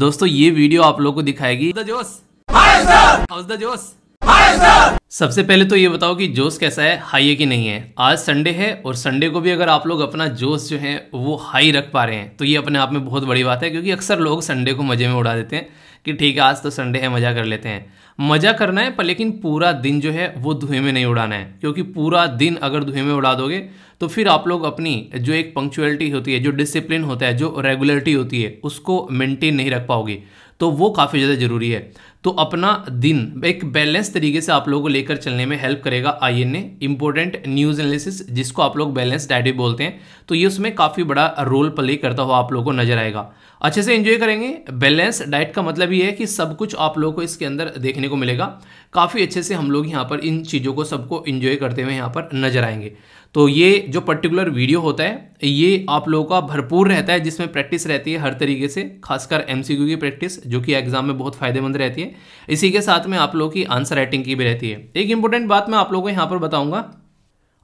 दोस्तों ये वीडियो आप लोग को दिखाएगी द जोश द जोश सबसे पहले तो ये बताओ कि जोश कैसा है हाई है कि नहीं है आज संडे है और संडे को भी अगर आप लोग अपना जोश जो है वो हाई रख पा रहे हैं तो ये अपने आप में बहुत बड़ी बात है क्योंकि अक्सर लोग संडे को मजे में उड़ा देते हैं कि ठीक है आज तो संडे है मज़ा कर लेते हैं मज़ा करना है पर लेकिन पूरा दिन जो है वो धुएं में नहीं उड़ाना है क्योंकि पूरा दिन अगर धुएं में उड़ा दोगे तो फिर आप लोग अपनी जो एक पंक्चुअलिटी होती है जो डिसिप्लिन होता है जो रेगुलरिटी होती है उसको मेंटेन नहीं रख पाओगे तो वो काफ़ी ज़्यादा ज़रूरी है तो अपना दिन एक बैलेंस तरीके से आप लोगों को लेकर चलने में हेल्प करेगा I N A important news analysis जिसको आप लोग बैलेंस डायरी बोलते हैं तो ये उसमें काफ़ी बड़ा रोल प्ले करता हुआ आप लोगों को नजर आएगा अच्छे से एंजॉय करेंगे बैलेंस डाइट का मतलब ये है कि सब कुछ आप लोगों को इसके अंदर देखने को मिलेगा काफ़ी अच्छे से हम लोग यहाँ पर इन चीज़ों को सबको एंजॉय करते हुए यहाँ पर नजर आएंगे तो ये जो पर्टिकुलर वीडियो होता है ये आप लोगों का भरपूर रहता है जिसमें प्रैक्टिस रहती है हर तरीके से खासकर एम की प्रैक्टिस जो कि एग्जाम में बहुत फ़ायदेमंद रहती है इसी के साथ में आप लोगों की आंसर राइटिंग की भी रहती है एक इंपॉर्टेंट बात मैं आप लोगों को यहाँ पर बताऊँगा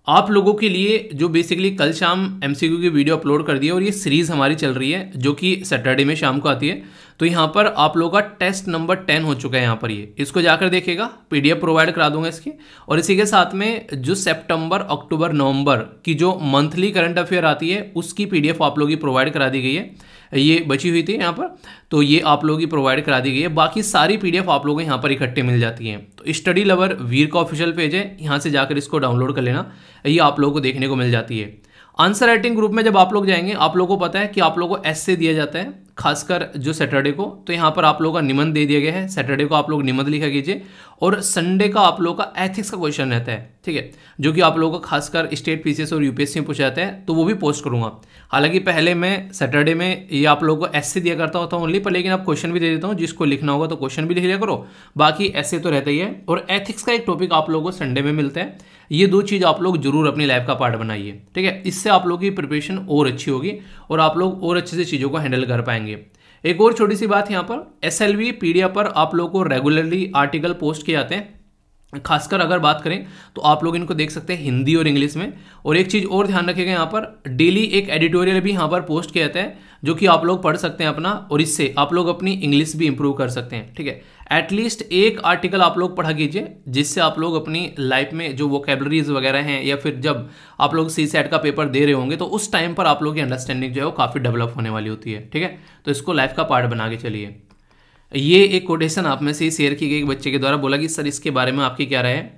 आप लोगों के लिए जो बेसिकली कल शाम एम की वीडियो अपलोड कर दी है और ये सीरीज़ हमारी चल रही है जो कि सैटरडे में शाम को आती है तो यहाँ पर आप लोगों का टेस्ट नंबर टेन हो चुका है यहाँ पर ये इसको जाकर देखेगा पीडीएफ प्रोवाइड करा दूंगा इसकी और इसी के साथ में जो सितंबर अक्टूबर नवंबर की जो मंथली करंट अफेयर आती है उसकी पीडीएफ आप लोगों की प्रोवाइड करा दी गई है ये बची हुई थी यहाँ पर तो ये आप लोगों की प्रोवाइड करा दी गई है बाकी सारी पीडीएफ आप लोगों को यहाँ पर इकट्ठे मिल जाती हैं तो स्टडी लवर वीर का ऑफिशियल पेज है यहाँ से जाकर इसको डाउनलोड कर लेना ये आप लोगों को देखने को मिल जाती है आंसर राइटिंग ग्रुप में जब आप लोग जाएंगे आप लोगों को पता है कि आप लोगों को एस से दिया जाता है खासकर जो सैटरडे को तो यहाँ पर आप लोगों का निबंध दे दिया गया है सैटरडे को आप लोग निबंध लिखा कीजिए और संडे का आप लोगों का एथिक्स का क्वेश्चन रहता है ठीक है जो कि आप लोगों का खासकर स्टेट पीसीएस और यूपीएससी में पूछा जाता है तो वो भी पोस्ट करूँगा हालांकि पहले मैं सैटरडे में ये आप लोगों को ऐसे दिया करता होता हूँ ओनली पर लेकिन आप क्वेश्चन भी दे देता हूँ जिसको लिखना होगा तो क्वेश्चन भी लिख लिया करो बाकी ऐसे तो रहता ही है और एथिक्स का एक टॉपिक आप लोगों को संडे में मिलता है ये दो चीज़ आप लोग जरूर अपनी लाइफ का पार्ट बनाइए ठीक है इससे आप लोगों की प्रिपरेशन और अच्छी होगी और आप लोग और अच्छे से चीज़ों को हैंडल कर पाएंगे एक और छोटी सी बात यहाँ पर एस एल पर आप लोगों को रेगुलरली आर्टिकल पोस्ट किए जाते हैं खासकर अगर बात करें तो आप लोग इनको देख सकते हैं हिंदी और इंग्लिश में और एक चीज़ और ध्यान रखिएगा यहाँ पर डेली एक एडिटोरियल भी यहाँ पर पोस्ट किया जाता है जो कि आप लोग पढ़ सकते हैं अपना और इससे आप लोग अपनी इंग्लिश भी इंप्रूव कर सकते हैं ठीक है एटलीस्ट एक आर्टिकल आप लोग पढ़ा कीजिए जिससे आप लोग अपनी लाइफ में जो वो कैबलरीज वगैरह हैं या फिर जब आप लोग सी सेट का पेपर दे रहे होंगे तो उस टाइम पर आप लोग की अंडरस्टैंडिंग जो है वो काफ़ी डेवलप होने वाली होती है ठीक है तो इसको लाइफ का पार्ट बना के चलिए ये एक कोटेशन आप में से ही शेयर की गई एक बच्चे के द्वारा बोला कि सर इसके बारे में आपकी क्या राय है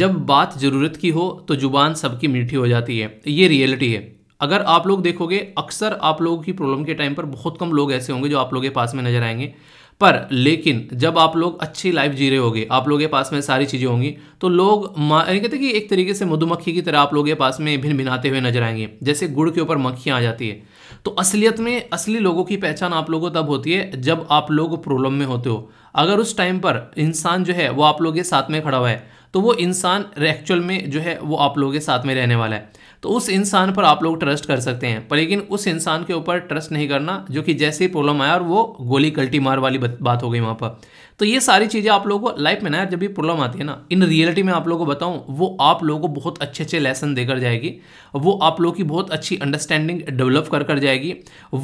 जब बात ज़रूरत की हो तो ज़ुबान सबकी मीठी हो जाती है ये रियलिटी है अगर आप लोग देखोगे अक्सर आप लोगों की प्रॉब्लम के टाइम पर बहुत कम लोग ऐसे होंगे जो आप लोगों के पास में नजर आएंगे पर लेकिन जब आप लोग अच्छी लाइफ जी रहे होगे आप लोगों के पास में सारी चीज़ें होंगी तो लोग यानी कहते कि एक तरीके से मधुमक्खी की तरह आप लोगों के पास में भिन भिनाते हुए नजर आएंगे जैसे गुड़ के ऊपर मक्खियाँ आ जाती है तो असलियत में असली लोगों की पहचान आप लोगों तब होती है जब आप लोग प्रॉब्लम में होते हो अगर उस टाइम पर इंसान जो है वो आप लोगों के साथ में खड़ा हुआ है तो वो इंसान एक्चुअल में जो है वो आप लोगों के साथ में रहने वाला है तो उस इंसान पर आप लोग ट्रस्ट कर सकते हैं पर लेकिन उस इंसान के ऊपर ट्रस्ट नहीं करना जो कि जैसे ही प्रॉब्लम आया और वो गोली कल्टी मार वाली बात हो गई वहाँ पर तो ये सारी चीज़ें आप लोगों को लाइफ में ना जब भी प्रॉब्लम आती है ना इन रियलिटी में आप लोगों को बताऊँ वो आप लोगों को बहुत अच्छे अच्छे लेसन देकर जाएगी वो आप लोगों की बहुत अच्छी अंडरस्टैंडिंग डेवलप कर कर जाएगी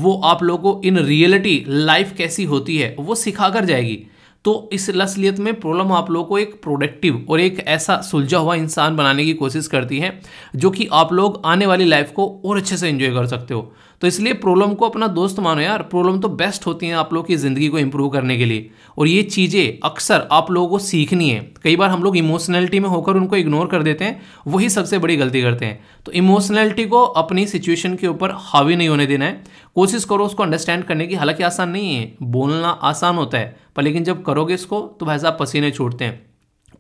वो आप लोगों को इन रियलिटी लाइफ कैसी होती है वो सिखा कर जाएगी तो इस लसलियत में प्रॉब्लम आप लोगों को एक प्रोडक्टिव और एक ऐसा सुलझा हुआ इंसान बनाने की कोशिश करती है जो कि आप लोग आने वाली लाइफ को और अच्छे से इन्जॉय कर सकते हो तो इसलिए प्रॉब्लम को अपना दोस्त मानो यार प्रॉब्लम तो बेस्ट होती हैं आप लोग की ज़िंदगी को इम्प्रूव करने के लिए और ये चीज़ें अक्सर आप लोगों को सीखनी है कई बार हम लोग इमोशनलिटी में होकर उनको इग्नोर कर देते हैं वही सबसे बड़ी गलती करते हैं तो इमोशनैलिटी को अपनी सिचुएशन के ऊपर हावी नहीं होने देना है कोशिश करो उसको अंडरस्टैंड करने की हालांकि आसान नहीं है बोलना आसान होता है पर लेकिन जब करोगे इसको तो भाई साहब पसीने छूटते हैं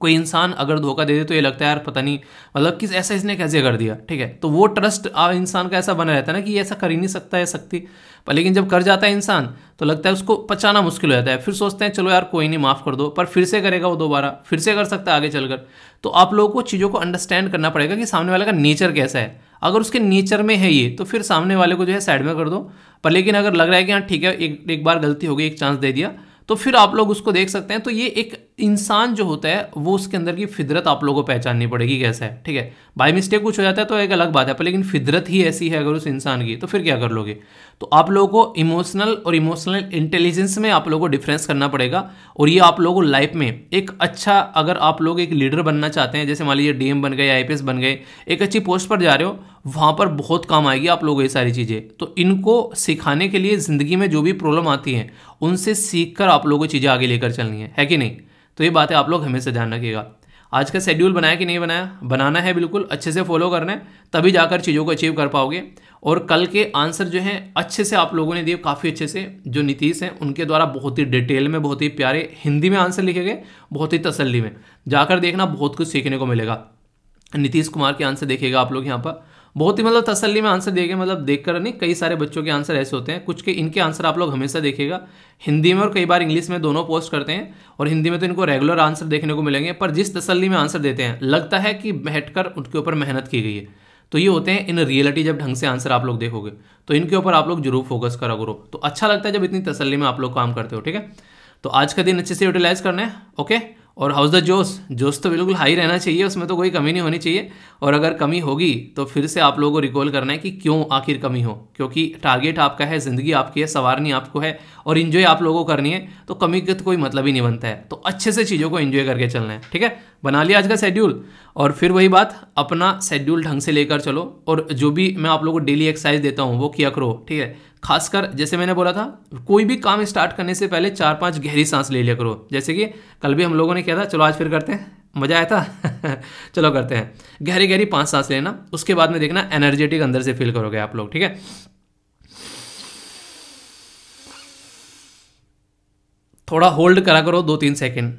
कोई इंसान अगर धोखा दे दे तो ये लगता है यार पता नहीं मतलब किस ऐसा इसने कैसे कर दिया ठीक है तो वो ट्रस्ट इंसान का ऐसा बना रहता है ना कि ये ऐसा कर ही नहीं सकता है सकती पर लेकिन जब कर जाता है इंसान तो लगता है उसको पचाना मुश्किल हो जाता है फिर सोचते हैं चलो यार कोई नहीं माफ़ कर दो पर फिर से करेगा वो दोबारा फिर से कर सकता है आगे चलकर तो आप लोगों को चीज़ों को अंडरस्टैंड करना पड़ेगा कि सामने वाले का नेचर कैसा है अगर उसके नेचर में है ये तो फिर सामने वाले को जो है साइड में कर दो पर लेकिन अगर लग रहा है कि हाँ ठीक है एक एक बार गलती हो गई एक चांस दे दिया तो फिर आप लोग उसको देख सकते हैं तो ये एक इंसान जो होता है वो उसके अंदर की फितरत आप लोगों को पहचाननी पड़ेगी कैसा है ठीक है बाई मिस्टेक कुछ हो जाता है तो एक अलग बात है पर लेकिन फितरत ही ऐसी है अगर उस इंसान की तो फिर क्या कर लोगे तो आप लोगों को इमोशनल और इमोशनल इंटेलिजेंस में आप लोगों को डिफरेंस करना पड़ेगा और ये आप लोगों को लाइफ में एक अच्छा अगर आप लोग एक लीडर बनना चाहते हैं जैसे मान लीजिए डीएम बन गए आई बन गए एक अच्छी पोस्ट पर जा रहे हो वहाँ पर बहुत काम आएगी आप लोगों ये सारी चीज़ें तो इनको सिखाने के लिए ज़िंदगी में जो भी प्रॉब्लम आती हैं उनसे सीख कर आप लोगों को चीज़ें आगे लेकर चलनी है, है कि नहीं तो ये बातें आप लोग हमेशा ध्यान रखिएगा आज का शेड्यूल बनाया कि नहीं बनाया बनाना है बिल्कुल अच्छे से फॉलो करना है तभी जाकर चीज़ों को अचीव कर पाओगे और कल के आंसर जो हैं अच्छे से आप लोगों ने दिए काफ़ी अच्छे से जो नीतीश हैं उनके द्वारा बहुत ही डिटेल में बहुत ही प्यारे हिंदी में आंसर लिखे गए बहुत ही तसल्ली में जाकर देखना बहुत कुछ सीखने को मिलेगा नीतीश कुमार के आंसर देखिएगा आप लोग यहाँ पर बहुत ही मतलब तसल्ली में आंसर दिए गए मतलब देखकर नहीं कई सारे बच्चों के आंसर ऐसे होते हैं कुछ के इनके आंसर आप लोग हमेशा देखेगा हिंदी में और कई बार इंग्लिश में दोनों पोस्ट करते हैं और हिंदी में तो इनको रेगुलर आंसर देखने को मिलेंगे पर जिस तसल्ली में आंसर देते हैं लगता है कि बैठ उनके ऊपर मेहनत की गई है तो ये होते हैं इन रियलिटी जब ढंग से आंसर आप लोग देखोगे तो इनके ऊपर आप लोग जरूर फोकस करा करो तो अच्छा लगता है जब इतनी तसल्ली में आप लोग काम करते हो ठीक है तो आज का दिन अच्छे से यूटिलाइज करना है ओके और हाउस द जोश जोश तो बिल्कुल हाई रहना चाहिए उसमें तो कोई कमी नहीं होनी चाहिए और अगर कमी होगी तो फिर से आप लोगों को रिकॉल करना है कि क्यों आखिर कमी हो क्योंकि टारगेट आपका है ज़िंदगी आपकी है सवारनी आपको है और इन्जॉय आप लोगों को करनी है तो कमी का तो कोई मतलब ही नहीं बनता है तो अच्छे से चीज़ों को इन्जॉय करके चलना है ठीक है बना लिया आज का शेड्यूल और फिर वही बात अपना शेड्यूल ढंग से लेकर चलो और जो भी मैं आप लोगों को डेली एक्सरसाइज देता हूँ वो किया करो ठीक है खासकर जैसे मैंने बोला था कोई भी काम स्टार्ट करने से पहले चार पांच गहरी सांस ले लिया करो जैसे कि कल भी हम लोगों ने किया था चलो आज फिर करते हैं मज़ा आया था चलो करते हैं गहरी गहरी पांच सांस लेना उसके बाद में देखना एनर्जेटिक अंदर से फील करोगे आप लोग ठीक है थोड़ा होल्ड करा करो दो तीन सेकेंड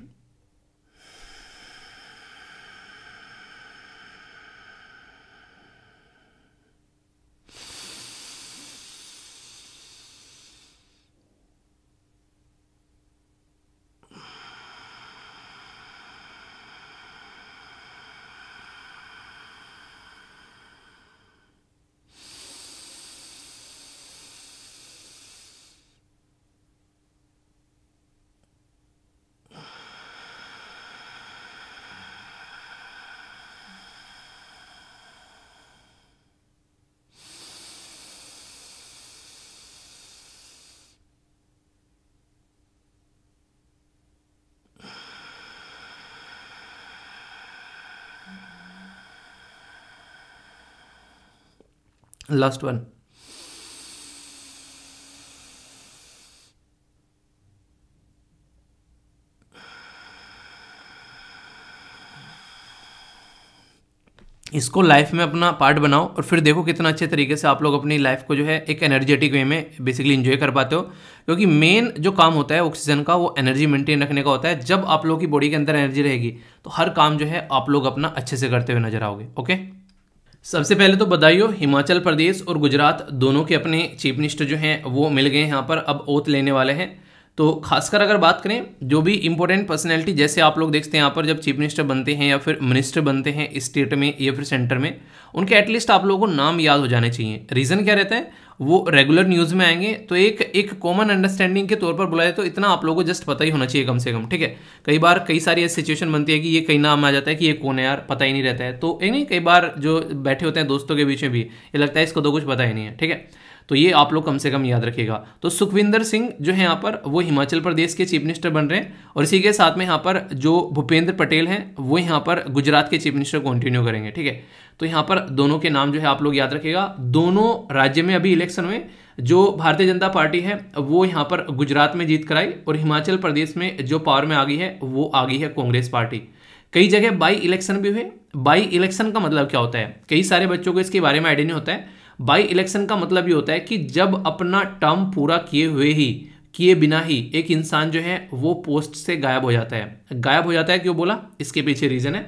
last one इसको लाइफ में अपना पार्ट बनाओ और फिर देखो कितना अच्छे तरीके से आप लोग अपनी लाइफ को जो है एक एनर्जेटिक वे में बेसिकली इंजॉय कर पाते हो क्योंकि मेन जो काम होता है ऑक्सीजन का वो एनर्जी मेंटेन रखने का होता है जब आप लोग की बॉडी के अंदर एनर्जी रहेगी तो हर काम जो है आप लोग अपना अच्छे से करते हुए नजर आओगे ओके सबसे पहले तो बधाई हो हिमाचल प्रदेश और गुजरात दोनों के अपने चीफ मिनिस्टर जो हैं वो मिल गए यहाँ पर अब ओत लेने वाले हैं तो खासकर अगर बात करें जो भी इंपॉर्टेंट पर्सनैलिटी जैसे आप लोग देखते हैं यहाँ पर जब चीफ मिनिस्टर बनते हैं या फिर मिनिस्टर बनते हैं स्टेट में या फिर सेंटर में उनके एटलीस्ट आप लोगों को नाम याद हो जाने चाहिए रीज़न क्या रहता है वो रेगुलर न्यूज़ में आएंगे तो एक एक कॉमन अंडरस्टैंडिंग के तौर पर बुलाए तो इतना आप लोगों को जस्ट पता ही होना चाहिए कम से कम ठीक है कई बार कई सारी ऐसी सिचुएशन बनती है कि ये कई नाम आ जाता है कि ये कौन है यार पता ही नहीं रहता है तो नहीं कई बार जो बैठे होते हैं दोस्तों के बीच में भी ये लगता है इसको तो कुछ पता ही नहीं है ठीक है तो ये आप लोग कम से कम याद रखेगा तो सुखविंदर सिंह जो है यहाँ पर वो हिमाचल प्रदेश के चीफ मिनिस्टर बन रहे हैं और इसी के साथ में यहाँ पर जो भूपेंद्र पटेल हैं वो यहाँ पर गुजरात के चीफ मिनिस्टर कंटिन्यू करेंगे ठीक है तो यहाँ पर दोनों के नाम जो है आप लोग याद रखेगा दोनों राज्य में अभी इलेक्शन में जो भारतीय जनता पार्टी है वो यहाँ पर गुजरात में जीत कराई और हिमाचल प्रदेश में जो पावर में आ गई है वो आ गई है कांग्रेस पार्टी कई जगह बाई इलेक्शन भी हुए बाई इलेक्शन का मतलब क्या होता है कई सारे बच्चों को इसके बारे में आइडिया नहीं होता है बाई इलेक्शन का मतलब ये होता है कि जब अपना टर्म पूरा किए हुए ही किए बिना ही एक इंसान जो है वो पोस्ट से गायब हो जाता है गायब हो जाता है क्यों बोला इसके पीछे रीज़न है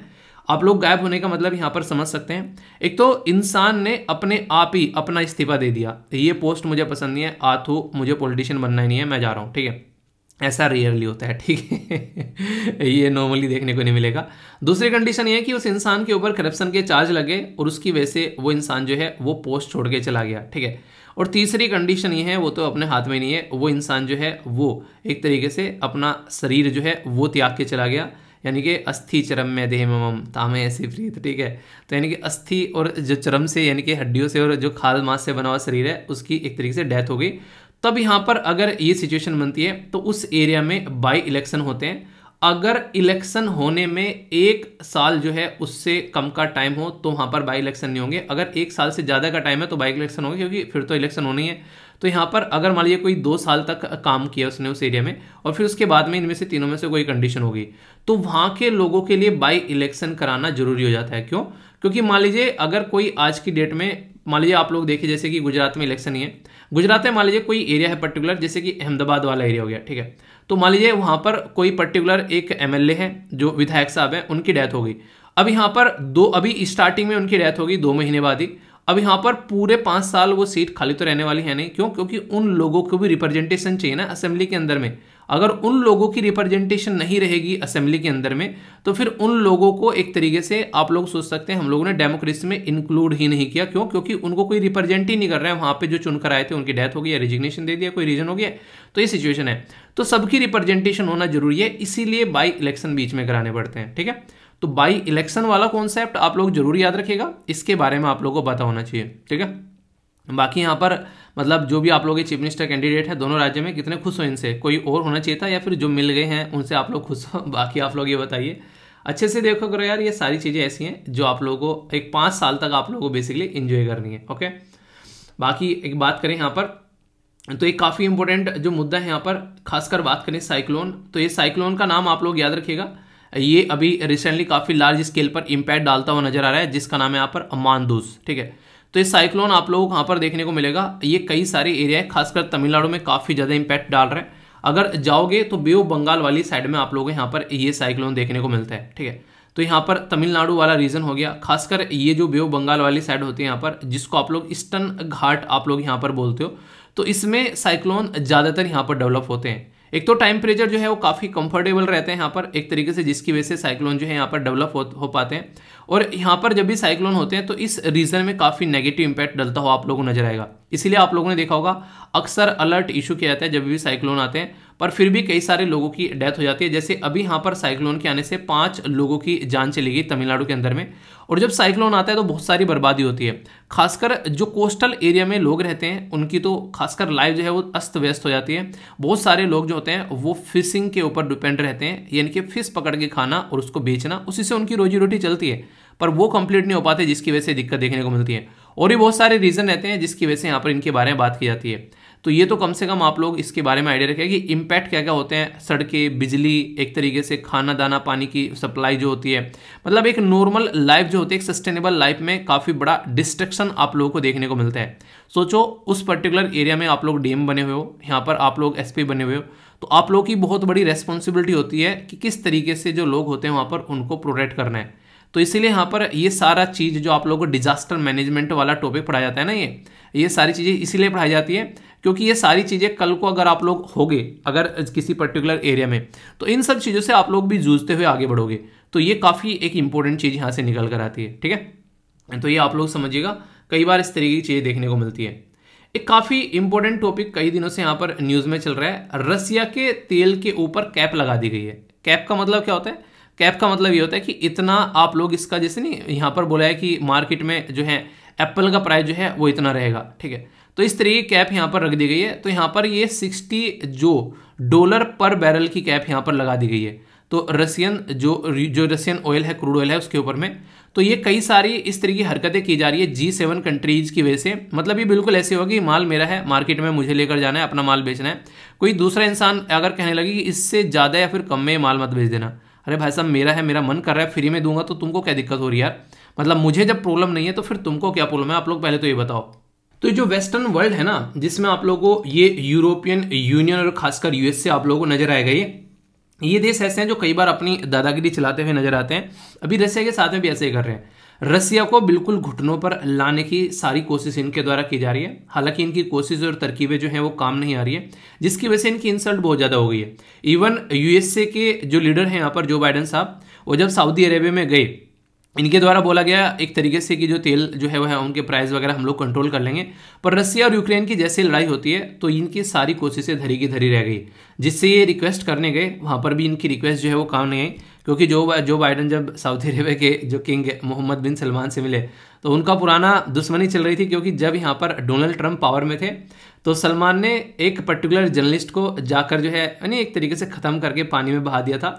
आप लोग गायब होने का मतलब यहाँ पर समझ सकते हैं एक तो इंसान ने अपने आप ही अपना इस्तीफा दे दिया ये पोस्ट मुझे पसंद नहीं है आथू मुझे पॉलिटिशियन बनना ही नहीं है मैं जा रहा हूँ ठीक है ऐसा रेयरली होता है ठीक है ये नॉर्मली देखने को नहीं मिलेगा दूसरी कंडीशन ये है कि उस इंसान के ऊपर करप्शन के चार्ज लगे और उसकी वजह से वो इंसान जो है वो पोस्ट छोड़ के चला गया ठीक है और तीसरी कंडीशन ये है वो तो अपने हाथ में नहीं है वो इंसान जो है वो एक तरीके से अपना शरीर जो है वो त्याग के चला गया यानी कि अस्थि चरम में देह मम तामे ऐसी प्रीत ठीक है तो यानी कि अस्थि और जो चरम से यानी कि हड्डियों से और जो खाल मांस से बना हुआ शरीर है उसकी एक तरीके से डेथ हो गई तब यहाँ पर अगर ये सिचुएशन बनती है तो उस एरिया में बाई इलेक्शन होते हैं अगर इलेक्शन होने में एक साल जो है उससे कम का टाइम हो तो वहां पर बाई इलेक्शन नहीं होंगे अगर एक साल से ज़्यादा का टाइम है तो बाई इलेक्शन होंगे क्योंकि फिर तो इलेक्शन होनी है तो यहाँ पर अगर मान लीजिए कोई दो साल तक काम किया उसने उस एरिया में और फिर उसके बाद में इनमें से तीनों में से कोई कंडीशन होगी तो वहाँ के लोगों के लिए बाई इलेक्शन कराना जरूरी हो जाता है क्यों क्योंकि मान लीजिए अगर कोई आज की डेट में मान लीजिए आप लोग देखिए जैसे कि गुजरात में इलेक्शन ही है गुजरात में मान लीजिए कोई एरिया है पर्टिकुलर जैसे कि अहमदाबाद वाला एरिया हो गया ठीक है तो मान लीजिए वहाँ पर कोई पर्टिकुलर एक एमएलए है जो विधायक साहब हैं उनकी डेथ हो गई अब यहाँ पर दो अभी स्टार्टिंग में उनकी डेथ होगी दो महीने बाद ही अब यहाँ पर पूरे पाँच साल वो सीट खाली तो रहने वाली है नहीं क्यों क्योंकि उन लोगों को भी रिप्रेजेंटेशन चाहिए ना असेंबली के अंदर में अगर उन लोगों की रिप्रेजेंटेशन नहीं रहेगी असेंबली के अंदर में तो फिर उन लोगों को एक तरीके से आप लोग सोच सकते हैं हम लोगों ने डेमोक्रेसी में इंक्लूड ही नहीं किया क्यों क्योंकि उनको कोई रिप्रेजेंट ही नहीं कर रहा है वहां पे जो चुनकर आए थे उनकी डेथ हो गई या रिजिग्नेशन दे दिया कोई रीजन हो गया तो ये सिचुएशन है तो सबकी रिप्रेजेंटेशन होना जरूरी है इसीलिए बाई इलेक्शन बीच में कराने पड़ते हैं ठीक है तो बाई इलेक्शन वाला कॉन्सेप्ट आप लोग जरूर याद रखेगा इसके बारे में आप लोगों को पता होना चाहिए ठीक है बाकी यहाँ पर मतलब जो भी आप लोग चीफ मिनिस्टर कैंडिडेट है दोनों राज्य में कितने खुश हो इनसे कोई और होना चाहिए था या फिर जो मिल गए हैं उनसे आप लोग खुश हो बाकी आप लोग ये बताइए अच्छे से देखो करो यार ये सारी चीज़ें ऐसी हैं जो आप लोगों को एक पाँच साल तक आप लोगों को बेसिकली इन्जॉय करनी है ओके बाकी एक बात करें यहाँ पर तो एक काफ़ी इंपॉर्टेंट जो मुद्दा है यहाँ पर खासकर बात करें साइक्लोन तो ये साइक्लोन का नाम आप लोग याद रखिएगा ये अभी रिसेंटली काफ़ी लार्ज स्केल पर इम्पैक्ट डालता हुआ नजर आ रहा है जिसका नाम है यहाँ पर अमानदूस ठीक है तो ये साइक्लोन आप लोगों को कहाँ पर देखने को मिलेगा ये कई सारे एरिया है खासकर तमिलनाडु में काफ़ी ज़्यादा इम्पैक्ट डाल रहे हैं अगर जाओगे तो बे बंगाल वाली साइड में आप लोगों को यहाँ पर ये साइक्लोन देखने को मिलता है ठीक है तो यहाँ पर तमिलनाडु वाला रीजन हो गया खासकर ये जो बे बंगाल वाली साइड होती है यहाँ पर जिसको आप लोग ईस्टर्न घाट आप लोग यहाँ पर बोलते हो तो इसमें साइक्लोन ज़्यादातर यहाँ पर डेवलप होते हैं एक तो टाइम प्रेजर जो है वो काफ़ी कंफर्टेबल रहते हैं यहाँ पर एक तरीके से जिसकी वजह से साइक्लोन जो है यहाँ पर डेवलप हो, हो पाते हैं और यहाँ पर जब भी साइक्लोन होते हैं तो इस रीजन में काफ़ी नेगेटिव इंपैक्ट डलता हुआ आप लोगों को नजर आएगा इसीलिए आप लोगों ने देखा होगा अक्सर अलर्ट इशू किया जाता है जब भी साइक्लोन आते हैं पर फिर भी कई सारे लोगों की डेथ हो जाती है जैसे अभी यहाँ पर साइक्लोन के आने से पाँच लोगों की जान चली गई तमिलनाडु के अंदर में और जब साइक्लोन आता है तो बहुत सारी बर्बादी होती है खासकर जो कोस्टल एरिया में लोग रहते हैं उनकी तो खासकर लाइफ जो है वो अस्त व्यस्त हो जाती है बहुत सारे लोग जो होते हैं वो फिशिंग के ऊपर डिपेंड रहते हैं यानी कि फिश पकड़ के खाना और उसको बेचना उसी से उनकी रोजी रोटी चलती है पर वो कंप्लीट नहीं हो पाते जिसकी वजह से दिक्कत देखने को मिलती है और भी बहुत सारे रीज़न रहते हैं जिसकी वजह से यहाँ पर इनके बारे में बात की जाती है तो ये तो कम से कम आप लोग इसके बारे में आइडिया रखें कि इम्पैक्ट क्या क्या होते हैं सड़कें बिजली एक तरीके से खाना दाना पानी की सप्लाई जो होती है मतलब एक नॉर्मल लाइफ जो होती है एक सस्टेनेबल लाइफ में काफ़ी बड़ा डिस्ट्रक्शन आप लोगों को देखने को मिलता है सोचो उस पर्टिकुलर एरिया में आप लोग डीएम बने हुए हो यहाँ पर आप लोग एस बने हुए हो तो आप लोगों की बहुत बड़ी रेस्पॉन्सिबिलिटी होती है कि किस तरीके से जो लोग होते हैं वहाँ पर उनको प्रोटेक्ट करना है तो इसीलिए यहाँ पर ये सारा चीज़ जो आप लोगों को डिजास्टर मैनेजमेंट वाला टॉपिक पढ़ाया जाता है ना ये ये सारी चीज़ें इसीलिए पढ़ाई जाती है क्योंकि ये सारी चीज़ें कल को अगर आप लोग होगे अगर किसी पर्टिकुलर एरिया में तो इन सब चीज़ों से आप लोग भी जूझते हुए आगे बढ़ोगे तो ये काफ़ी एक इंपॉर्टेंट चीज़ यहाँ से निकल कर आती है ठीक है तो ये आप लोग समझिएगा कई बार इस तरीके की चीज़ें देखने को मिलती है एक काफ़ी इंपॉर्टेंट टॉपिक कई दिनों से यहाँ पर न्यूज़ में चल रहा है रसिया के तेल के ऊपर कैप लगा दी गई है कैप का मतलब क्या होता है कैप का मतलब ये होता है कि इतना आप लोग इसका जैसे नहीं यहाँ पर बोला है कि मार्केट में जो है एप्पल का प्राइस जो है वो इतना रहेगा ठीक है तो इस तरीके की कैप यहाँ पर रख दी गई है तो यहाँ पर ये सिक्सटी जो डॉलर पर बैरल की कैप यहाँ पर लगा दी गई है तो रसियन जो जो रसियन ऑयल है क्रूड ऑयल है उसके ऊपर में तो ये कई सारी इस तरीके की हरकतें की जा रही है जी सेवन कंट्रीज की वजह से मतलब ये बिल्कुल ऐसे होगा कि माल मेरा है मार्केट में मुझे लेकर जाना है अपना माल बेचना है कोई दूसरा इंसान अगर कहने लगे कि इससे ज़्यादा या फिर कम में माल मत बेच देना अरे भाई साहब मेरा है मेरा मन कर रहा है फ्री में दूंगा तो तुमको क्या दिक्कत हो रही है यार मतलब मुझे जब प्रॉब्लम नहीं है तो फिर तुमको क्या प्रॉब्लम है आप लोग पहले तो ये बताओ तो जो वेस्टर्न वर्ल्ड है ना जिसमें आप लोगों को ये यूरोपियन यूनियन और खासकर यूएस से आप लोगों को नजर आएगा ये ये देश ऐसे हैं जो कई बार अपनी दादागिरी चलाते हुए नजर आते हैं अभी रशिया के साथ में भी ऐसे ही कर रहे हैं रसिया को बिल्कुल घुटनों पर लाने की सारी कोशिश इनके द्वारा की जा रही है हालांकि इनकी कोशिश और तरकीबें जो हैं वो काम नहीं आ रही है जिसकी वजह से इनकी इंसल्ट बहुत ज़्यादा हो गई है इवन यूएसए के जो लीडर हैं यहाँ पर जो बाइडन साहब वो जब सऊदी अरेबिया में गए इनके द्वारा बोला गया एक तरीके से कि जो तेल जो है वह उनके प्राइस वगैरह हम लोग कंट्रोल कर लेंगे पर रसिया और यूक्रेन की जैसे लड़ाई होती है तो इनकी सारी कोशिशें धरी की धरी रह गई जिससे ये रिक्वेस्ट करने गए वहाँ पर भी इनकी रिक्वेस्ट जो है वो काम नहीं आई क्योंकि जो जो बाइडन जब सऊदी अरेबिया के जो किंग मोहम्मद बिन सलमान से मिले तो उनका पुराना दुश्मनी चल रही थी क्योंकि जब यहाँ पर डोनाल्ड ट्रंप पावर में थे तो सलमान ने एक पर्टिकुलर जर्नलिस्ट को जाकर जो है यानी एक तरीके से ख़त्म करके पानी में बहा दिया था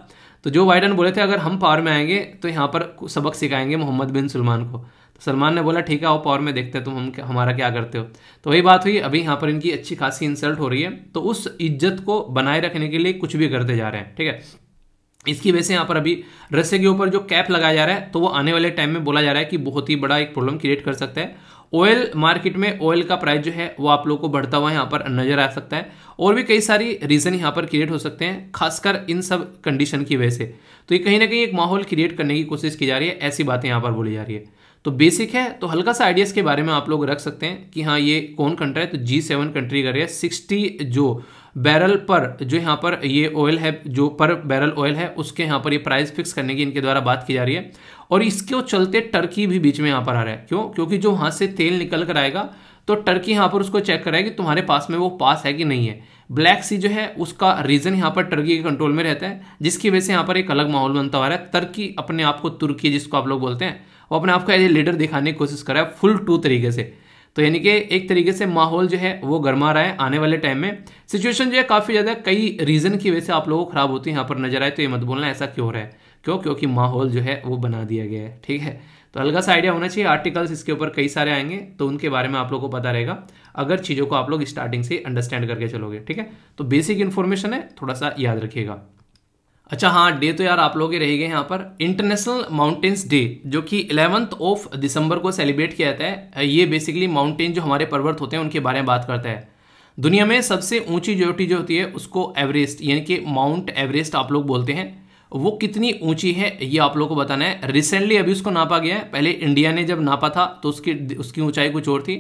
तो जो बाइडन बोले थे अगर हम पावर में आएंगे तो यहाँ पर सबक सिखाएंगे मोहम्मद बिन सलमान को तो सलमान ने बोला ठीक है आओ पावर में देखते हैं तुम हम हमारा क्या करते हो तो वही बात हुई अभी यहाँ पर इनकी अच्छी खासी इंसल्ट हो रही है तो उस इज्जत को बनाए रखने के लिए कुछ भी करते जा रहे हैं ठीक है इसकी वजह से यहाँ पर अभी रस्से के ऊपर जो कैप लगाया जा रहा है तो वो आने वाले टाइम में बोला जा रहा है कि बहुत ही बड़ा एक प्रॉब्लम क्रिएट कर सकता है ऑयल मार्केट में ऑयल का प्राइस जो है वो आप लोगों को बढ़ता हुआ यहाँ पर नजर आ सकता है और भी कई सारी रीज़न यहाँ पर क्रिएट हो सकते हैं खासकर इन सब कंडीशन की वजह से तो ये कहीं ना कहीं एक माहौल क्रिएट करने की कोशिश की जा रही है ऐसी बातें यहाँ पर बोली जा रही है तो बेसिक है तो हल्का सा आइडियाज़ के बारे में आप लोग रख सकते हैं कि हाँ ये कौन कंट्री है तो जी सेवन कंट्री कर रही है सिक्सटी जो बैरल पर जो यहाँ पर ये ऑयल है जो पर बैरल ऑयल है उसके यहाँ पर ये प्राइस फिक्स करने की इनके द्वारा बात की जा रही है और इसके चलते टर्की भी बीच में यहाँ पर आ रहा है क्यों क्योंकि जो वहाँ से तेल निकल कर आएगा तो टर्की यहाँ पर उसको चेक कराएगी तुम्हारे पास में वो पास है कि नहीं है ब्लैक सी जो है उसका रीजन यहाँ पर टर्की के कंट्रोल में रहता है जिसकी वजह से यहाँ पर एक अलग माहौल बनता हुआ है टर्की अपने आप को तुर्की जिसको आप लोग बोलते हैं वो अपने आप को एज ए लीडर दिखाने की कोशिश कर रहा है फुल टू तरीके से तो यानी कि एक तरीके से माहौल जो है वो गर्मा रहा है आने वाले टाइम में सिचुएशन जो है काफ़ी ज़्यादा कई रीज़न की वजह से आप लोगों को ख़राब होती है यहाँ पर नजर आए तो ये मत बोलना ऐसा क्यों हो रहा है क्यों क्योंकि माहौल जो है वो बना दिया गया है ठीक है तो हल्का सा आइडिया होना चाहिए आर्टिकल्स इसके ऊपर कई सारे आएंगे तो उनके बारे में आप लोग को पता रहेगा अगर चीज़ों को आप लोग स्टार्टिंग से अंडरस्टैंड करके चलोगे ठीक है तो बेसिक इन्फॉर्मेशन है थोड़ा सा याद रखिएगा अच्छा हाँ डे तो यार आप लोग ही रह गए यहाँ पर इंटरनेशनल माउंटेन्स डे जो कि इलेवंथ ऑफ दिसंबर को सेलिब्रेट किया जाता है ये बेसिकली माउंटेन जो हमारे पर्वत होते हैं उनके बारे में बात करता है दुनिया में सबसे ऊंची चोटी जो होती है उसको एवरेस्ट यानी कि माउंट एवरेस्ट आप लोग बोलते हैं वो कितनी ऊंची है ये आप लोग को बताना है रिसेंटली अभी उसको नापा गया है पहले इंडिया ने जब नापा था तो उसकी उसकी ऊंचाई कुछ और थी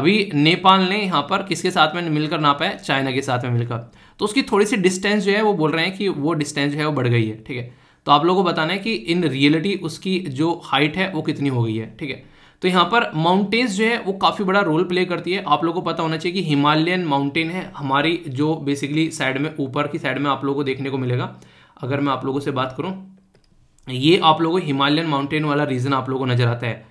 अभी नेपाल ने यहाँ पर किसके साथ में मिलकर नापा है चाइना के साथ में मिलकर तो उसकी थोड़ी सी डिस्टेंस जो है वो बोल रहे हैं कि वो डिस्टेंस जो है वो बढ़ गई है ठीक है तो आप लोगों को बताना है कि इन रियलिटी उसकी जो हाइट है वो कितनी हो गई है ठीक है तो यहाँ पर माउंटेन्स जो है वो काफ़ी बड़ा रोल प्ले करती है आप लोगों को पता होना चाहिए कि हिमालयन माउंटेन है हमारी जो बेसिकली साइड में ऊपर की साइड में आप लोगों को देखने को मिलेगा अगर मैं आप लोगों से बात करूँ ये आप लोगों को हिमालयन माउंटेन वाला रीजन आप लोगों को नजर आता है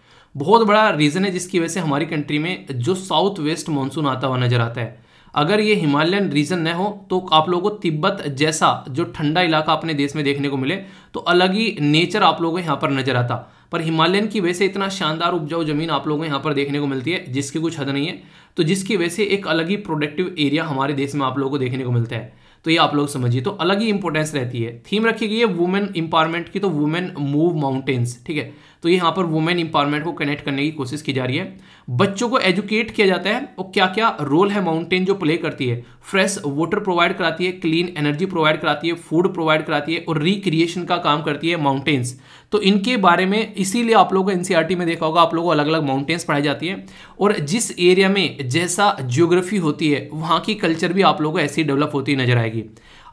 बहुत बड़ा रीजन है जिसकी वजह से हमारी कंट्री में जो साउथ वेस्ट मानसून आता हुआ नजर आता है अगर ये हिमालयन रीजन न हो तो आप लोगों को तिब्बत जैसा जो ठंडा इलाका अपने देश में देखने को मिले तो अलग ही नेचर आप लोगों को यहाँ पर नजर आता पर हिमालयन की वजह से इतना शानदार उपजाऊ जमीन आप लोगों को यहाँ पर देखने को मिलती है जिसकी कुछ हद नहीं है तो जिसकी वजह से एक अलग ही प्रोडक्टिव एरिया हमारे देश में आप लोगों को देखने को मिलता है तो ये आप लोग समझिए तो अलग ही इंपॉर्टेंस रहती है थीम रखी गई है वुमेन इंपावरमेंट की तो वुमेन मूव माउंटेन्स ठीक है तो यहाँ पर वुमेन इंपावरमेंट को कनेक्ट करने की कोशिश की जा रही है बच्चों को एजुकेट किया जाता है और क्या क्या रोल है माउंटेन जो प्ले करती है फ्रेश वाटर प्रोवाइड कराती है क्लीन एनर्जी प्रोवाइड कराती है फूड प्रोवाइड कराती है और रिक्रिएशन का काम करती है माउंटेन्स तो इनके बारे में इसीलिए आप लोगों को एन e में देखा होगा आप लोगों को अलग अलग माउंटेन्स पढ़ाई जाती है और जिस एरिया में जैसा ज्योग्राफी होती है वहाँ की कल्चर भी आप लोगों को ऐसी डेवलप होती नजर आएगी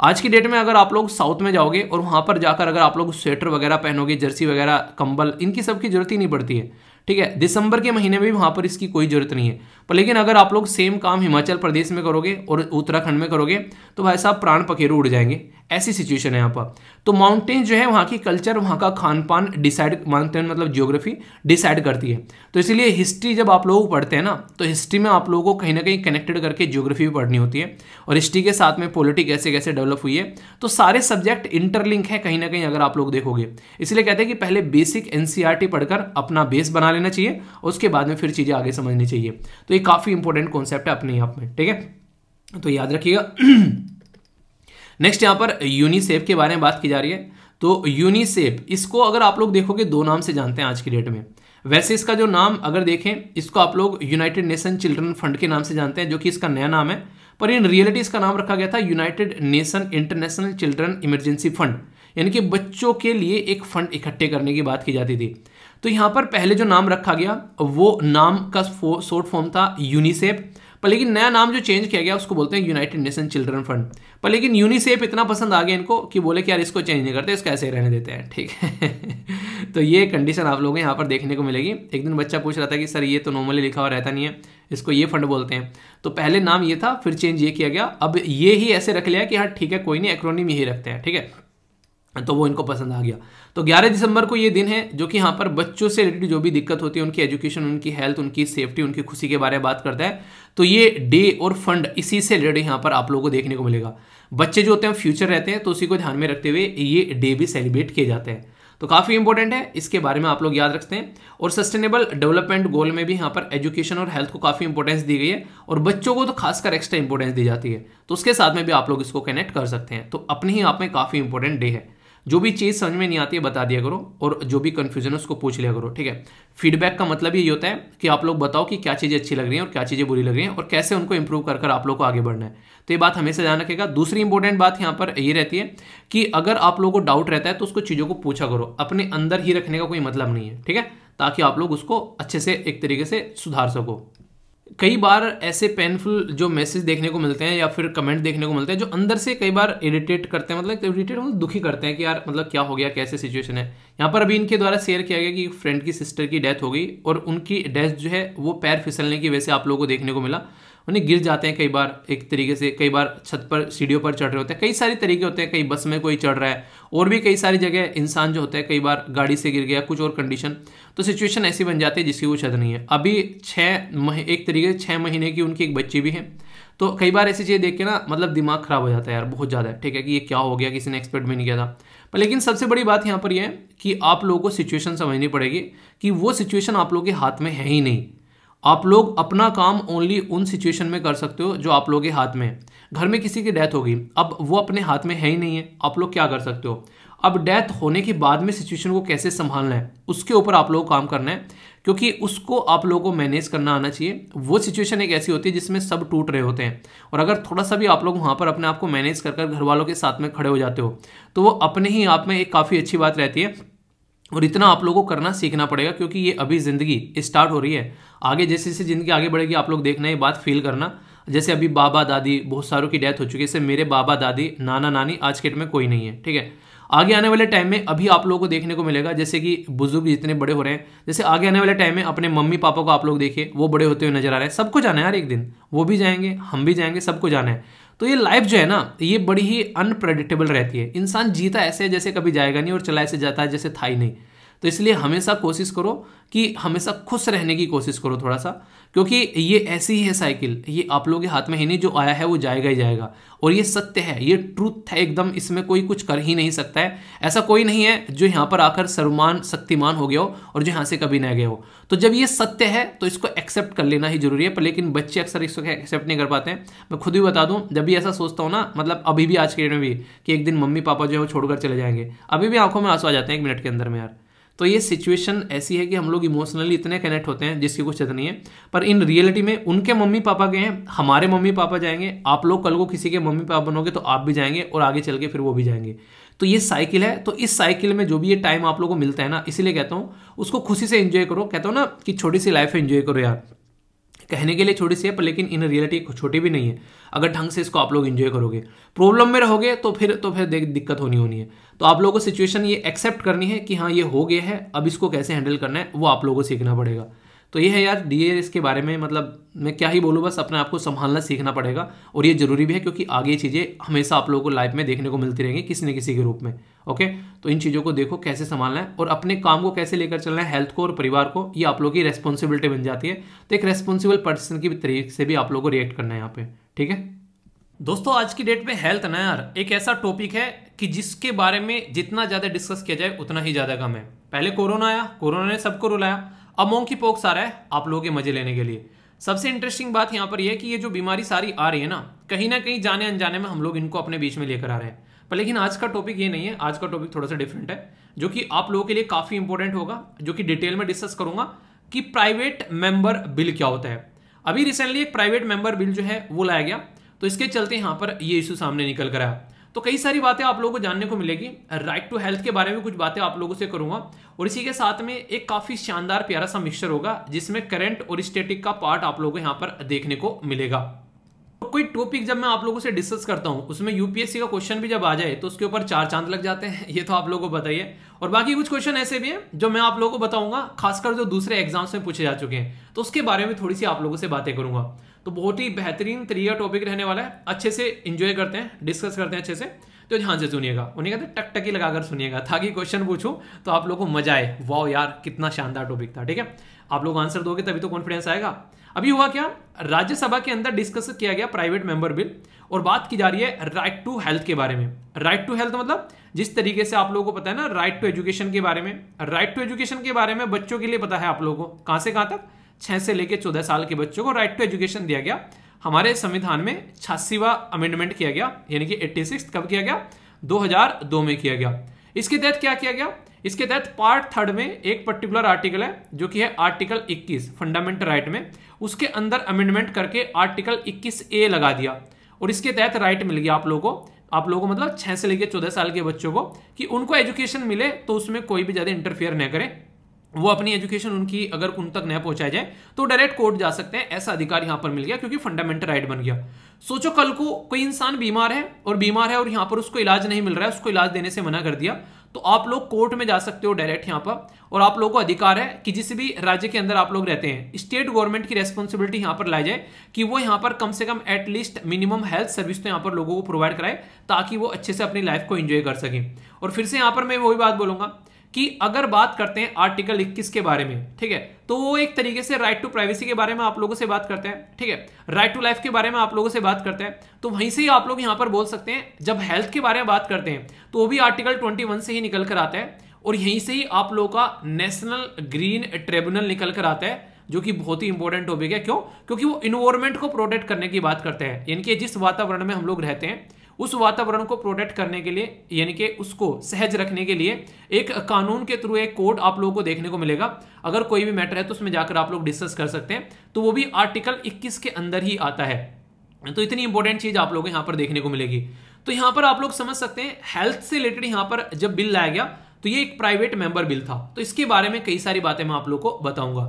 आज की डेट में अगर आप लोग साउथ में जाओगे और वहाँ पर जाकर अगर आप लोग स्वेटर वगैरह पहनोगे जर्सी वगैरह कंबल इनकी सबकी जरूरत ही नहीं पड़ती है ठीक है दिसंबर के महीने में भी वहाँ पर इसकी कोई ज़रूरत नहीं है पर लेकिन अगर आप लोग सेम काम हिमाचल प्रदेश में करोगे और उत्तराखंड में करोगे तो भाई साहब प्राण पखेरु उड़ जाएंगे ऐसी सिचुएशन है यहाँ पर तो माउंटेन जो है वहाँ की कल्चर वहाँ का खान पान डिसाइड माउंटेन मतलब जियोग्राफी डिसाइड करती है तो इसलिए हिस्ट्री जब आप लोग पढ़ते हैं ना तो हिस्ट्री में आप लोगों को कहीं ना कहीं कनेक्टेड करके जियोग्राफी भी पढ़नी होती है और हिस्ट्री के साथ में पॉलिटिक ऐसे कैसे डेवलप हुई है तो सारे सब्जेक्ट इंटरलिंक है कहीं ना कहीं अगर आप लोग देखोगे इसलिए कहते हैं कि पहले बेसिक एनसीआरटी e पढ़कर अपना बेस बना लेना चाहिए उसके बाद में फिर चीज़ें आगे समझनी चाहिए तो ये काफ़ी इंपॉर्टेंट कॉन्सेप्ट है अपने आप में ठीक है तो याद रखिएगा नेक्स्ट यहां पर यूनिसेफ के बारे में बात की जा रही है तो यूनिसेफ इसको अगर आप लोग देखोगे दो नाम से जानते हैं आज की डेट में वैसे इसका जो नाम अगर देखें इसको आप लोग यूनाइटेड नेशन चिल्ड्रन फंड के नाम से जानते हैं जो कि इसका नया नाम है पर इन रियलिटी इसका नाम रखा गया था United Nation International Children Emergency Fund यानी कि बच्चों के लिए एक फंड इकट्ठे करने की बात की जाती थी तो यहाँ पर पहले जो नाम रखा गया वो नाम का शॉर्ट फॉर्म था यूनिसेफ पर लेकिन नया नाम जो चेंज किया गया उसको बोलते हैं यूनाइटेड नेशन चिल्ड्रन फंड पर लेकिन यूनिसेफ इतना पसंद आ गया इनको कि बोले कि यार इसको चेंज नहीं करते इसको ऐसे ही रहने देते हैं ठीक है तो ये कंडीशन आप लोगों यहाँ पर देखने को मिलेगी एक दिन बच्चा पूछ रहा था कि सर ये तो नॉर्मली लिखा हुआ रहता नहीं है इसको ये फंड बोलते हैं तो पहले नाम ये था फिर चेंज ये किया गया अब ये ही ऐसे रख लिया कि हाँ ठीक है कोई नहीं एक्रोनिम यही रखते हैं ठीक है तो वो इनको पसंद आ गया तो 11 दिसंबर को ये दिन है जो कि यहाँ पर बच्चों से रिलेटेड जो भी दिक्कत होती है उनकी एजुकेशन उनकी हेल्थ उनकी सेफ्टी उनकी खुशी के बारे में बात करता है तो ये डे और फंड इसी से रिलेटेड यहाँ पर आप लोगों को देखने को मिलेगा बच्चे जो होते हैं फ्यूचर रहते हैं तो उसी को ध्यान में रखते हुए ये डे भी सेलिब्रेट किए जाते हैं तो काफ़ी इंपॉर्टेंट है इसके बारे में आप लोग याद रखते हैं और सस्टेनेबल डेवलपमेंट गोल में भी यहाँ पर एजुकेशन और हेल्थ को काफ़ी इंपॉर्टेंस दी गई है और बच्चों को तो खासकर एक्स्ट्रा इंपॉर्टेंस दी जाती है तो उसके साथ में भी आप लोग इसको कनेक्ट कर सकते हैं तो अपने ही आप में काफ़ी इंपॉर्टेंट डे है जो भी चीज़ समझ में नहीं आती है बता दिया करो और जो भी कन्फ्यूजन है उसको पूछ लिया करो ठीक है फीडबैक का मतलब ये होता है कि आप लोग बताओ कि क्या चीज़ें अच्छी लग रही हैं और क्या चीज़ें बुरी लग रही हैं और कैसे उनको इंप्रूव कर कर आप लोग को आगे बढ़ना है तो ये बात हमेशा ध्यान रखेगा दूसरी इंपॉर्टेंट बात यहाँ पर ये रहती है कि अगर आप लोगों को डाउट रहता है तो उसको चीज़ों को पूछा करो अपने अंदर ही रखने का कोई मतलब नहीं है ठीक है ताकि आप लोग उसको अच्छे से एक तरीके से सुधार सको कई बार ऐसे पेनफुल जो मैसेज देखने को मिलते हैं या फिर कमेंट देखने को मिलते हैं जो अंदर से कई बार इरिटेट करते हैं मतलब इरिटेट मतलब दुखी करते हैं कि यार मतलब क्या हो गया कैसे सिचुएशन है यहाँ पर अभी इनके द्वारा शेयर किया गया कि फ्रेंड की सिस्टर की डेथ हो गई और उनकी डेथ जो है वो पैर फिसलने की वजह से आप लोगों को देखने को मिला उन्हें गिर जाते हैं कई बार एक तरीके से कई बार छत पर सीढ़ियों पर चढ़ रहे होते हैं कई सारे तरीके होते हैं कहीं बस में कोई चढ़ रहा है और भी कई सारी जगह इंसान जो होता है कई बार गाड़ी से गिर गया कुछ और कंडीशन तो सिचुएशन ऐसी बन जाती है जिसकी वो छत नहीं है अभी छः मह एक तरीके से छः महीने की उनकी एक बच्ची भी है तो कई बार ऐसी चीज़ें देख के ना मतलब दिमाग खराब हो जाता है यार बहुत ज़्यादा ठीक है कि ये क्या हो गया किसी ने एक्सपेक्ट भी नहीं किया था पर लेकिन सबसे बड़ी बात यहाँ पर यह है कि आप लोगों को सिचुएशन समझनी पड़ेगी कि वो सिचुएशन आप लोगों के हाथ में है ही नहीं आप लोग अपना काम ओनली उन सिचुएशन में कर सकते हो जो आप लोग के हाथ में है घर में किसी की डेथ होगी अब वो अपने हाथ में है ही नहीं है आप लोग क्या कर सकते हो अब डेथ होने के बाद में सिचुएशन को कैसे संभालना है उसके ऊपर आप लोगों को काम करना है क्योंकि उसको आप लोगों को मैनेज करना आना चाहिए वो सिचुएशन एक ऐसी होती है जिसमें सब टूट रहे होते हैं और अगर थोड़ा सा भी आप लोग वहाँ पर अपने आप को मैनेज कर कर घर वालों के साथ में खड़े हो जाते हो तो वो अपने ही आप में एक काफ़ी अच्छी बात रहती है और इतना आप लोगों को करना सीखना पड़ेगा क्योंकि ये अभी ज़िंदगी स्टार्ट हो रही है आगे जैसे जैसे ज़िंदगी आगे बढ़ेगी आप लोग देखना ये बात फील करना जैसे अभी बाबा दादी बहुत सारों की डेथ हो चुकी है जैसे मेरे बाबा दादी नाना नानी आज के डेट में कोई नहीं है ठीक है आगे आने वाले टाइम में अभी आप लोगों को देखने को मिलेगा जैसे कि बुजुर्ग जितने बड़े हो रहे हैं जैसे आगे आने वाले टाइम में अपने मम्मी पापा को आप लोग देखिए वो बड़े होते हुए नजर आ रहे हैं सबको जाना है यार एक दिन वो भी जाएंगे हम भी जाएंगे सबको जाना है तो ये लाइफ जो है ना ये बड़ी ही अनप्रेडिक्टेबल रहती है इंसान जीता ऐसे जैसे कभी जाएगा नहीं और चला ऐसे जाता है जैसे था ही नहीं तो इसलिए हमेशा कोशिश करो कि हमेशा खुश रहने की कोशिश करो थोड़ा सा क्योंकि ये ऐसी ही है साइकिल ये आप लोगों के हाथ में ही नहीं जो आया है वो जाएगा ही जाएगा और ये सत्य है ये ट्रूथ है एकदम इसमें कोई कुछ कर ही नहीं सकता है ऐसा कोई नहीं है जो यहाँ पर आकर सर्वमान शक्तिमान हो गया हो और जो यहाँ से कभी नहीं गया हो तो जब ये सत्य है तो इसको एक्सेप्ट कर लेना ही जरूरी है पर लेकिन बच्चे अक्सर इसको एक्सेप्ट नहीं कर पाते हैं मैं खुद भी बता दूँ जब भी ऐसा सोचता हूँ ना मतलब अभी भी आज के डेट में भी कि एक दिन मम्मी पापा जो है वो छोड़कर चले जाएंगे अभी भी आंखों में आंसू आ जाते हैं एक मिनट के अंदर में यार तो ये सिचुएशन ऐसी है कि हम लोग इमोशनली इतने कनेक्ट होते हैं जिसकी कुछ नहीं है पर इन रियलिटी में उनके मम्मी पापा गए हैं हमारे मम्मी पापा जाएंगे आप लोग कल को किसी के मम्मी पापा बनोगे तो आप भी जाएंगे और आगे चल के फिर वो भी जाएंगे तो ये साइकिल है तो इस साइकिल में जो भी ये टाइम आप लोग को मिलता है ना इसीलिए कहता हूँ उसको खुशी से इन्जॉय करो कहता हूँ ना कि छोटी सी लाइफ है इन्जॉय करो यार कहने के लिए छोटी सी है पर लेकिन इन रियलिटी छोटी भी नहीं है अगर ढंग से इसको आप लोग इन्जॉय करोगे प्रॉब्लम में रहोगे तो फिर तो फिर दिक्कत होनी होनी है तो आप लोगों को सिचुएशन ये एक्सेप्ट करनी है कि हाँ ये हो गया है अब इसको कैसे हैंडल करना है वो आप लोगों को सीखना पड़ेगा तो ये है यार डी के बारे में मतलब मैं क्या ही बोलूँ बस अपने आप को संभालना सीखना पड़ेगा और ये ज़रूरी भी है क्योंकि आगे चीज़ें हमेशा आप लोगों को लाइफ में देखने को मिलती रहेंगी किसी न किसी के रूप में ओके तो इन चीज़ों को देखो कैसे संभालना है और अपने काम को कैसे लेकर चलना है हेल्थ को और परिवार को ये आप लोगों की रेस्पॉन्सिबिलिटी बन जाती है तो एक रेस्पॉन्सिबल पर्सन की तरीके से भी आप लोग को रिएक्ट करना है यहाँ पे ठीक है दोस्तों आज की डेट में हेल्थ ना यार एक ऐसा टॉपिक है कि जिसके बारे में जितना ज़्यादा डिस्कस किया जाए उतना ही ज़्यादा कम है पहले कोरोना आया कोरोना ने सबको रुलाया अब मोंकी पोक्स आ रहा है आप लोगों के मजे लेने के लिए सबसे इंटरेस्टिंग बात यहाँ पर यह कि ये जो बीमारी सारी आ रही है ना कहीं ना कहीं जाने अनजाने में हम लोग इनको अपने बीच में लेकर आ रहे हैं पर लेकिन आज का टॉपिक ये नहीं है आज का टॉपिक थोड़ा सा डिफरेंट है जो कि आप लोगों के लिए काफ़ी इंपॉर्टेंट होगा जो कि डिटेल में डिस्कस करूंगा कि प्राइवेट मेंबर बिल क्या होता है अभी रिसेंटली एक प्राइवेट मेंबर बिल जो है वो लाया गया तो इसके चलते यहाँ पर ये इशू सामने निकल कर आया तो कई सारी बातें आप लोगों को जानने को मिलेगी राइट टू हेल्थ के बारे में कुछ बातें आप लोगों से करूंगा और इसी के साथ में एक काफ़ी शानदार प्यारा सा मिक्सचर होगा जिसमें करंट और स्टेटिक का पार्ट आप लोगों को यहाँ पर देखने को मिलेगा कोई टॉपिक जब मैं आप लोगों से डिस्कस करता हूँ उसमें यूपीएससी का क्वेश्चन भी जब आ जाए तो उसके ऊपर चार चांद लग जाते हैं ये तो आप लोगों को बताइए और बाकी कुछ क्वेश्चन ऐसे भी हैं जो मैं आप लोगों को बताऊंगा खासकर जो दूसरे एग्जाम्स में पूछे जा चुके हैं तो उसके बारे में थोड़ी सी आप लोगों से बातें करूंगा तो बहुत ही बेहतरीन तरीका टॉपिक रहने वाला है अच्छे से इंजॉय करते हैं डिस्कस करते हैं अच्छे से तो ध्यान हाँ से सुनिएगा उन्हें कहते हैं टकटकी लगाकर सुनिएगा ताकि क्वेश्चन पूछूं तो आप लोगों को मजा आए वाओ यार कितना शानदार टॉपिक था ठीक है आप लोग आंसर दोगे तभी तो कॉन्फिडेंस आएगा अभी हुआ क्या राज्यसभा के अंदर डिस्कस किया गया प्राइवेट मेंबर बिल और बात की जा रही है राइट टू हेल्थ के बारे में राइट टू हेल्थ मतलब जिस तरीके से आप लोगों को पता है ना राइट टू एजुकेशन के बारे में राइट टू एजुकेशन के बारे में बच्चों के लिए पता है आप लोगों को कहां से कहां तक छह से लेकर चौदह साल के बच्चों को राइट टू एजुकेशन दिया गया हमारे संविधान में छियासीवा अमेंडमेंट किया गया यानी कि एट्टी सिक्स कब किया गया 2002 में किया गया इसके तहत क्या किया गया इसके तहत पार्ट थर्ड में एक पर्टिकुलर आर्टिकल है जो कि है आर्टिकल 21 फंडामेंटल राइट में उसके अंदर अमेंडमेंट करके आर्टिकल 21 ए लगा दिया और इसके तहत राइट मिल गया आप लोगों को आप लोगों को मतलब छह से लेकर चौदह साल के बच्चों को कि उनको एजुकेशन मिले तो उसमें कोई भी ज़्यादा इंटरफेयर न करें वो अपनी एजुकेशन उनकी अगर उन तक न पहुंचाई जाए तो डायरेक्ट कोर्ट जा सकते हैं ऐसा अधिकार यहां पर मिल गया क्योंकि फंडामेंटल राइट बन गया सोचो कल को कोई इंसान बीमार है और बीमार है और यहां पर उसको इलाज नहीं मिल रहा है उसको इलाज देने से मना कर दिया तो आप लोग कोर्ट में जा सकते हो डायरेक्ट यहां पर और आप लोगों को अधिकार है कि जिस भी राज्य के अंदर आप लोग रहते हैं स्टेट गवर्नमेंट की रेस्पॉन्सिबिलिटी यहां पर लाई जाए कि वो यहाँ पर कम से कम एटलीस्ट मिनिमम हेल्थ सर्विस तो यहाँ पर लोगों को प्रोवाइड कराए ताकि वो अच्छे से अपनी लाइफ को एंजॉय कर सकें और फिर से यहाँ पर मैं वही बात बोलूंगा कि अगर बात करते हैं आर्टिकल 21 के बारे में ठीक है तो वो एक तरीके से राइट टू प्राइवेसी के बारे में आप लोगों से बात करते हैं ठीक है राइट टू लाइफ के बारे में आप लोगों से बात करते हैं तो वहीं से ही आप लोग यहां पर बोल सकते हैं जब हेल्थ के बारे में बात करते हैं तो वो भी आर्टिकल 21 से ही निकल कर आता है और यहीं से ही आप लोगों का नेशनल ग्रीन ट्रिब्यूनल निकल कर आता है जो कि बहुत ही इंपॉर्टेंट हो गया क्यों क्योंकि वो इन्वायरमेंट को प्रोटेक्ट करने की बात करते हैं यानी कि जिस वातावरण में हम लोग रहते हैं उस वातावरण को प्रोटेक्ट करने के लिए यानी कि उसको सहज रखने के लिए एक कानून के थ्रू एक कोड आप लोगों को देखने को मिलेगा अगर कोई भी मैटर है तो उसमें जाकर आप लोग डिस्कस कर सकते हैं तो वो भी आर्टिकल इक्कीस के अंदर ही आता है तो इतनी इंपॉर्टेंट चीज आप लोग यहां पर देखने को मिलेगी तो यहां पर आप लोग समझ सकते हैं हेल्थ से रिलेटेड यहां पर जब बिल लाया गया तो ये एक प्राइवेट मेंबर बिल था तो इसके बारे में कई सारी बातें मैं आप लोग को बताऊंगा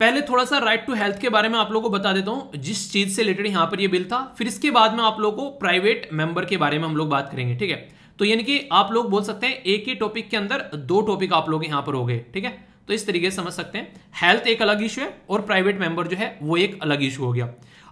पहले थोड़ा सा राइट टू हेल्थ के बारे में आप लोगों को बता देता हूं जिस चीज़ से रिलेटेड यहां पर ये बिल था फिर इसके बाद में आप लोगों को प्राइवेट मेंबर के बारे में हम लोग बात करेंगे ठीक है तो यानी कि आप लोग बोल सकते हैं एक ही टॉपिक के अंदर दो टॉपिक आप लोग यहां पर हो गए ठीक है तो इस तरीके से समझ सकते हैं हेल्थ एक अलग इशू है और प्राइवेट मेंबर जो है वो एक अलग इशू हो गया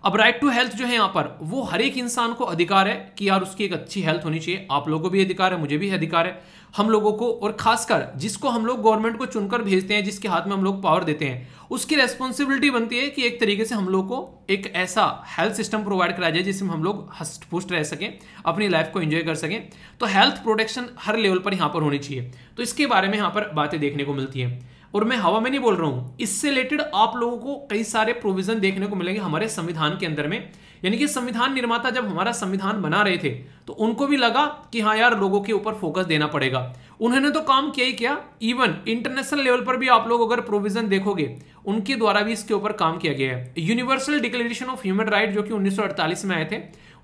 अब राइट टू हेल्थ जो है यहाँ पर वो हर एक इंसान को अधिकार है कि यार उसकी एक अच्छी हेल्थ होनी चाहिए आप लोगों को भी अधिकार है मुझे भी अधिकार है हम लोगों को और खासकर जिसको हम लोग गवर्नमेंट को चुनकर भेजते हैं जिसके हाथ में हम लोग पावर देते हैं उसकी रेस्पॉन्सिबिलिटी बनती है कि एक तरीके से हम लोग को एक ऐसा हेल्थ सिस्टम प्रोवाइड कराया जाए जिसमें हम लोग हस्ट पुष्ट रह सकें अपनी लाइफ को एंजॉय कर सकें तो हेल्थ प्रोटेक्शन हर लेवल पर यहाँ पर होनी चाहिए तो इसके बारे में यहाँ पर बातें देखने को मिलती हैं और मैं हवा में नहीं बोल रहा हूं इससे रिलेटेड आप लोगों को कई सारे प्रोविजन देखने को मिलेंगे हमारे संविधान के अंदर में यानी कि संविधान निर्माता जब हमारा संविधान बना रहे थे तो उनको भी लगा कि हाँ यार लोगों के ऊपर फोकस देना पड़ेगा उन्होंने तो काम किया ही किया इवन इंटरनेशनल लेवल पर भी आप लोग अगर प्रोविजन देखोगे उनके द्वारा भी इसके ऊपर काम किया गया है Universal Declaration of Human Right जो कि उन्नीस में आए थे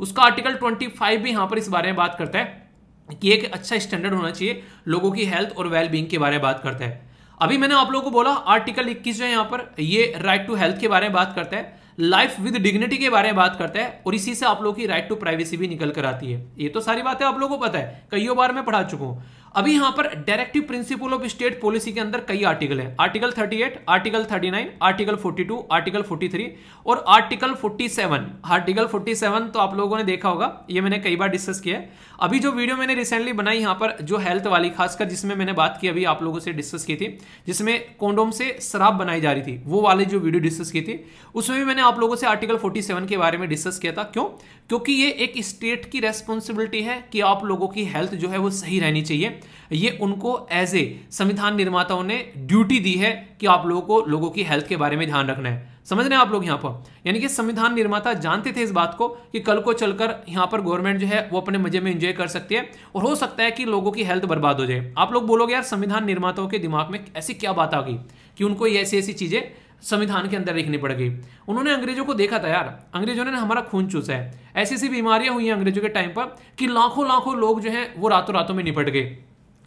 उसका आर्टिकल ट्वेंटी भी यहाँ पर इस बारे में बात करता है कि एक अच्छा स्टैंडर्ड होना चाहिए लोगों की हेल्थ और वेलबींग के बारे में बात करता है अभी मैंने आप लोगों को बोला आर्टिकल 21 जो है यहाँ पर ये राइट टू हेल्थ के बारे में बात करता है लाइफ विद डिग्निटी के बारे में बात करता है और इसी से आप लोगों की राइट टू प्राइवेसी भी निकल कर आती है ये तो सारी बातें आप लोगों को पता है कईयों बार मैं पढ़ा चुका हूँ अभी यहाँ पर directive principle of state policy के अंदर कई आर्टिकल हैं आर्टिकल 38, आर्टिकल 39, आर्टिकल 42, आर्टिकल 43 और आर्टिकल 47। आर्टिकल 47 तो आप लोगों ने देखा होगा ये मैंने कई बार डिस्कस किया है अभी जो वीडियो मैंने रिसेंटली बनाई यहाँ पर जो हेल्थ वाली खासकर जिसमें मैंने बात की अभी आप लोगों से डिस्कस की थी जिसमें कोंडोम से शराब बनाई जा रही थी वो वाले जो वीडियो डिस्कस की थी उसमें भी मैंने आप लोगों से आर्टिकल 47 के बारे में डिस्कस किया था क्यों क्योंकि ये एक स्टेट की रेस्पॉन्सिबिलिटी है कि आप लोगों की हेल्थ जो है वो सही रहनी चाहिए ये उनको एज ए संविधान निर्माताओं ने ड्यूटी दी है कि आप लोगों को लोगों की हेल्थ के बारे में ध्यान रखना है समझ रहे हैं आप लोग यहाँ पर यानी कि संविधान निर्माता जानते थे इस बात को कि कल को चलकर यहाँ पर गवर्नमेंट जो है वो अपने मजे में एंजॉय कर सकती है और हो सकता है कि लोगों की हेल्थ बर्बाद हो जाए आप लोग बोलोगे यार संविधान निर्माताओं के दिमाग में ऐसी क्या बात आ गई कि उनको ये ऐसी ऐसी चीज़ें संविधान के अंदर लिखनी पड़ गई उन्होंने अंग्रेजों को देखा था यार अंग्रेजों ने हमारा खून चूसा है ऐसी ऐसी बीमारियां हुई हैं अंग्रेजों के टाइम पर कि लाखों लाखों लोग जो हैं वो रातों रातों में निपट गए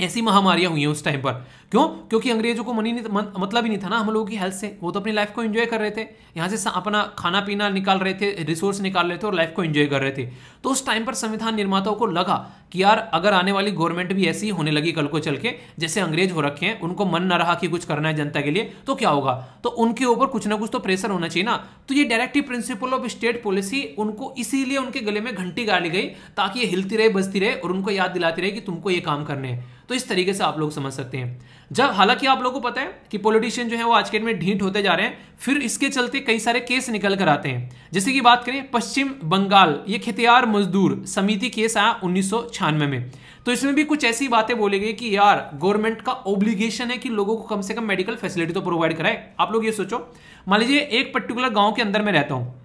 ऐसी महामारियां हुई हैं उस टाइम पर क्यों क्योंकि अंग्रेजों को मनी नहीं मन, मतलब ही नहीं था ना हम लोगों की हेल्थ से वो तो अपनी लाइफ को एंजॉय कर रहे थे यहाँ से अपना खाना पीना निकाल रहे थे रिसोर्स निकाल रहे थे और लाइफ को एंजॉय कर रहे थे तो उस टाइम पर संविधान निर्माताओं को लगा कि यार अगर आने वाली गवर्नमेंट भी ऐसी होने लगी कल को चल के जैसे अंग्रेज हो रखे हैं उनको मन ना रहा कि कुछ करना है जनता के लिए तो क्या होगा तो उनके ऊपर कुछ ना कुछ तो प्रेशर होना चाहिए ना तो ये directive principle of state policy उनको इसीलिए उनके गले में घंटी गाड़ी गई ताकि ये हिलती रहे बजती रहे और उनको याद दिलाती रहे कि तुमको ये काम करने हैं तो इस तरीके से आप लोग समझ सकते हैं जब हालांकि आप लोगों को पता है कि पॉलिटिशियन जो है वो आज के डेट में ढीठ होते जा रहे हैं फिर इसके चलते कई सारे केस निकल कर आते हैं जैसे कि बात करें पश्चिम बंगाल ये खेतियार मजदूर समिति केस आया उन्नीस में तो इसमें भी कुछ ऐसी बातें बोली गई कि यार गवर्नमेंट का ओब्लिगेशन है कि लोगों को कम से कम मेडिकल फैसिलिटी तो प्रोवाइड कराए आप लोग ये सोचो मान लीजिए एक पर्टिकुलर गांव के अंदर में रहता हूं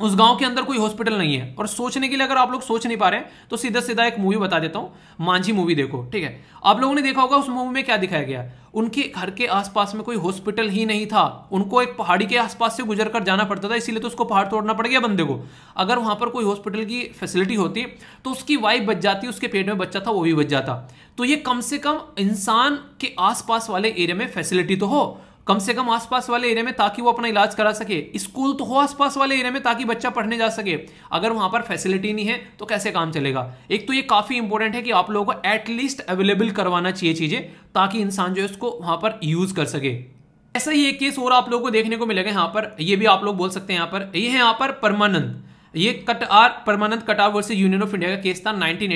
उस गांव के अंदर कोई हॉस्पिटल नहीं है और सोचने के लिए अगर आप लोग सोच नहीं पा रहे तो सीधा सीधा एक मूवी बता देता हूँ मांझी मूवी देखो ठीक है आप लोगों ने देखा होगा उस मूवी में क्या दिखाया गया उनके घर के आसपास में कोई हॉस्पिटल ही नहीं था उनको एक पहाड़ी के आसपास से गुजर कर जाना पड़ता था इसीलिए तो उसको पहाड़ तोड़ना पड़ गया बंदे को अगर वहां पर कोई हॉस्पिटल की फैसिलिटी होती तो उसकी वाइफ बच जाती उसके पेट में बच्चा था वो भी बच जाता तो ये कम से कम इंसान के आसपास वाले एरिया में फैसिलिटी तो हो कम से कम आसपास वाले एरिया में ताकि वो अपना इलाज करा सके स्कूल तो हो आसपास वाले एरिया में ताकि बच्चा पढ़ने जा सके अगर वहां पर फैसिलिटी नहीं है तो कैसे काम चलेगा एक तो ये काफ़ी इंपॉर्टेंट है कि आप लोगों को एटलीस्ट अवेलेबल करवाना चाहिए चीज़ें ताकि इंसान जो है उसको वहां पर यूज़ कर सके ऐसा ही एक केस और आप लोगों को देखने को मिलेगा यहाँ पर ये भी आप लोग बोल सकते हैं यहाँ पर ये है यहाँ पर परमानंद ये R Parmanand Katara versus union of India का केस था नाइनटीन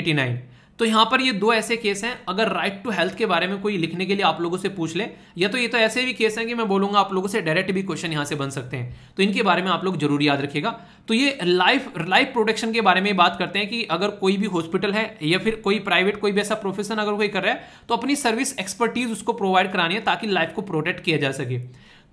तो यहां पर ये दो ऐसे केस हैं अगर राइट टू हेल्थ के बारे में कोई लिखने के लिए आप लोगों से पूछ ले या तो ये तो ऐसे भी केस हैं कि मैं बोलूंगा आप लोगों से डायरेक्ट भी क्वेश्चन यहाँ से बन सकते हैं तो इनके बारे में आप लोग जरूर याद रखिएगा तो ये लाइफ लाइफ प्रोटेक्शन के बारे में बात करते हैं कि अगर कोई भी हॉस्पिटल है या फिर कोई प्राइवेट कोई भी ऐसा प्रोफेशन अगर कोई कर रहा है तो अपनी सर्विस एक्सपर्टीज उसको प्रोवाइड करानी है ताकि लाइफ को प्रोटेक्ट किया जा सके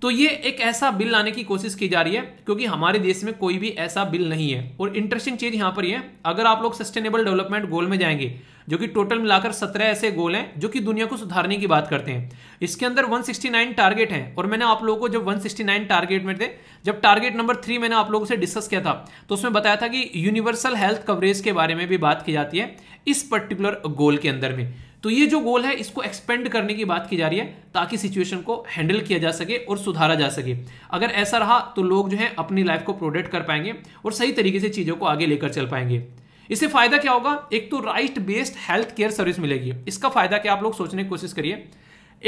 तो ये एक ऐसा बिल लाने की कोशिश की जा रही है क्योंकि हमारे देश में कोई भी ऐसा बिल नहीं है और इंटरेस्टिंग चीज यहां पर ये अगर आप लोग सस्टेनेबल डेवलपमेंट गोल में जाएंगे जो कि टोटल मिलाकर सत्रह ऐसे गोल हैं जो कि दुनिया को सुधारने की बात करते हैं इसके अंदर 169 टारगेट हैं और मैंने आप लोगों को जब 169 टारगेट में थे जब टारगेट नंबर थ्री मैंने आप लोगों से डिस्कस किया था तो उसमें बताया था कि यूनिवर्सल हेल्थ कवरेज के बारे में भी बात की जाती है इस पर्टिकुलर गोल के अंदर में तो ये जो गोल है इसको एक्सपेंड करने की बात की जा रही है ताकि सिचुएशन को हैंडल किया जा सके और सुधारा जा सके अगर ऐसा रहा तो लोग जो है अपनी लाइफ को प्रोडक्ट कर पाएंगे और सही तरीके से चीज़ों को आगे लेकर चल पाएंगे इससे फायदा क्या होगा एक तो right based health care service मिलेगी इसका फायदा क्या आप लोग सोचने की कोशिश करिए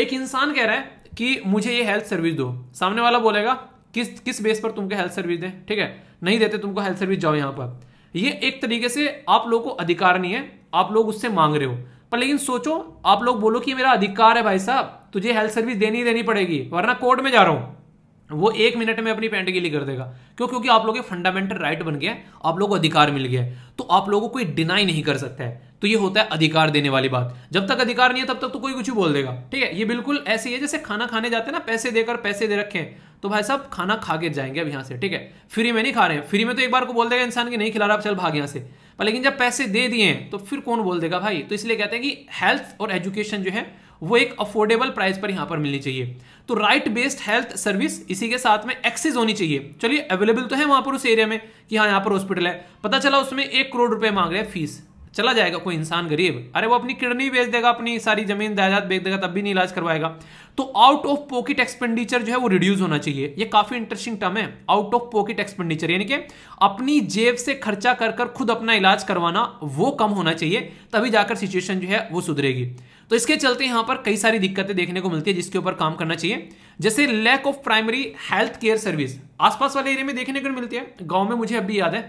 एक इंसान कह रहा है कि मुझे ये हेल्थ सर्विस दो सामने वाला बोलेगा किस किस बेस पर तुमको हेल्थ सर्विस दें ठीक है नहीं देते तुमको हेल्थ सर्विस जाओ यहाँ पर ये एक तरीके से आप लोगों को अधिकार नहीं है आप लोग उससे मांग रहे हो पर लेकिन सोचो आप लोग बोलो कि मेरा अधिकार है भाई साहब तुझे हेल्थ सर्विस देनी ही देनी पड़ेगी वरना कोर्ट में जा रहा हूँ वो एक मिनट में अपनी पेंट गीली कर देगा क्यों क्योंकि आप लोग के फंडामेंटल राइट बन गया आप लोगों को अधिकार मिल गया तो आप लोगों को कोई डिनाई नहीं कर सकता है तो ये होता है अधिकार देने वाली बात जब तक अधिकार नहीं है तब तक तो कोई कुछ बोल देगा ठीक है ये बिल्कुल ऐसे ही है जैसे खाना खाने जाते हैं ना पैसे देकर पैसे दे रखे तो भाई साहब खाना खा के जाएंगे अब यहाँ से ठीक है फ्री में नहीं खा रहे हैं फ्री में तो एक बार को बोल देगा इंसान की नहीं खिला रहा चल भाग यहाँ से पर लेकिन जब पैसे दे दिए तो फिर कौन बोल देगा भाई तो इसलिए कहते हैं कि हेल्थ और एजुकेशन जो है वो एक अफोर्डेबल प्राइस पर यहां पर मिलनी चाहिए तो राइट बेस्ड हेल्थ सर्विस इसी के साथ में एक्सेस होनी चाहिए चलिए अवेलेबल तो है वहां पर उस एरिया में कि हाँ यहां पर हॉस्पिटल है पता चला उसमें एक करोड़ रुपए मांग रहे हैं फीस चला जाएगा कोई इंसान गरीब अरे वो अपनी किडनी बेच देगा अपनी सारी जमीन जायदाद बेच देगा तब भी नहीं इलाज करवाएगा तो आउट ऑफ पॉकेट एक्सपेंडिचर जो है वो रिड्यूस होना चाहिए ये काफी इंटरेस्टिंग टर्म है आउट ऑफ पॉकेट एक्सपेंडिचर यानी कि अपनी जेब से खर्चा कर कर खुद अपना इलाज करवाना वो कम होना चाहिए तभी जाकर सिचुएशन जो है वो सुधरेगी तो इसके चलते यहां पर कई सारी दिक्कतें देखने को मिलती है जिसके ऊपर काम करना चाहिए जैसे lack of primary health care service आसपास वाले एरिया में देखने को मिलती है गाँव में मुझे अब भी याद है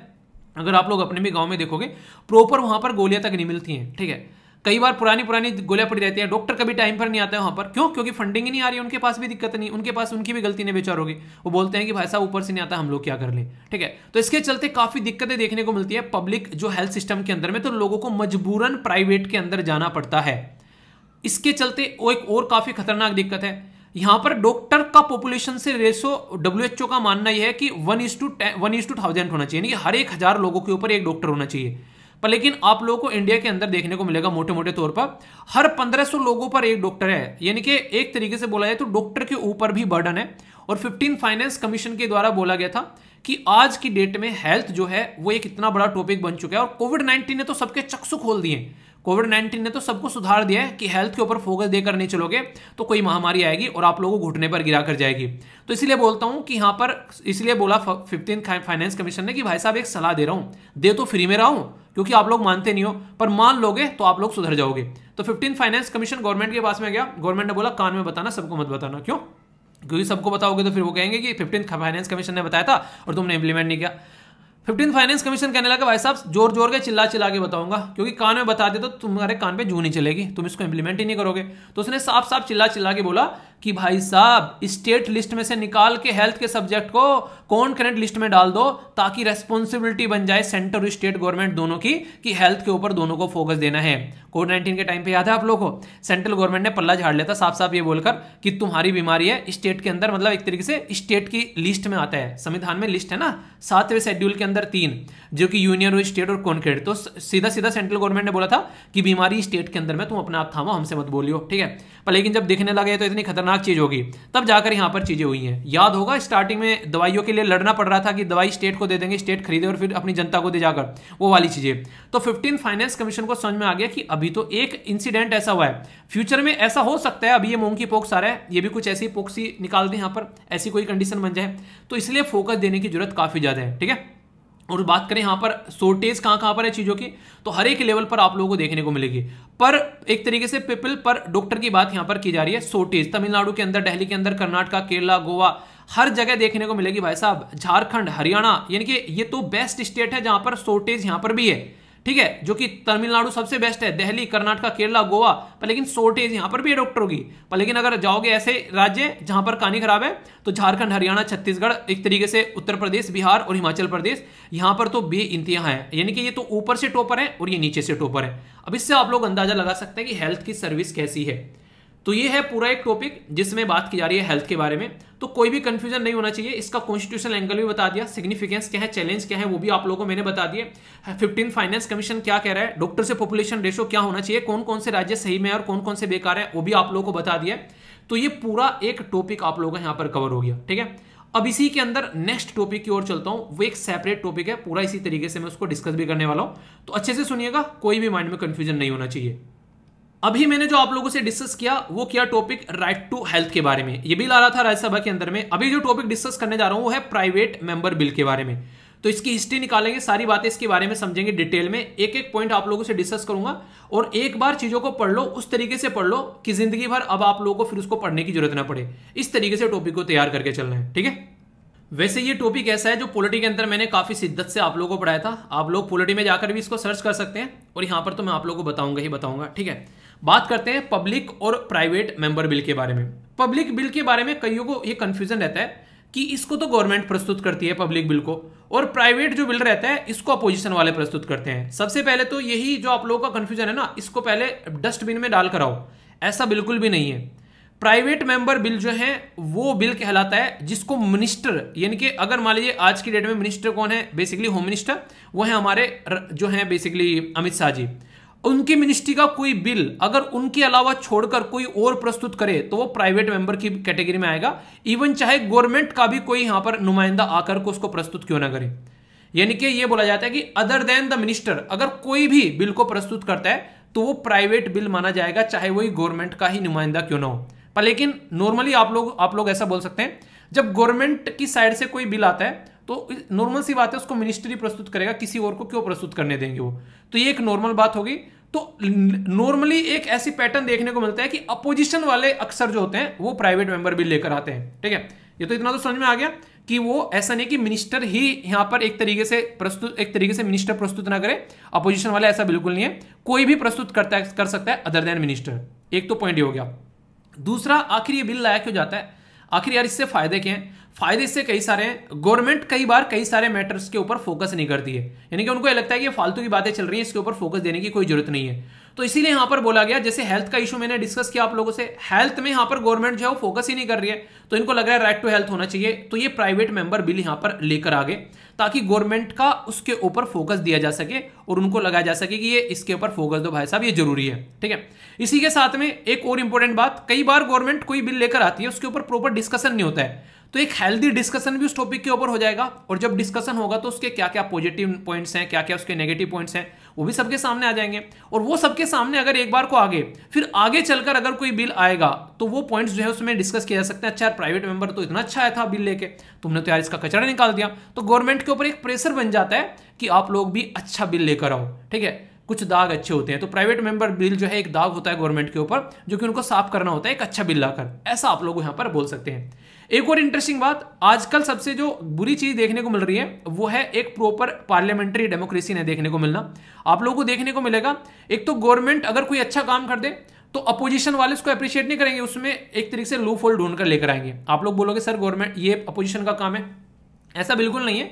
अगर आप लोग अपने भी गांव में देखोगे प्रॉपर वहां पर गोलियां तक नहीं मिलती हैं ठीक है कई बार पुरानी पुरानी गोलियां पड़ी रहती हैं डॉक्टर कभी टाइम पर नहीं आता है वहां पर क्यों क्योंकि फंडिंग ही नहीं आ रही है उनके पास भी दिक्कत नहीं उनके पास उनकी भी गलती नहीं बेचार होगी वो बोलते हैं कि भाई साहब ऊपर से नहीं आता हम लोग क्या कर लें ठीक है तो इसके चलते काफी दिक्कतें देखने को मिलती है पब्लिक जो हेल्थ सिस्टम के अंदर में तो लोगों को मजबूरन प्राइवेट के अंदर जाना पड़ता है इसके चलते वो एक और काफी खतरनाक दिक्कत है यहां पर डॉक्टर का पॉपुलेशन से रेशो डब्ल्यू का मानना यह है कि one is to one is to thousand होना चाहिए हर एक हजार लोगों के ऊपर एक डॉक्टर होना चाहिए पर लेकिन आप लोगों को इंडिया के अंदर देखने को मिलेगा मोटे मोटे तौर पर हर 1500 लोगों पर एक डॉक्टर है यानी कि एक तरीके से बोला जाए तो डॉक्टर के ऊपर भी बर्डन है और 15 फाइनेंस कमीशन के द्वारा बोला गया था कि आज की डेट में हेल्थ जो है वो एक इतना बड़ा टॉपिक बन चुका है और कोविड नाइन्टीन ने तो सबके चक्सु खोल दिए कोविड नाइन्टीन ने तो सबको सुधार दिया है कि हेल्थ के ऊपर फोकस देकर नहीं चलोगे तो कोई महामारी आएगी और आप लोगों को घुटने पर गिरा कर जाएगी तो इसलिए बोलता हूँ कि यहाँ पर इसलिए बोला फिफ्टीन फाइनेंस कमीशन ने कि भाई साहब एक सलाह दे रहा हूँ दे तो फ्री में रहा हूँ क्योंकि आप लोग मानते नहीं हो पर मान लोगे तो आप लोग सुधर जाओगे तो फिफ्टीन फाइनेंस कमीशन गवर्नमेंट के पास में गया गवर्नमेंट ने बोला कान में बताना सबको मत बताना क्यों क्योंकि सबको बताओगे तो फिर वो कहेंगे कि फिफ्टीन फाइनेंस कमीशन ने बताया था और तुमने इंप्लीमेंट नहीं किया फिफ्टीन फाइनेंस कमीशन कहने लगा भाई साहब जोर जोर के चिल्ला चिल्ला के बताऊंगा क्योंकि कान में बता दे तो तुम्हारे कान पे जू नहीं चलेगी तुम इसको इंप्लीमेंट ही नहीं करोगे तो उसने साफ साफ चिल्ला चिल्ला के बोला कि भाई साहब स्टेट लिस्ट में से निकाल के हेल्थ के सब्जेक्ट को कौन करेंट लिस्ट में डाल दो ताकि रेस्पॉन्सिबिलिटी बन जाए सेंटर और स्टेट गवर्नमेंट दोनों की कि हेल्थ के ऊपर दोनों को फोकस देना है कोविड नाइन्टीन के टाइम पे याद है आप लोगों को सेंट्रल गवर्नमेंट ने पल्ला झाड़ लेता साफ साफ ये बोलकर कि तुम्हारी बीमारी है स्टेट के अंदर मतलब एक तरीके से स्टेट की लिस्ट में आता है संविधान में लिस्ट है ना सातवें शेड्यूल के अंदर तीन जो कि यूनियन और स्टेट और कॉन्क्रेट तो सीधा सीधा सेंट्रल गवर्नमेंट ने बोला था कि बीमारी स्टेट के अंदर में तुम अपने आप थामो हमसे मत बोलियो ठीक है पर लेकिन जब देखने लगे तो इतनी खतरनाक खतरनाक चीज़ होगी तब जाकर यहां पर चीज़ें हुई हैं याद होगा स्टार्टिंग में दवाइयों के लिए लड़ना पड़ रहा था कि दवाई स्टेट को दे देंगे स्टेट खरीदे और फिर अपनी जनता को दे जाकर वो वाली चीज़ें तो फिफ्टीन फाइनेंस कमीशन को समझ में आ गया कि अभी तो एक इंसिडेंट ऐसा हुआ है फ्यूचर में ऐसा हो सकता है अभी ये मोंग की पोक्स आ रहा है ये भी कुछ ऐसी पोक्सी निकालते हैं यहां पर ऐसी कोई कंडीशन बन जाए तो इसलिए फोकस देने की जरूरत काफ़ी ज़्यादा है ठीक है और बात करें यहाँ पर शोर्टेज कहाँ कहाँ पर है चीज़ों की तो हर एक लेवल पर आप लोगों को देखने को मिलेगी पर एक तरीके से पीपल पर डॉक्टर की बात यहाँ पर की जा रही है शोर्टेज तमिलनाडु के अंदर दिल्ली के अंदर कर्नाटका केरला गोवा हर जगह देखने को मिलेगी भाई साहब झारखंड हरियाणा यानी कि ये तो बेस्ट स्टेट है जहाँ पर शोर्टेज यहाँ पर भी है ठीक है जो कि तमिलनाडु सबसे बेस्ट है दिल्ली कर्नाटका केरला गोवा पर लेकिन शॉर्टेज यहां पर भी है डॉक्टरों की पर लेकिन अगर जाओगे ऐसे राज्य जहां पर कहानी खराब है तो झारखंड हरियाणा छत्तीसगढ़ एक तरीके से उत्तर प्रदेश बिहार और हिमाचल प्रदेश यहां पर तो बे इंतहा है यानी कि ये तो ऊपर से टोपर है और ये नीचे से टोपर है अब इससे आप लोग अंदाजा लगा सकते हैं कि हेल्थ की सर्विस कैसी है तो ये है पूरा एक टॉपिक जिसमें बात की जा रही है हेल्थ के बारे में तो कोई भी कंफ्यूजन नहीं होना चाहिए इसका कॉन्स्टिट्यूशनल एंगल भी बता दिया सिग्निफिकेंस क्या है चैलेंज क्या है वो भी आप लोगों को मैंने बता दिए फिफ्टीन फाइनेंस कमीशन क्या कह रहा है डॉक्टर से पॉपुलेशन रेशो क्या होना चाहिए कौन कौन से राज्य सही में और कौन कौन से बेकार है वो भी आप लोगों को बता दिया तो ये पूरा एक टॉपिक आप लोगों का यहाँ पर कवर हो गया ठीक है अब इसी के अंदर नेक्स्ट टॉपिक की ओर चलता हूँ वो एक सेपरेट टॉपिक है पूरा इसी तरीके से मैं उसको डिस्कस भी करने वाला हूँ तो अच्छे से सुनिएगा कोई भी माइंड में कंफ्यूजन नहीं होना चाहिए अभी मैंने जो आप लोगों से डिस्कस किया वो किया टॉपिक राइट टू हेल्थ के बारे में ये भी ला रहा था राज्यसभा के अंदर में अभी जो टॉपिक डिस्कस करने जा रहा हूं वो है प्राइवेट मेंबर बिल के बारे में तो इसकी हिस्ट्री निकालेंगे सारी बातें इसके बारे में समझेंगे डिटेल में एक एक पॉइंट आप लोगों से डिस्कस करूंगा और एक बार चीजों को पढ़ लो उस तरीके से पढ़ लो कि जिंदगी भर अब आप लोगों को फिर उसको पढ़ने की जरूरत ना पड़े इस तरीके से टॉपिक को तैयार करके चलना है ठीक है वैसे ये टॉपिक ऐसा है जो पोलिटी के अंदर मैंने काफ़ी शिद्दत से आप लोगों को पढ़ाया था आप लोग पोलिटी में जाकर भी इसको सर्च कर सकते हैं और यहां पर तो मैं आप लोगों को बताऊंगा ही बताऊंगा ठीक है बात करते हैं पब्लिक और प्राइवेट मेंबर बिल के बारे में पब्लिक बिल के बारे में कईयों को ये कन्फ्यूजन रहता है कि इसको तो गवर्नमेंट प्रस्तुत करती है पब्लिक बिल को और प्राइवेट जो बिल रहता है इसको अपोजिशन वाले प्रस्तुत करते हैं सबसे पहले तो यही जो आप लोगों का कंफ्यूजन है ना इसको पहले डस्टबिन में डाल कराओ ऐसा बिल्कुल भी नहीं है प्राइवेट मेंबर बिल जो है वो बिल कहलाता है जिसको मिनिस्टर यानी कि अगर मान लीजिए आज की डेट में मिनिस्टर कौन है बेसिकली होम मिनिस्टर वो है हमारे जो है बेसिकली अमित शाह जी उनकी मिनिस्ट्री का कोई बिल अगर उनके अलावा छोड़कर कोई और प्रस्तुत करे तो वो प्राइवेट मेंबर की कैटेगरी में आएगा इवन चाहे गवर्नमेंट का भी कोई यहां पर नुमाइंदा आकर को उसको प्रस्तुत क्यों ना करे यानी कि ये बोला जाता है कि अदर देन द मिनिस्टर अगर कोई भी बिल को प्रस्तुत करता है तो वो प्राइवेट बिल माना जाएगा चाहे वही गवर्नमेंट का ही नुमाइंदा क्यों ना हो पर लेकिन नॉर्मली आप लोग आप लोग ऐसा बोल सकते हैं जब गवर्नमेंट की साइड से कोई बिल आता है तो नॉर्मल सी बात है उसको मिनिस्ट्री प्रस्तुत करेगा किसी और को क्यों प्रस्तुत करने देंगे वो तो ये एक नॉर्मल बात होगी तो नॉर्मली एक ऐसी पैटर्न देखने को मिलता है कि अपोजिशन वाले अक्सर जो होते हैं वो प्राइवेट मेंबर भी लेकर आते हैं ठीक है ये तो इतना तो समझ में आ गया कि वो ऐसा नहीं कि मिनिस्टर ही यहां पर एक तरीके से प्रस्तुत एक तरीके से मिनिस्टर प्रस्तुत ना करे अपोजिशन वाले ऐसा बिल्कुल नहीं है कोई भी प्रस्तुत करता है कर सकता है अदर देन मिनिस्टर एक तो पॉइंट ये हो गया दूसरा आखिर ये बिल लाया क्यों जाता है आखिर यार इससे फायदे क्या हैं फायदे इससे कई सारे हैं गवर्नमेंट कई बार कई सारे मैटर्स के ऊपर फोकस नहीं करती है यानी कि उनको ये लगता है कि फालतू की बातें चल रही हैं इसके ऊपर फोकस देने की कोई जरूरत नहीं है तो इसीलिए यहां पर बोला गया जैसे हेल्थ का इशू मैंने डिस्कस किया आप लोगों से हेल्थ में यहां पर गवर्नमेंट जो है वो फोकस ही नहीं कर रही है तो इनको लग रहा है राइट टू हेल्थ होना चाहिए तो ये प्राइवेट मेंबर बिल यहां पर लेकर आगे ताकि गवर्नमेंट का उसके ऊपर फोकस दिया जा सके और उनको लगाया जा सके कि ये इसके ऊपर फोकस दो भाई साहब ये जरूरी है ठीक है इसी के साथ में एक और इंपॉर्टेंट बात कई बार गवर्नमेंट कोई बिल लेकर आती है उसके ऊपर प्रॉपर डिस्कशन नहीं होता है तो एक हेल्दी डिस्कशन भी उस टॉपिक के ऊपर हो जाएगा और जब डिस्कशन होगा तो उसके क्या क्या पॉजिटिव पॉइंट्स हैं क्या क्या उसके नेगेटिव पॉइंट्स हैं वो भी सबके सामने आ जाएंगे और वो सबके सामने अगर एक बार को आगे फिर आगे चलकर अगर कोई बिल आएगा तो वो पॉइंट्स जो है उसमें डिस्कस किया जा सकता है अच्छा यार प्राइवेट मेंबर तो इतना अच्छा आया था बिल लेके तुमने तो यार इसका कचरा निकाल दिया तो गवर्नमेंट के ऊपर एक प्रेशर बन जाता है कि आप लोग भी अच्छा बिल लेकर आओ ठीक है कुछ दाग अच्छे होते हैं तो प्राइवेट मेंबर बिल जो है एक दाग होता है गवर्नमेंट के ऊपर जो कि उनको साफ करना होता है एक अच्छा बिल लाकर ऐसा आप लोग यहाँ पर बोल सकते हैं एक और इंटरेस्टिंग बात आजकल सबसे जो बुरी चीज देखने को मिल रही है वो है एक प्रॉपर पार्लियामेंट्री डेमोक्रेसी ने देखने को मिलना आप लोगों को देखने को मिलेगा एक तो गवर्नमेंट अगर कोई अच्छा काम कर दे तो अपोजिशन वाले उसको अप्रिशिएट नहीं करेंगे उसमें एक तरीके से लू फोल ढूंढ कर लेकर आएंगे आप लोग बोलोगे सर गवर्नमेंट ये अपोजिशन का काम है ऐसा बिल्कुल नहीं है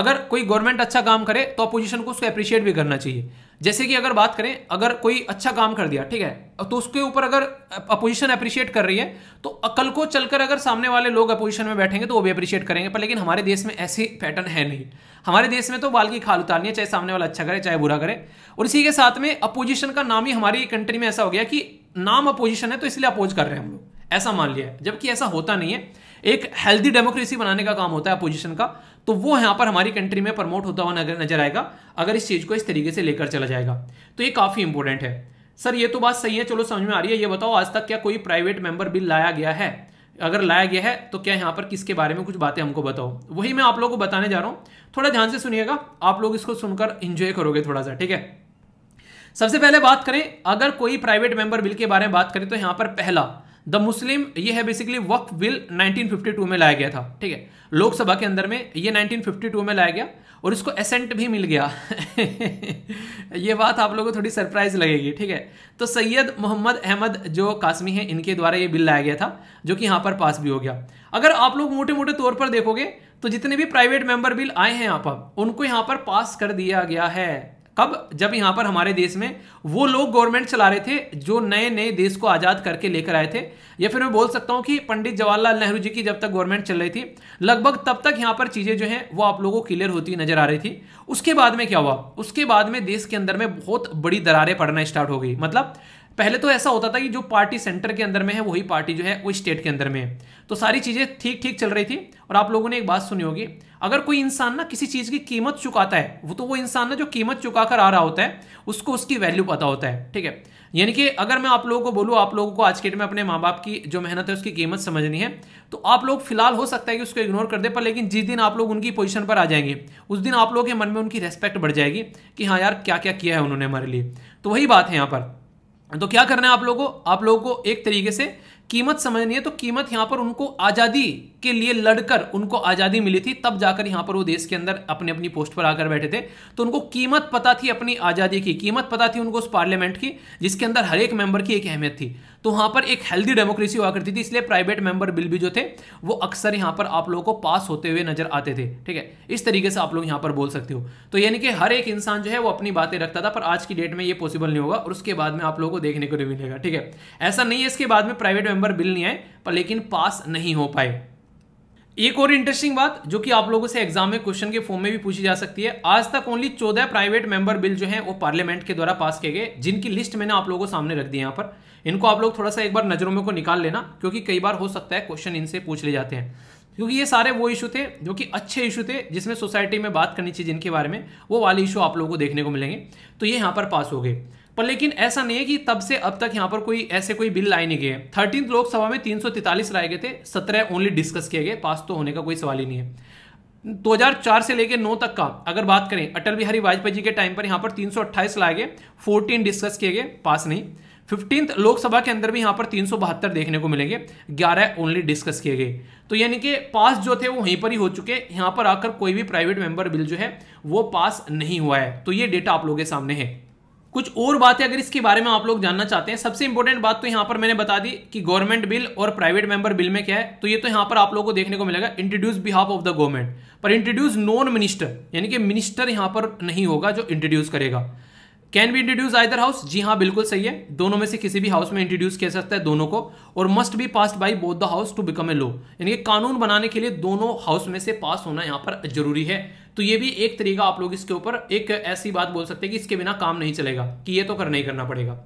अगर कोई गवर्नमेंट अच्छा काम करे तो अपोजिशन को उसको अप्रिशिएट भी करना चाहिए जैसे कि अगर बात करें अगर कोई अच्छा काम कर दिया ठीक है तो उसके ऊपर अगर अपोजिशन अप्रिशिएट कर रही है तो कल को चलकर अगर सामने वाले लोग अपोजिशन में बैठेंगे तो वो भी अप्रिशिएट करेंगे पर लेकिन हमारे देश में ऐसे पैटर्न है नहीं हमारे देश में तो बाल की खाल उतारनी है चाहे सामने वाला अच्छा करे चाहे बुरा करे और इसी के साथ में अपोजिशन का नाम ही हमारी कंट्री में ऐसा हो गया कि नाम अपोजिशन है तो इसलिए अपोज कर रहे हैं हम लोग ऐसा मान लिया जबकि ऐसा होता नहीं है एक हेल्दी डेमोक्रेसी बनाने का काम होता है अपोजिशन का तो वो यहाँ पर हमारी कंट्री में प्रमोट होता हुआ नजर आएगा अगर इस चीज़ को इस तरीके से लेकर चला जाएगा तो ये काफ़ी इंपॉर्टेंट है सर ये तो बात सही है चलो समझ में आ रही है ये बताओ आज तक क्या कोई प्राइवेट मेंबर बिल लाया गया है अगर लाया गया है तो क्या यहाँ पर किसके बारे में कुछ बातें हमको बताओ वही मैं आप लोगों को बताने जा रहा हूँ थोड़ा ध्यान से सुनिएगा आप लोग इसको सुनकर इंजॉय करोगे थोड़ा सा ठीक है सबसे पहले बात करें अगर कोई प्राइवेट मेंबर बिल के बारे में बात करें तो यहाँ पर पहला द मुस्लिम ये है बेसिकली वक् बिल 1952 में लाया गया था ठीक है लोकसभा के अंदर में ये 1952 में लाया गया और इसको एसेंट भी मिल गया ये बात आप लोगों को थोड़ी सरप्राइज लगेगी ठीक है तो सैयद मोहम्मद अहमद जो कासमी है इनके द्वारा ये बिल लाया गया था जो कि यहाँ पर पास भी हो गया अगर आप लोग मोटे मोटे तौर पर देखोगे तो जितने भी प्राइवेट मेंबर बिल आए हैं यहाँ पर उनको यहाँ पर पास कर दिया गया है अब जब यहां पर हमारे देश में वो लोग गवर्नमेंट चला रहे थे जो नए नए देश को आज़ाद करके लेकर आए थे या फिर मैं बोल सकता हूं कि पंडित जवाहरलाल नेहरू जी की जब तक गवर्नमेंट चल रही थी लगभग तब तक यहां पर चीज़ें जो हैं वो आप लोगों को क्लियर होती नजर आ रही थी उसके बाद में क्या हुआ उसके बाद में देश के अंदर में बहुत बड़ी दरारें पड़ना स्टार्ट हो गई मतलब पहले तो ऐसा होता था कि जो पार्टी सेंटर के अंदर में है वही पार्टी जो है वो स्टेट के अंदर में है तो सारी चीज़ें ठीक ठीक चल रही थी और आप लोगों ने एक बात सुनी होगी अगर कोई इंसान ना किसी चीज़ की कीमत चुकाता है वो तो वो इंसान ना जो कीमत चुका कर आ रहा होता है उसको उसकी वैल्यू पता होता है ठीक है यानी कि अगर मैं आप लोगों को बोलूँ आप लोगों को आज के डेट में अपने माँ बाप की जो मेहनत है उसकी कीमत समझनी है तो आप लोग फिलहाल हो सकता है कि उसको इग्नोर कर दे पर लेकिन जिस दिन आप लोग उनकी पोजीशन पर आ जाएंगे उस दिन आप लोगों के मन में उनकी रेस्पेक्ट बढ़ जाएगी कि हाँ यार क्या क्या किया है उन्होंने हमारे लिए तो वही बात है यहाँ पर तो क्या करना है आप लोगों को आप लोगों को एक तरीके से कीमत समझनी है तो कीमत यहां पर उनको आज़ादी के लिए लड़कर उनको आज़ादी मिली थी तब जाकर यहां पर वो देश के अंदर अपने अपनी पोस्ट पर आकर बैठे थे तो उनको कीमत पता थी अपनी आज़ादी की कीमत पता थी उनको उस पार्लियामेंट की जिसके अंदर हर एक मेंबर की एक अहमियत थी तो वहां पर एक हेल्दी डेमोक्रेसी हुआ करती थी इसलिए प्राइवेट मेंबर बिल भी जो थे वो अक्सर यहां पर आप लोगों को पास होते हुए नजर आते थे ठीक है इस तरीके से आप लोग यहां पर बोल सकते हो तो यानी कि हर एक इंसान जो है वो अपनी बातें रखता था पर आज की डेट में ये पॉसिबल नहीं होगा और उसके बाद में आप लोगों को देखने को नहीं मिलेगा ठीक है ऐसा नहीं है इसके बाद में प्राइवेट मेंबर बिल नहीं आए पर लेकिन पास नहीं हो पाए एक और इंटरेस्टिंग बात जो कि आप लोगों से एग्जाम में क्वेश्चन के फॉर्म में भी पूछी जा सकती है आज तक ओनली चौदह प्राइवेट मेंबर बिल जो हैं वो पार्लियामेंट के द्वारा पास किए गए जिनकी लिस्ट मैंने आप लोगों को सामने रख दी यहाँ पर इनको आप लोग थोड़ा सा एक बार नजरों में को निकाल लेना क्योंकि कई बार हो सकता है क्वेश्चन इनसे पूछ ले जाते हैं क्योंकि ये सारे वो इशू थे जो कि अच्छे इशू थे जिसमें सोसाइटी में बात करनी चाहिए जिनके बारे में वो वाले इशू आप लोगों को देखने को मिलेंगे तो ये यहाँ पर पास हो गए पर लेकिन ऐसा नहीं है कि तब से अब तक यहाँ पर कोई ऐसे कोई बिल लाए नहीं गए थर्टीन लोकसभा में तीन लाए गए थे सत्रह ओनली डिस्कस किए गए पास तो होने का कोई सवाल ही नहीं है 2004 से लेकर 9 तक का अगर बात करें अटल बिहारी वाजपेयी जी के टाइम पर यहाँ पर 328 लाए गए 14 डिस्कस किए गए पास नहीं फिफ्टीन लोकसभा के अंदर भी यहाँ पर तीन देखने को मिलेंगे ग्यारह ओनली डिस्कस किए गए तो यानी कि पास जो थे वो वहीं पर ही हो चुके यहाँ पर आकर कोई भी प्राइवेट मेंबर बिल जो है वो पास नहीं हुआ है तो ये डेटा आप लोगों के सामने है कुछ और बातें अगर इसके बारे में आप लोग जानना चाहते हैं सबसे इंपॉर्टेंट बात तो यहाँ पर मैंने बता दी कि गवर्नमेंट बिल और प्राइवेट मेंबर बिल में क्या है तो ये तो यहाँ पर आप लोगों को देखने को मिलेगा introduce behalf of the government पर इंट्रोड्यूस नॉन मिनिस्टर यानी कि मिनिस्टर यहाँ पर नहीं होगा जो इंट्रोड्यूस करेगा can be introduce either house जी हाँ बिल्कुल सही है दोनों में से किसी भी हाउस में इंट्रोड्यूस किया सकता है दोनों को और must be pass by both the house to become a law यानी कि कानून बनाने के लिए दोनों हाउस में से पास होना यहाँ पर जरूरी है तो ये भी एक तरीका आप लोग इसके ऊपर एक ऐसी बात बोल सकते हैं कि इसके बिना काम नहीं चलेगा कि ये तो करना ही करना पड़ेगा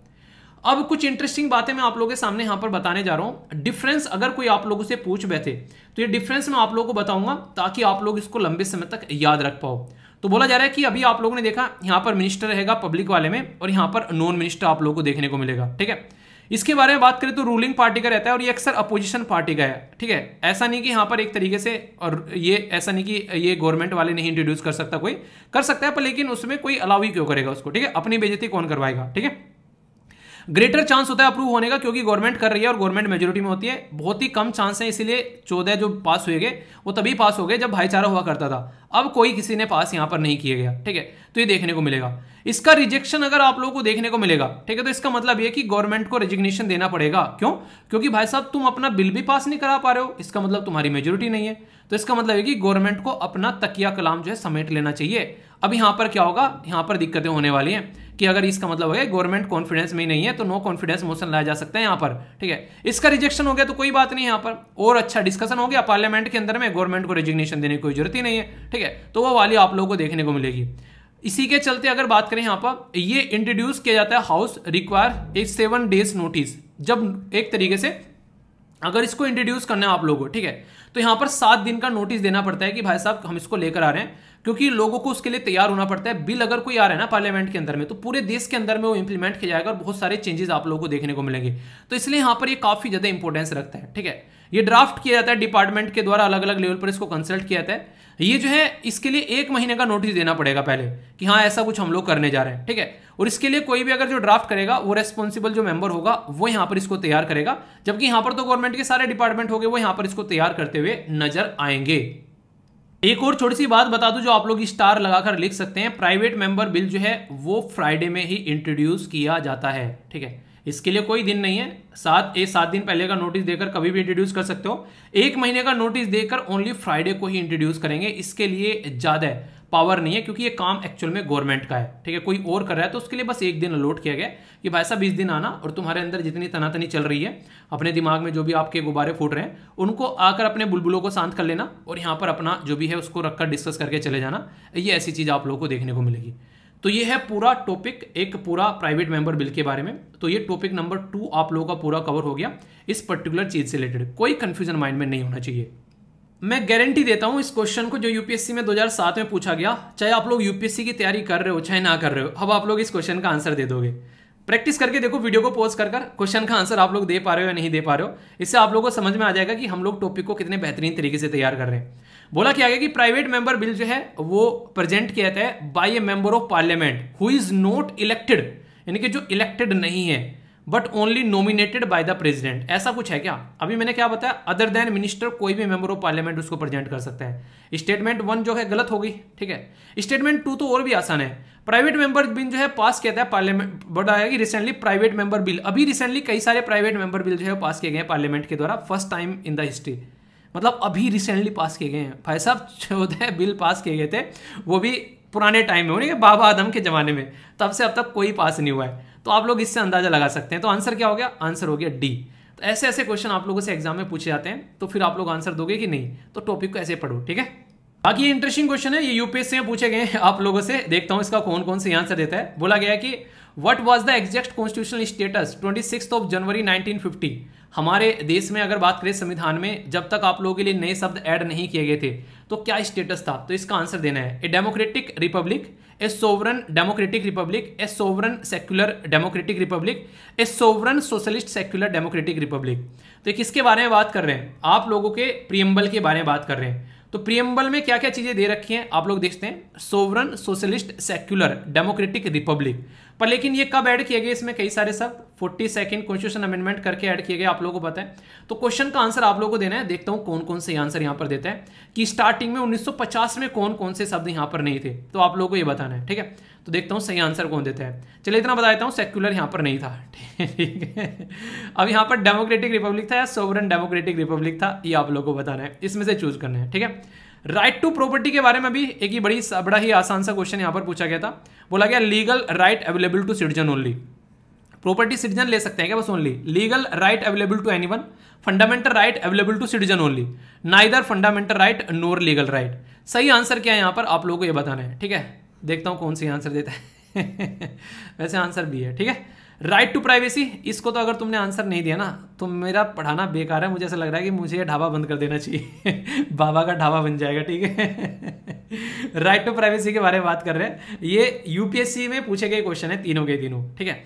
अब कुछ इंटरेस्टिंग बातें मैं आप लोगों के सामने यहाँ पर बताने जा रहा हूँ डिफरेंस अगर कोई आप लोगों से पूछ बैठे तो ये डिफरेंस मैं आप लोगों को बताऊंगा ताकि आप लोग इसको लंबे समय तक याद रख पाओ तो बोला जा रहा है कि अभी आप लोगों ने देखा यहाँ पर मिनिस्टर रहेगा पब्लिक वाले में और यहाँ पर नॉन मिनिस्टर आप लोगों को देखने को मिलेगा ठीक है इसके बारे में बात करें तो रूलिंग पार्टी का रहता है और ये अक्सर अपोजिशन पार्टी का है ठीक है ऐसा नहीं कि यहाँ पर एक तरीके से और ये ऐसा नहीं कि ये गवर्नमेंट वाले नहीं इंट्रोड्यूस कर सकता कोई कर सकता है पर लेकिन उसमें कोई अलाउ ही क्यों करेगा उसको ठीक है अपनी बेजती कौन करवाएगा ठीक है ग्रेटर चांस होता है अप्रूव होने का क्योंकि गवर्नमेंट कर रही है और गवर्नमेंट मेजोरिटी में होती है बहुत ही कम चांस है इसीलिए चौदह जो पास हुए गए वो तभी पास हो गए जब भाईचारा हुआ करता था अब कोई किसी ने पास यहाँ पर नहीं किया गया ठीक है तो ये देखने को मिलेगा इसका रिजेक्शन अगर आप लोगों को देखने को मिलेगा ठीक है तो इसका मतलब ये कि गवर्नमेंट को रिजिग्नेशन देना पड़ेगा क्यों क्योंकि भाई साहब तुम अपना बिल भी पास नहीं करा पा रहे हो इसका मतलब तुम्हारी मेजोरिटी नहीं है तो इसका मतलब है कि गवर्नमेंट को अपना तकिया कलाम जो है समेट लेना चाहिए अब यहां पर क्या होगा यहां पर दिक्कतें होने वाली हैं कि अगर इसका मतलब हो गया गवर्नमेंट कॉन्फिडेंस में नहीं है तो नो कॉन्फिडेंस मोशन लाया जा सकता है यहाँ पर ठीक है इसका रिजेक्शन हो गया तो कोई बात नहीं यहाँ पर और अच्छा डिस्कशन हो गया पार्लियामेंट के अंदर में गवर्नमेंट को रेजिग्नेशन देने की कोई जरूरत ही नहीं है ठीक है तो वो वाली आप लोगों को देखने को मिलेगी इसी के चलते अगर बात करें यहाँ पर ये इंट्रोड्यूस किया जाता है हाउस रिक्वायर एक सेवन डेज नोटिस जब एक तरीके से अगर इसको इंट्रोड्यूस करना है आप लोगों को ठीक है तो यहाँ पर सात दिन का नोटिस देना पड़ता है कि भाई साहब हम इसको लेकर आ रहे हैं क्योंकि लोगों को उसके लिए तैयार होना पड़ता है बिल अगर कोई आ रहा है ना पार्लियामेंट के अंदर में तो पूरे देश के अंदर में वो इंप्लीमेंट किया जाएगा और बहुत सारे चेंजेस आप लोगों को देखने को मिलेंगे तो इसलिए यहां पर ये काफ़ी ज़्यादा इंपॉर्टेंस रखता है ठीक है ये ड्राफ्ट किया जाता है डिपार्टमेंट के द्वारा अलग अलग लेवल पर इसको कंसल्ट किया जाता है ये जो है इसके लिए एक महीने का नोटिस देना पड़ेगा पहले कि हाँ ऐसा कुछ हम लोग करने जा रहे हैं ठीक है और इसके लिए कोई भी अगर जो ड्राफ्ट करेगा वो रेस्पॉन्सिबल जो मेंबर होगा वो यहाँ पर इसको तैयार करेगा जबकि यहाँ पर तो गवर्नमेंट के सारे डिपार्टमेंट हो गए वो यहां पर इसको तैयार करते हुए नजर आएंगे एक और छोटी सी बात बता दूं जो आप लोग स्टार लगाकर लिख सकते हैं प्राइवेट मेंबर बिल जो है वो फ्राइडे में ही इंट्रोड्यूस किया जाता है ठीक है इसके लिए कोई दिन नहीं है सात एक सात दिन पहले का नोटिस देकर कभी भी इंट्रोड्यूस कर सकते हो एक महीने का नोटिस देकर ओनली फ्राइडे को ही इंट्रोड्यूस करेंगे इसके लिए ज़्यादा पावर नहीं है क्योंकि ये काम एक्चुअल में गवर्नमेंट का है ठीक है कोई और कर रहा है तो उसके लिए बस एक दिन अलॉट किया गया कि भाई साहब इस दिन आना और तुम्हारे अंदर जितनी तनातनी चल रही है अपने दिमाग में जो भी आपके गुब्बारे फूट रहे हैं उनको आकर अपने बुलबुलों को शांत कर लेना और यहाँ पर अपना जो भी है उसको रखकर डिस्कस करके चले जाना ये ऐसी चीज़ आप लोगों को देखने को मिलेगी तो ये है पूरा टॉपिक एक पूरा प्राइवेट मेंबर बिल के बारे में तो ये टॉपिक नंबर टू आप लोगों का पूरा कवर हो गया इस पर्टिकुलर चीज़ से रिलेटेड कोई कन्फ्यूजन माइंड में नहीं होना चाहिए मैं गारंटी देता हूं इस क्वेश्चन को जो यूपीएससी में 2007 में पूछा गया चाहे आप लोग यूपीएससी की तैयारी कर रहे हो चाहे ना कर रहे हो अब आप लोग इस क्वेश्चन का आंसर दे दोगे प्रैक्टिस करके देखो वीडियो को पॉज कर कर क्वेश्चन का आंसर आप लोग दे पा रहे हो या नहीं दे पा रहे हो इससे आप लोगों को समझ में आ जाएगा कि हम लोग टॉपिक को कितने बेहतरीन तरीके से तैयार कर रहे हैं बोला क्या गया कि प्राइवेट मेंबर बिल जो है वो प्रेजेंट किया जाता है by a member of parliament who is not elected यानी कि जो इलेक्टेड नहीं है but only nominated by the president ऐसा कुछ है क्या अभी मैंने क्या बताया अदर देन मिनिस्टर कोई भी मेंबर ऑफ पार्लियामेंट उसको प्रेजेंट कर सकता है स्टेटमेंट वन जो है गलत होगी ठीक है स्टेटमेंट टू तो और भी आसान है प्राइवेट मेंबर बिल जो है पास किया था पार्लियामेंट बट आया कि रिसेंटली प्राइवेट मेंबर बिल अभी रिसेंटली कई सारे प्राइवेट मेंबर बिल जो है पास किए गए हैं पार्लियामेंट के द्वारा first time in the history मतलब अभी रिसेंटली पास किए गए हैं भाई साहब चौदह बिल पास किए गए थे वो भी पुराने टाइम में होने के बाबा आदम के ज़माने में तब से अब तक कोई पास नहीं हुआ है तो आप लोग इससे अंदाजा लगा सकते हैं तो आंसर क्या हो गया आंसर हो गया डी तो ऐसे ऐसे क्वेश्चन आप लोगों से एग्जाम में पूछे जाते हैं तो फिर आप लोग आंसर दोगे कि नहीं तो टॉपिक को ऐसे पढ़ो ठीक है बाकी इंटरेस्टिंग क्वेश्चन है ये यूपीएससी में पूछे गए हैं आप लोगों से देखता हूं इसका कौन कौन से आंसर देता है बोला गया कि what was the exact constitutional status twenty six of January 1950 हमारे देश में अगर बात करें संविधान में जब तक आप लोगों के लिए नए शब्द ऐड नहीं किए गए थे तो क्या स्टेटस था तो इसका आंसर देना है a democratic republic a sovereign democratic republic a sovereign secular democratic republic a sovereign socialist secular democratic republic तो किसके बारे में बात कर रहे हैं आप लोगों के प्रियम्बल के बारे में बात कर रहे हैं तो प्रियम्बल में क्या क्या चीज़ें दे रखी हैं आप लोग देखते हैं sovereign socialist secular democratic republic पर लेकिन ये कब ऐड किए गए इसमें कई सारे सब फोर्टी सेकेंड कॉन्स्टिट्यूशन अमेंडमेंट करके ऐड किए गए आप लोगों को पता है तो क्वेश्चन का आंसर आप लोगों को देना है देखता हूं कौन कौन से आंसर यहां पर देता है कि स्टार्टिंग में 1950 में कौन कौन से शब्द यहां पर नहीं थे तो आप लोगों को ये बताना है ठीक है तो देखता हूँ सही आंसर कौन देता है चलिए इतना बता देता हूँ सेक्युलर यहाँ पर नहीं था ठीक है अब यहाँ पर डेमोक्रेटिक रिपब्लिक था या सोवरन डेमोक्रेटिक रिपब्लिक था ये आप लोगों को बताना है इसमें से चूज करना है ठीक है राइट टू प्रॉपर्टी के बारे में भी एक ही बड़ी बड़ा ही आसान सा क्वेश्चन यहाँ पर पूछा गया था बोला गया legal right available to citizen only property citizen ले सकते हैं क्या बस only legal right available to any fundamental right available to citizen only neither fundamental right nor legal right सही आंसर क्या है यहाँ पर आप लोगों को ये बताना है ठीक है देखता हूँ कौन सी आंसर देता है वैसे आंसर भी है ठीक है राइट टू प्राइवेसी इसको तो अगर तुमने आंसर नहीं दिया ना तो मेरा पढ़ाना बेकार है मुझे ऐसा लग रहा है कि मुझे ढाबा बंद कर देना चाहिए बाबा का ढाबा बन जाएगा ठीक है राइट टू प्राइवेसी के बारे में बात कर रहे हैं ये यूपीएससी में पूछे गए क्वेश्चन है तीनों के तीनों ठीक है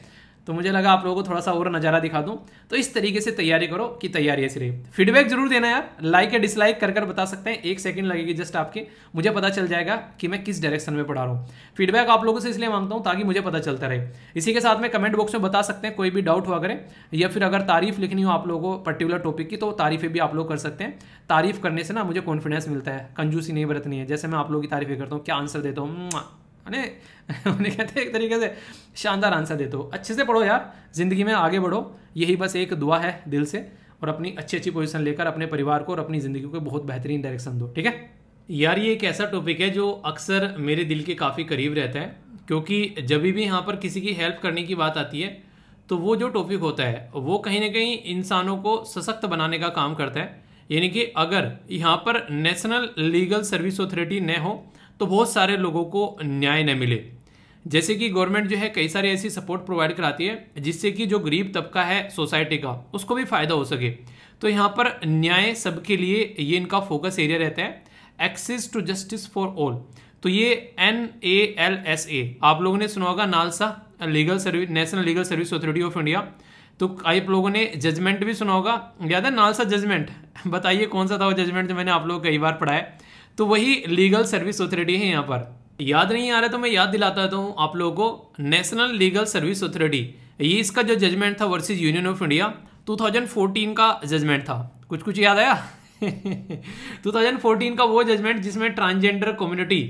तो मुझे लगा आप लोगों को थोड़ा सा और नज़ारा दिखा दूँ तो इस तरीके से तैयारी करो कि तैयारी ऐसी रही फीडबैक जरूर देना यार लाइक या डिसलाइक कर कर बता सकते हैं एक सेकंड लगेगी जस्ट आपके मुझे पता चल जाएगा कि मैं किस डायरेक्शन में पढ़ा रहा हूँ फीडबैक आप लोगों से इसलिए मांगता हूँ ताकि मुझे पता चलता रहे इसी के साथ में कमेंट बॉक्स में बता सकते हैं कोई भी डाउट हुआ करें या फिर अगर तारीफ लिखनी हो आप लोगों को पर्टिकुलर टॉपिक की तो तारीफें भी आप लोग कर सकते हैं तारीफ करने से ना मुझे कॉन्फिडेंस मिलता है कंजूसी नहीं बरतनी है जैसे मैं आप लोगों की तारीफें करता हूँ क्या आंसर देता हूँ अरे उन्हें कहते हैं एक तरीके से शानदार आंसर देते हो अच्छे से पढ़ो यार ज़िंदगी में आगे बढ़ो यही बस एक दुआ है दिल से और अपनी अच्छी अच्छी पोजिशन लेकर अपने परिवार को और अपनी ज़िंदगी को बहुत बेहतरीन डायरेक्शन दो ठीक है यार ये एक ऐसा टॉपिक है जो अक्सर मेरे दिल के काफ़ी करीब रहता है क्योंकि जब भी यहाँ पर किसी की हेल्प करने की बात आती है तो वो जो टॉपिक होता है वो कहीं ना कहीं इंसानों को सशक्त बनाने का काम करता है यानी कि अगर यहाँ पर नेशनल लीगल सर्विस अथॉरिटी न हो तो बहुत सारे लोगों को न्याय न मिले जैसे कि गवर्नमेंट जो है कई सारी ऐसी सपोर्ट प्रोवाइड कराती है जिससे कि जो गरीब तबका है सोसाइटी का उसको भी फ़ायदा हो सके तो यहाँ पर न्याय सबके लिए ये इनका फोकस एरिया रहता है access to justice for all तो ये N A L S A आप लोगों ने सुना होगा NALSA legal service national legal service authority of India तो आप लोगों ने जजमेंट भी सुना होगा याद है नालसा जजमेंट बताइए कौन सा था वो जजमेंट जो मैंने आप लोग कई बार पढ़ा है तो वही लीगल सर्विस अथॉरिटी है यहाँ पर याद नहीं आ रहा तो मैं याद दिलाता था हूँ आप लोगों को नेशनल लीगल सर्विस अथॉरिटी ये इसका जो जजमेंट था वर्सेज यूनियन ऑफ इंडिया 2014 का जजमेंट था कुछ कुछ याद आया 2014 का वो जजमेंट जिसमें ट्रांसजेंडर कम्युनिटी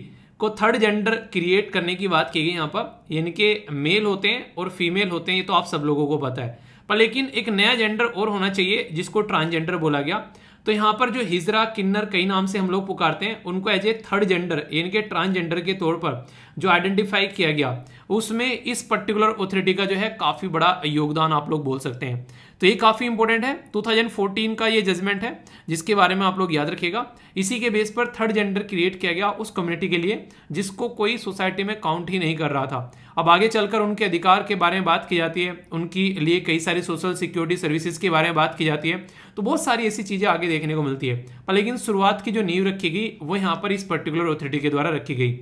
को थर्ड जेंडर क्रिएट करने की बात की गई यहाँ पर यानी कि मेल होते हैं और फीमेल होते हैं ये तो आप सब लोगों को पता है पर लेकिन एक नया जेंडर और होना चाहिए जिसको ट्रांसजेंडर बोला गया तो यहाँ पर जो हिजरा किन्नर कई नाम से हम लोग पुकारते हैं उनको एज ए थर्ड जेंडर यानी कि ट्रांसजेंडर के तौर पर जो आइडेंटिफाई किया गया उसमें इस पर्टिकुलर ऑथोरिटी का जो है काफ़ी बड़ा योगदान आप लोग बोल सकते हैं तो ये काफ़ी इंपॉर्टेंट है 2014 का ये जजमेंट है जिसके बारे में आप लोग याद रखिएगा इसी के बेस पर थर्ड जेंडर क्रिएट किया गया उस कम्युनिटी के लिए जिसको कोई सोसाइटी में काउंट ही नहीं कर रहा था अब आगे चलकर उनके अधिकार के बारे में बात की जाती है उनकी लिए कई सारी सोशल सिक्योरिटी सर्विसेज के बारे में बात की जाती है तो बहुत सारी ऐसी चीज़ें आगे देखने को मिलती है पर लेकिन शुरुआत की जो नींव रखी गई वो यहाँ पर इस पर्टिकुलर ऑथोरिटी के द्वारा रखी गई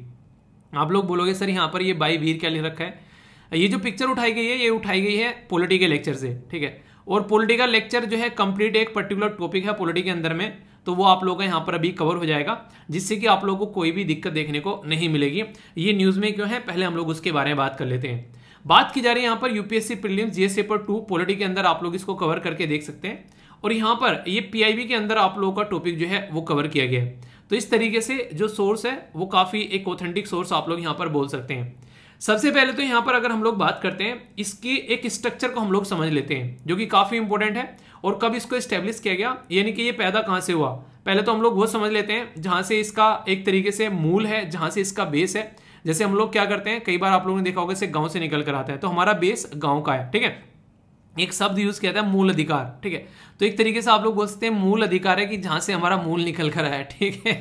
आप लोग बोलोगे सर यहाँ पर ये बाई भीर क्या लिख रखा है ये जो पिक्चर उठाई गई है ये उठाई गई है पोलिटिकल लेक्चर से ठीक है और पोलिटिकल लेक्चर जो है कंप्लीट एक पर्टिकुलर टॉपिक है पोलिटी के अंदर में तो वो आप लोगों का यहाँ पर अभी कवर हो जाएगा जिससे कि आप लोगों को कोई भी दिक्कत देखने को नहीं मिलेगी ये न्यूज़ में क्यों है पहले हम लोग उसके बारे में बात कर लेते हैं बात की जा रही है यहाँ पर UPSC prelims GS paper two polity के अंदर आप लोग इसको कवर करके देख सकते हैं और यहाँ पर ये बी के अंदर आप लोगों का टॉपिक जो है वो कवर किया गया है तो इस तरीके से जो सोर्स है वो काफ़ी एक ऑथेंटिक सोर्स आप लोग यहाँ पर बोल सकते हैं सबसे पहले तो यहाँ पर अगर हम लोग बात करते हैं इसकी एक स्ट्रक्चर को हम लोग समझ लेते हैं जो कि काफ़ी इंपॉर्टेंट है और कब इसको इस्टेब्लिश किया गया यानी कि ये पैदा कहाँ से हुआ पहले तो हम लोग वो समझ लेते हैं जहाँ से इसका एक तरीके से मूल है जहाँ से इसका बेस है जैसे हम लोग क्या करते हैं कई बार आप लोगों ने देखा होगा इसे गाँव से निकल कर आता है तो हमारा बेस गाँव का है ठीक है एक शब्द यूज किया था मूल अधिकार ठीक है तो एक तरीके से आप लोग बोल सकते हैं मूल अधिकार है कि जहाँ से हमारा मूल निकल कर आया है ठीक है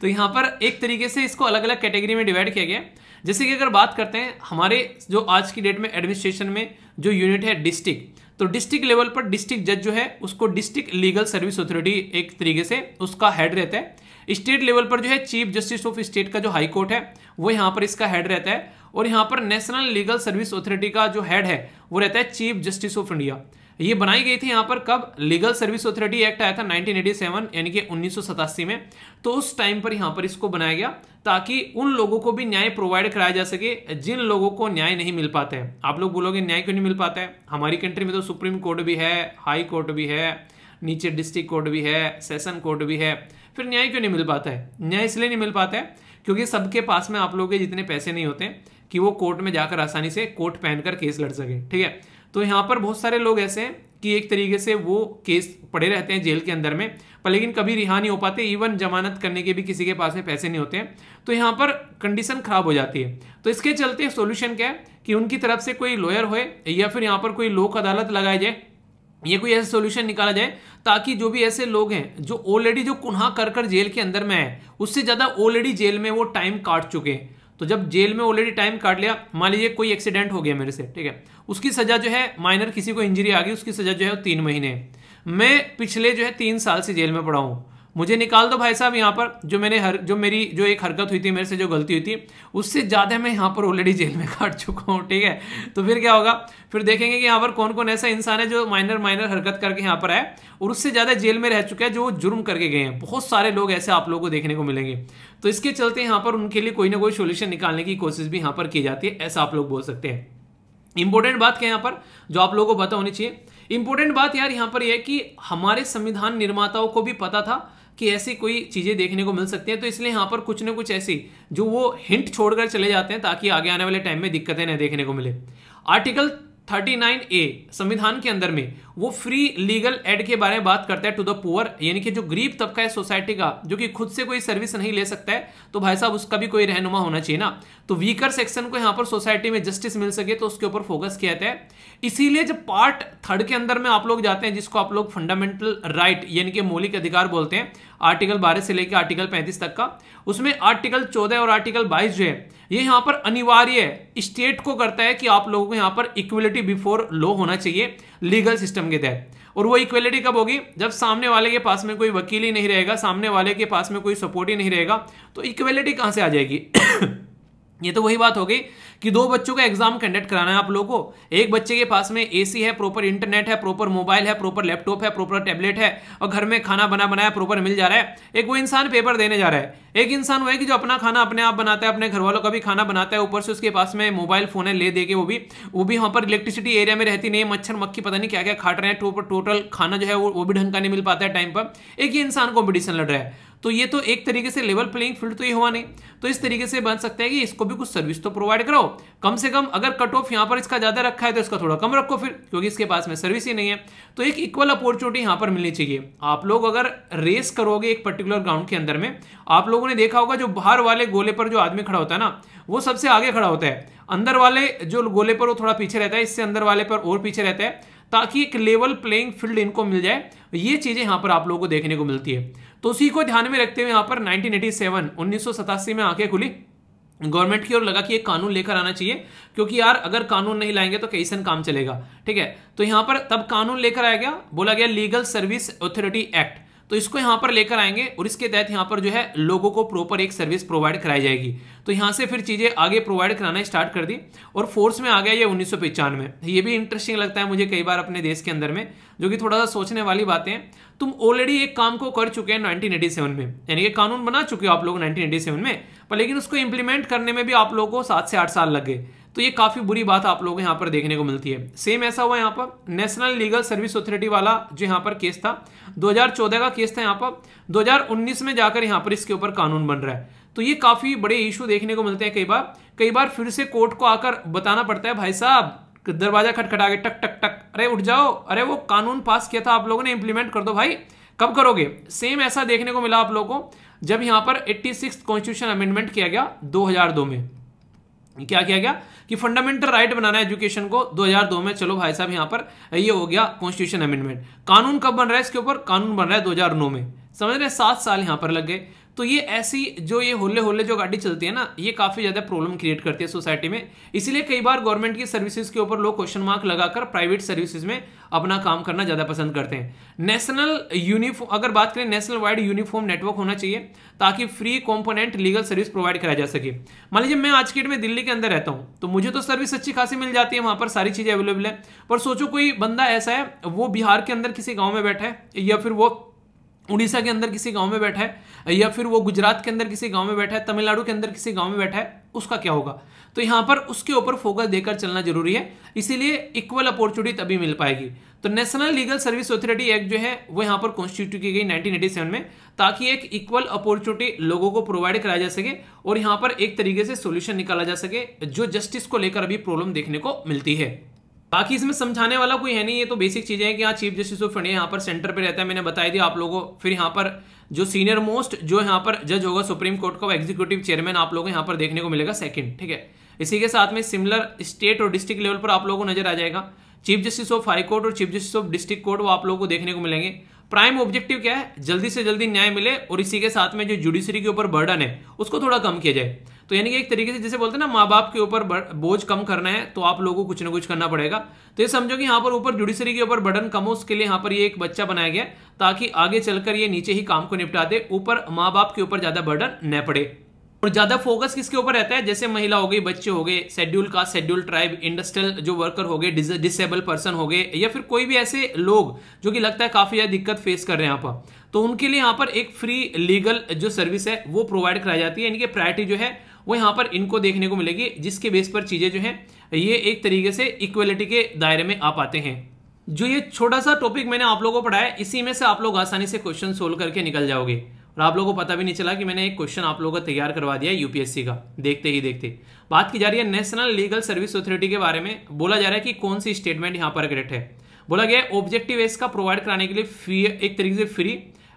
तो यहाँ पर एक तरीके से इसको अलग अलग कैटेगरी में डिवाइड किया गया जैसे कि अगर बात करते हैं हमारे जो आज की डेट में एडमिनिस्ट्रेशन में जो यूनिट है डिस्ट्रिक्ट तो डिस्ट्रिक्ट लेवल पर डिस्ट्रिक्ट जज जो है उसको डिस्ट्रिक्ट लीगल सर्विस अथॉरिटी एक तरीके से उसका हेड रहता है स्टेट लेवल पर जो है चीफ जस्टिस ऑफ स्टेट का जो हाई कोर्ट है वो यहाँ पर इसका हेड रहता है और यहाँ पर नेशनल लीगल सर्विस अथॉरिटी का जो हेड है वो रहता है चीफ जस्टिस ऑफ इंडिया ये बनाई गई थी यहाँ पर कब लीगल सर्विस अथॉरिटी एक्ट आया था 1987 यानी कि उन्नीस में तो उस टाइम पर यहाँ पर इसको बनाया गया ताकि उन लोगों को भी न्याय प्रोवाइड कराया जा सके जिन लोगों को न्याय नहीं मिल पाता है आप लोग बोलोगे न्याय क्यों नहीं मिल पाता है हमारी कंट्री में तो सुप्रीम कोर्ट भी है हाई कोर्ट भी है नीचे डिस्ट्रिक्ट कोर्ट भी है सेशन कोर्ट भी है फिर न्याय क्यों नहीं मिल पाता है न्याय इसलिए नहीं मिल पाता है क्योंकि सबके पास में आप लोगों के जितने पैसे नहीं होते कि वो कोर्ट में जाकर आसानी से कोर्ट पहनकर केस लड़ सके ठीक है तो यहाँ पर बहुत सारे लोग ऐसे हैं कि एक तरीके से वो केस पड़े रहते हैं जेल के अंदर में पर लेकिन कभी रिहा नहीं हो पाते इवन जमानत करने के भी किसी के पास में पैसे नहीं होते हैं तो यहाँ पर कंडीशन ख़राब हो जाती है तो इसके चलते सोल्यूशन क्या है कि उनकी तरफ से कोई लॉयर होए या फिर यहाँ पर कोई लोक अदालत लगाई जाए ये कोई ऐसा सोल्यूशन निकाला जाए ताकि जो भी ऐसे लोग हैं जो ऑलरेडी जो कुन्हा कर कर जेल के अंदर में है उससे ज़्यादा ऑलरेडी जेल में वो टाइम काट चुके हैं तो जब जेल में ऑलरेडी टाइम काट लिया मान लीजिए कोई एक्सीडेंट हो गया मेरे से ठीक है उसकी सज़ा जो है माइनर किसी को इंजरी आ गई उसकी सज़ा जो है वो तीन महीने मैं पिछले जो है तीन साल से जेल में पड़ा हूँ मुझे निकाल दो भाई साहब यहाँ पर जो मैंने हर जो मेरी जो एक हरकत हुई थी मेरे से जो गलती हुई थी उससे ज़्यादा मैं यहाँ पर ऑलरेडी जेल में काट चुका हूँ ठीक है तो फिर क्या होगा फिर देखेंगे कि यहाँ पर कौन कौन ऐसा इंसान है जो माइनर माइनर हरकत करके यहाँ पर आए और उससे ज़्यादा जेल में रह चुका है जो जुर्म करके गए हैं बहुत सारे लोग ऐसे आप लोगों को देखने को मिलेंगे तो इसके चलते यहाँ पर उनके लिए कोई ना कोई सोल्यूशन निकालने की कोशिश भी यहाँ पर की जाती है ऐसा आप लोग बोल सकते हैं इंपॉर्टेंट बात क्या यहाँ पर जो आप लोगों को पता होनी चाहिए इंपॉर्टेंट बात यार यहाँ पर यह कि हमारे संविधान निर्माताओं को भी पता था कि ऐसी कोई चीज़ें देखने को मिल सकती हैं तो इसलिए यहाँ पर कुछ ना कुछ ऐसी जो वो हिंट छोड़कर चले जाते हैं ताकि आगे आने वाले टाइम में दिक्कतें न देखने को मिले आर्टिकल 39 ए संविधान के अंदर में वो फ्री लीगल एड के बारे में बात करता है टू द पुअर यानी कि जो गरीब तबका है सोसाइटी का जो कि खुद से कोई सर्विस नहीं ले सकता है तो भाई साहब उसका भी कोई रहनुमा होना चाहिए ना तो वीकर सेक्शन को यहां पर सोसाइटी में जस्टिस मिल सके तो उसके ऊपर फोकस किया जाता है इसीलिए जब पार्ट थर्ड के अंदर में आप लोग जाते हैं जिसको आप लोग फंडामेंटल राइट यानी कि मौलिक अधिकार बोलते हैं आर्टिकल बारह से लेकर आर्टिकल पैंतीस तक का उसमें आर्टिकल चौदह और आर्टिकल बाईस जो है ये यहाँ पर अनिवार्य है स्टेट को करता है कि आप लोगों को यहाँ पर इक्वलिटी बिफोर लॉ होना चाहिए लीगल सिस्टम के तहत और वो इक्वलिटी कब होगी जब सामने वाले के पास में कोई वकील ही नहीं रहेगा सामने वाले के पास में कोई सपोर्ट ही नहीं रहेगा तो इक्वलिटी कहाँ से आ जाएगी ये तो वही बात हो गई कि दो बच्चों का एग्जाम कंडक्ट कराना है आप लोगों को एक बच्चे के पास में एसी है प्रॉपर इंटरनेट है प्रॉपर मोबाइल है प्रॉपर लैपटॉप है प्रॉपर टैबलेट है और घर में खाना बना बनाया प्रॉपर मिल जा रहा है एक वो इंसान पेपर देने जा रहा है एक इंसान वो है कि जो अपना खाना अपने आप बनाता है अपने घर वालों का भी खाना बनाता है ऊपर से उसके पास में मोबाइल फोन है ले दे के वो भी वो भी वहाँ पर इलेक्ट्रिसिटी एरिया में रहती नहीं मच्छर मक्खी पता नहीं क्या क्या खाट रहे हैं टोटल खाना जो है वो भी ढंग का नहीं मिल पाता है टाइम पर एक ही इंसान कॉम्पिटिशन लड़ रहा है तो ये तो एक तरीके से लेवल प्लेइंग फील्ड तो ये हुआ नहीं तो इस तरीके से बन सकता है कि इसको भी कुछ सर्विस तो प्रोवाइड कराओ कम से कम अगर कट ऑफ यहाँ पर इसका ज़्यादा रखा है तो इसका थोड़ा कम रखो फिर क्योंकि इसके पास में सर्विस ही नहीं है तो एक इक्वल अपॉर्चुनिटी यहाँ पर मिलनी चाहिए आप लोग अगर रेस करोगे एक पर्टिकुलर ग्राउंड के अंदर में आप लोगों ने देखा होगा जो बाहर वाले गोले पर जो आदमी खड़ा होता है ना वो सबसे आगे खड़ा होता है अंदर वाले जो गोले पर वो थोड़ा पीछे रहता है इससे अंदर वाले पर और पीछे रहता है ताकि एक लेवल प्लेइंग फील्ड इनको मिल जाए ये चीज़ें यहाँ पर आप लोगों को देखने को मिलती है तो उसी को ध्यान में रखते हुए यहाँ पर 1987 1987 में आंखें खुली गवर्नमेंट की ओर लगा कि एक कानून लेकर आना चाहिए क्योंकि यार अगर कानून नहीं लाएंगे तो कैसन काम चलेगा ठीक है तो यहाँ पर तब कानून लेकर आया गया बोला गया लीगल सर्विस अथॉरिटी एक्ट तो इसको यहाँ पर लेकर आएंगे और इसके तहत यहाँ पर जो है लोगों को प्रॉपर एक सर्विस प्रोवाइड कराई जाएगी तो यहाँ से फिर चीज़ें आगे प्रोवाइड कराना स्टार्ट कर दी और फोर्स में आ गया ये उन्नीस ये भी इंटरेस्टिंग लगता है मुझे कई बार अपने देश के अंदर में जो कि थोड़ा सा सोचने वाली बातें हैं तुम ऑलरेडी एक काम को कर चुके हैं सेवन में यानी कि कानून बना चुके हो आप लोग सेवन में पर लेकिन उसको इम्प्लीमेंट करने में भी आप लोगों को सात से आठ साल लग गए तो ये काफ़ी बुरी बात आप लोगों को यहाँ पर देखने को मिलती है सेम ऐसा हुआ यहाँ पर नेशनल लीगल सर्विस अथॉरिटी वाला जो यहाँ पर केस था 2014 का केस था यहाँ पर 2019 में जाकर यहाँ पर इसके ऊपर कानून बन रहा है तो ये काफ़ी बड़े इशू देखने को मिलते हैं कई बार कई बार फिर से कोर्ट को आकर बताना पड़ता है भाई साहब दरवाजा खटखटा के टक टक टक अरे उठ जाओ अरे वो कानून पास किया था आप लोगों ने इम्प्लीमेंट कर दो भाई कब करोगे सेम ऐसा देखने को मिला आप लोगों को जब यहाँ पर 86 कॉन्स्टिट्यूशन अमेंडमेंट किया गया 2002 में क्या किया गया कि फंडामेंटल राइट बनाना है एजुकेशन को 2002 में चलो भाई साहब यहां पर ये हो गया कॉन्स्टिट्यूशन अमेंडमेंट कानून कब बन रहा है इसके ऊपर कानून बन रहा है 2009 में समझ रहे सात साल यहां पर लग गए तो ये ऐसी जो ये होले होले जो गाड़ी चलती है ना ये काफ़ी ज़्यादा प्रॉब्लम क्रिएट करती है सोसाइटी में इसीलिए कई बार गवर्नमेंट की सर्विसेज के ऊपर लोग क्वेश्चन मार्क लगाकर प्राइवेट सर्विसेज में अपना काम करना ज़्यादा पसंद करते हैं नेशनल यूनिफॉर्म अगर बात करें नेशनल वाइड यूनिफॉर्म नेटवर्क होना चाहिए ताकि free component legal service provide कराया जा सके मान लीजिए मैं आज के डेट में दिल्ली के अंदर रहता हूं तो मुझे तो सर्विस अच्छी खासी मिल जाती है वहां पर सारी चीज़ें अवेलेबल है पर सोचो कोई बंदा ऐसा है वो बिहार के अंदर किसी गाँव में बैठा है या फिर वो उड़ीसा के अंदर किसी गांव में बैठा है या फिर वो गुजरात के अंदर किसी गांव में बैठा है तमिलनाडु के अंदर किसी गांव में बैठा है उसका क्या होगा तो यहां पर उसके ऊपर फोकस देकर चलना जरूरी है इसीलिए इक्वल अपॉर्चुनिटी तभी मिल पाएगी तो national legal service authority act जो है वो यहाँ पर कॉन्स्टिट्यूट की गई नाइनटीन में ताकि एक इक्वल अपॉर्चुनिटी लोगों को प्रोवाइड कराया जा सके और यहाँ पर एक तरीके से सोल्यूशन निकाला जा सके जो जस्टिस को लेकर अभी प्रॉब्लम देखने को मिलती है बाकी इसमें समझाने वाला कोई है नहीं ये तो बेसिक चीज़ें हैं कि यहाँ चीफ जस्टिस ऑफ इंडिया यहाँ पर सेंटर पे रहता है मैंने बताया दिया आप लोगों फिर यहाँ पर जो सीनियर मोस्ट जो यहाँ पर जज होगा सुप्रीम कोर्ट का वो एग्जीक्यूटिव चेयरमैन आप लोगों को यहाँ पर देखने को मिलेगा सेकंड ठीक है इसी के साथ में सिमिलर स्टेट और डिस्ट्रिक्ट लेवल पर आप लोगों को नजर आ जाएगा chief justice of high court और chief justice of district court वो आप लोगों को देखने को मिलेंगे प्राइम ऑब्जेक्टिव क्या है जल्दी से जल्दी न्याय मिले और इसी के साथ में जो जुडिशरी के ऊपर बर्डन है उसको थोड़ा कम किया जाए तो यानी कि एक तरीके से जैसे बोलते हैं ना माँ बाप के ऊपर बोझ कम करना है तो आप लोगों को कुछ ना कुछ करना पड़ेगा तो ये समझो कि यहाँ पर ऊपर जुडिशरी के ऊपर बर्डन कम हो उसके लिए यहाँ पर ये एक बच्चा बनाया गया ताकि आगे चलकर ये नीचे ही काम को निपटा दे ऊपर माँ बाप के ऊपर ज़्यादा बर्डन न पड़े और ज़्यादा फोकस किसके ऊपर रहता है जैसे महिला हो गई बच्चे हो गए schedule caste schedule tribe industrial जो वर्कर हो गए डिसेबल पर्सन हो गए या फिर कोई भी ऐसे लोग जो कि लगता है काफ़ी ज़्यादा दिक्कत फेस कर रहे हैं यहाँ पर तो उनके लिए यहाँ पर एक फ्री लीगल जो सर्विस है वो प्रोवाइड कराई जाती है कि प्रायोरिटी जो है वो यहाँ पर इनको देखने को मिलेगी जिसके बेस पर चीज़ें जो हैं ये एक तरीके से इक्वलिटी के दायरे में आ पाते हैं जो ये छोटा सा टॉपिक मैंने आप लोगों को पढ़ाया इसी में से आप लोग आसानी से क्वेश्चन सोल्व करके निकल जाओगे और आप लोगों को पता भी नहीं चला कि मैंने एक क्वेश्चन आप लोगों को तैयार करवा दिया यूपीएससी का देखते ही देखते बात की जा रही है नेशनल लीगल सर्विस अथॉरिटी के बारे में बोला जा रहा है कि कौन सी स्टेटमेंट यहाँ पर करेक्ट है बोला गया है ऑब्जेक्टिव एस का प्रोवाइड कराने के लिए फ्री एक तरीके से फ्री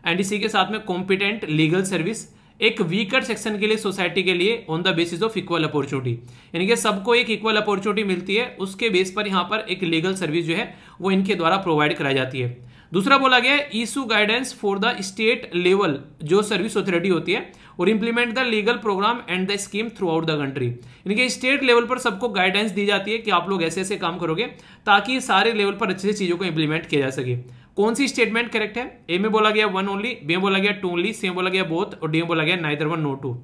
एनडीसी के साथ में कॉम्पिटेंट लीगल सर्विस एक वीकर सेक्शन के लिए सोसाइटी के लिए on the basis of equal opportunity यानी कि सबको एक इक्वल अपॉर्चुनिटी मिलती है उसके बेस पर यहाँ पर एक लीगल सर्विस जो है वो इनके द्वारा प्रोवाइड कराई जाती है दूसरा बोला गया है issue guidance for the state level जो सर्विस अथॉरिटी होती है और implement the legal program and the scheme throughout the country यानी कि स्टेट लेवल पर सबको गाइडेंस दी जाती है कि आप लोग ऐसे ऐसे काम करोगे ताकि सारे लेवल पर अच्छे से चीज़ों को इंप्लीमेंट किया जा सके कौन सी स्टेटमेंट करेक्ट है ए में बोला गया वन ओनली बी में बोला गया टू ओनली सी में बोला गया बोथ और डी में बोला गया नाइदर वन नो टू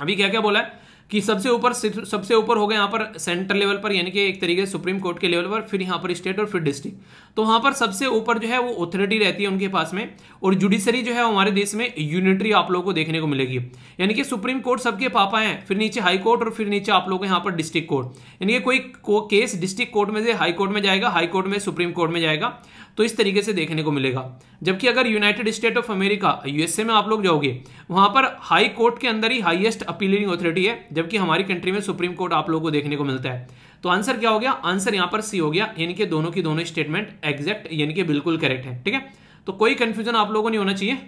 अभी क्या क्या बोला है कि सबसे ऊपर सबसे ऊपर हो गए यहां पर सेंट्रल लेवल पर यानी कि एक तरीके से सुप्रीम कोर्ट के लेवल पर फिर यहां पर स्टेट और फिर डिस्ट्रिक्ट तो वहां पर सबसे ऊपर जो है वो ऑथोरिटी रहती है उनके पास में और जुडिशरी जो है हमारे देश में यूनिटरी आप लोगों को देखने को मिलेगी यानी कि सुप्रीम कोर्ट सबके पापा है फिर नीचे हाई कोर्ट और फिर नीचे आप लोगों को यहाँ पर डिस्ट्रिक्ट कोर्ट यानी कि कोई को, केस डिस्ट्रिक्ट कोर्ट में से हाई कोर्ट में जाएगा हाई कोर्ट में सुप्रीम कोर्ट में जाएगा तो इस तरीके से देखने को मिलेगा जबकि अगर United States of America USA में आप लोग जाओगे वहां पर हाई कोर्ट के अंदर ही हाईएस्ट अपीलिंग अथॉरिटी है जबकि हमारी कंट्री में सुप्रीम कोर्ट आप लोगों को देखने को मिलता है तो आंसर क्या हो गया आंसर यहां पर सी हो गया यानी कि दोनों की दोनों स्टेटमेंट एग्जैक्ट यानी कि बिल्कुल करेक्ट है ठीक है तो कोई कंफ्यूजन आप लोगों को नहीं होना चाहिए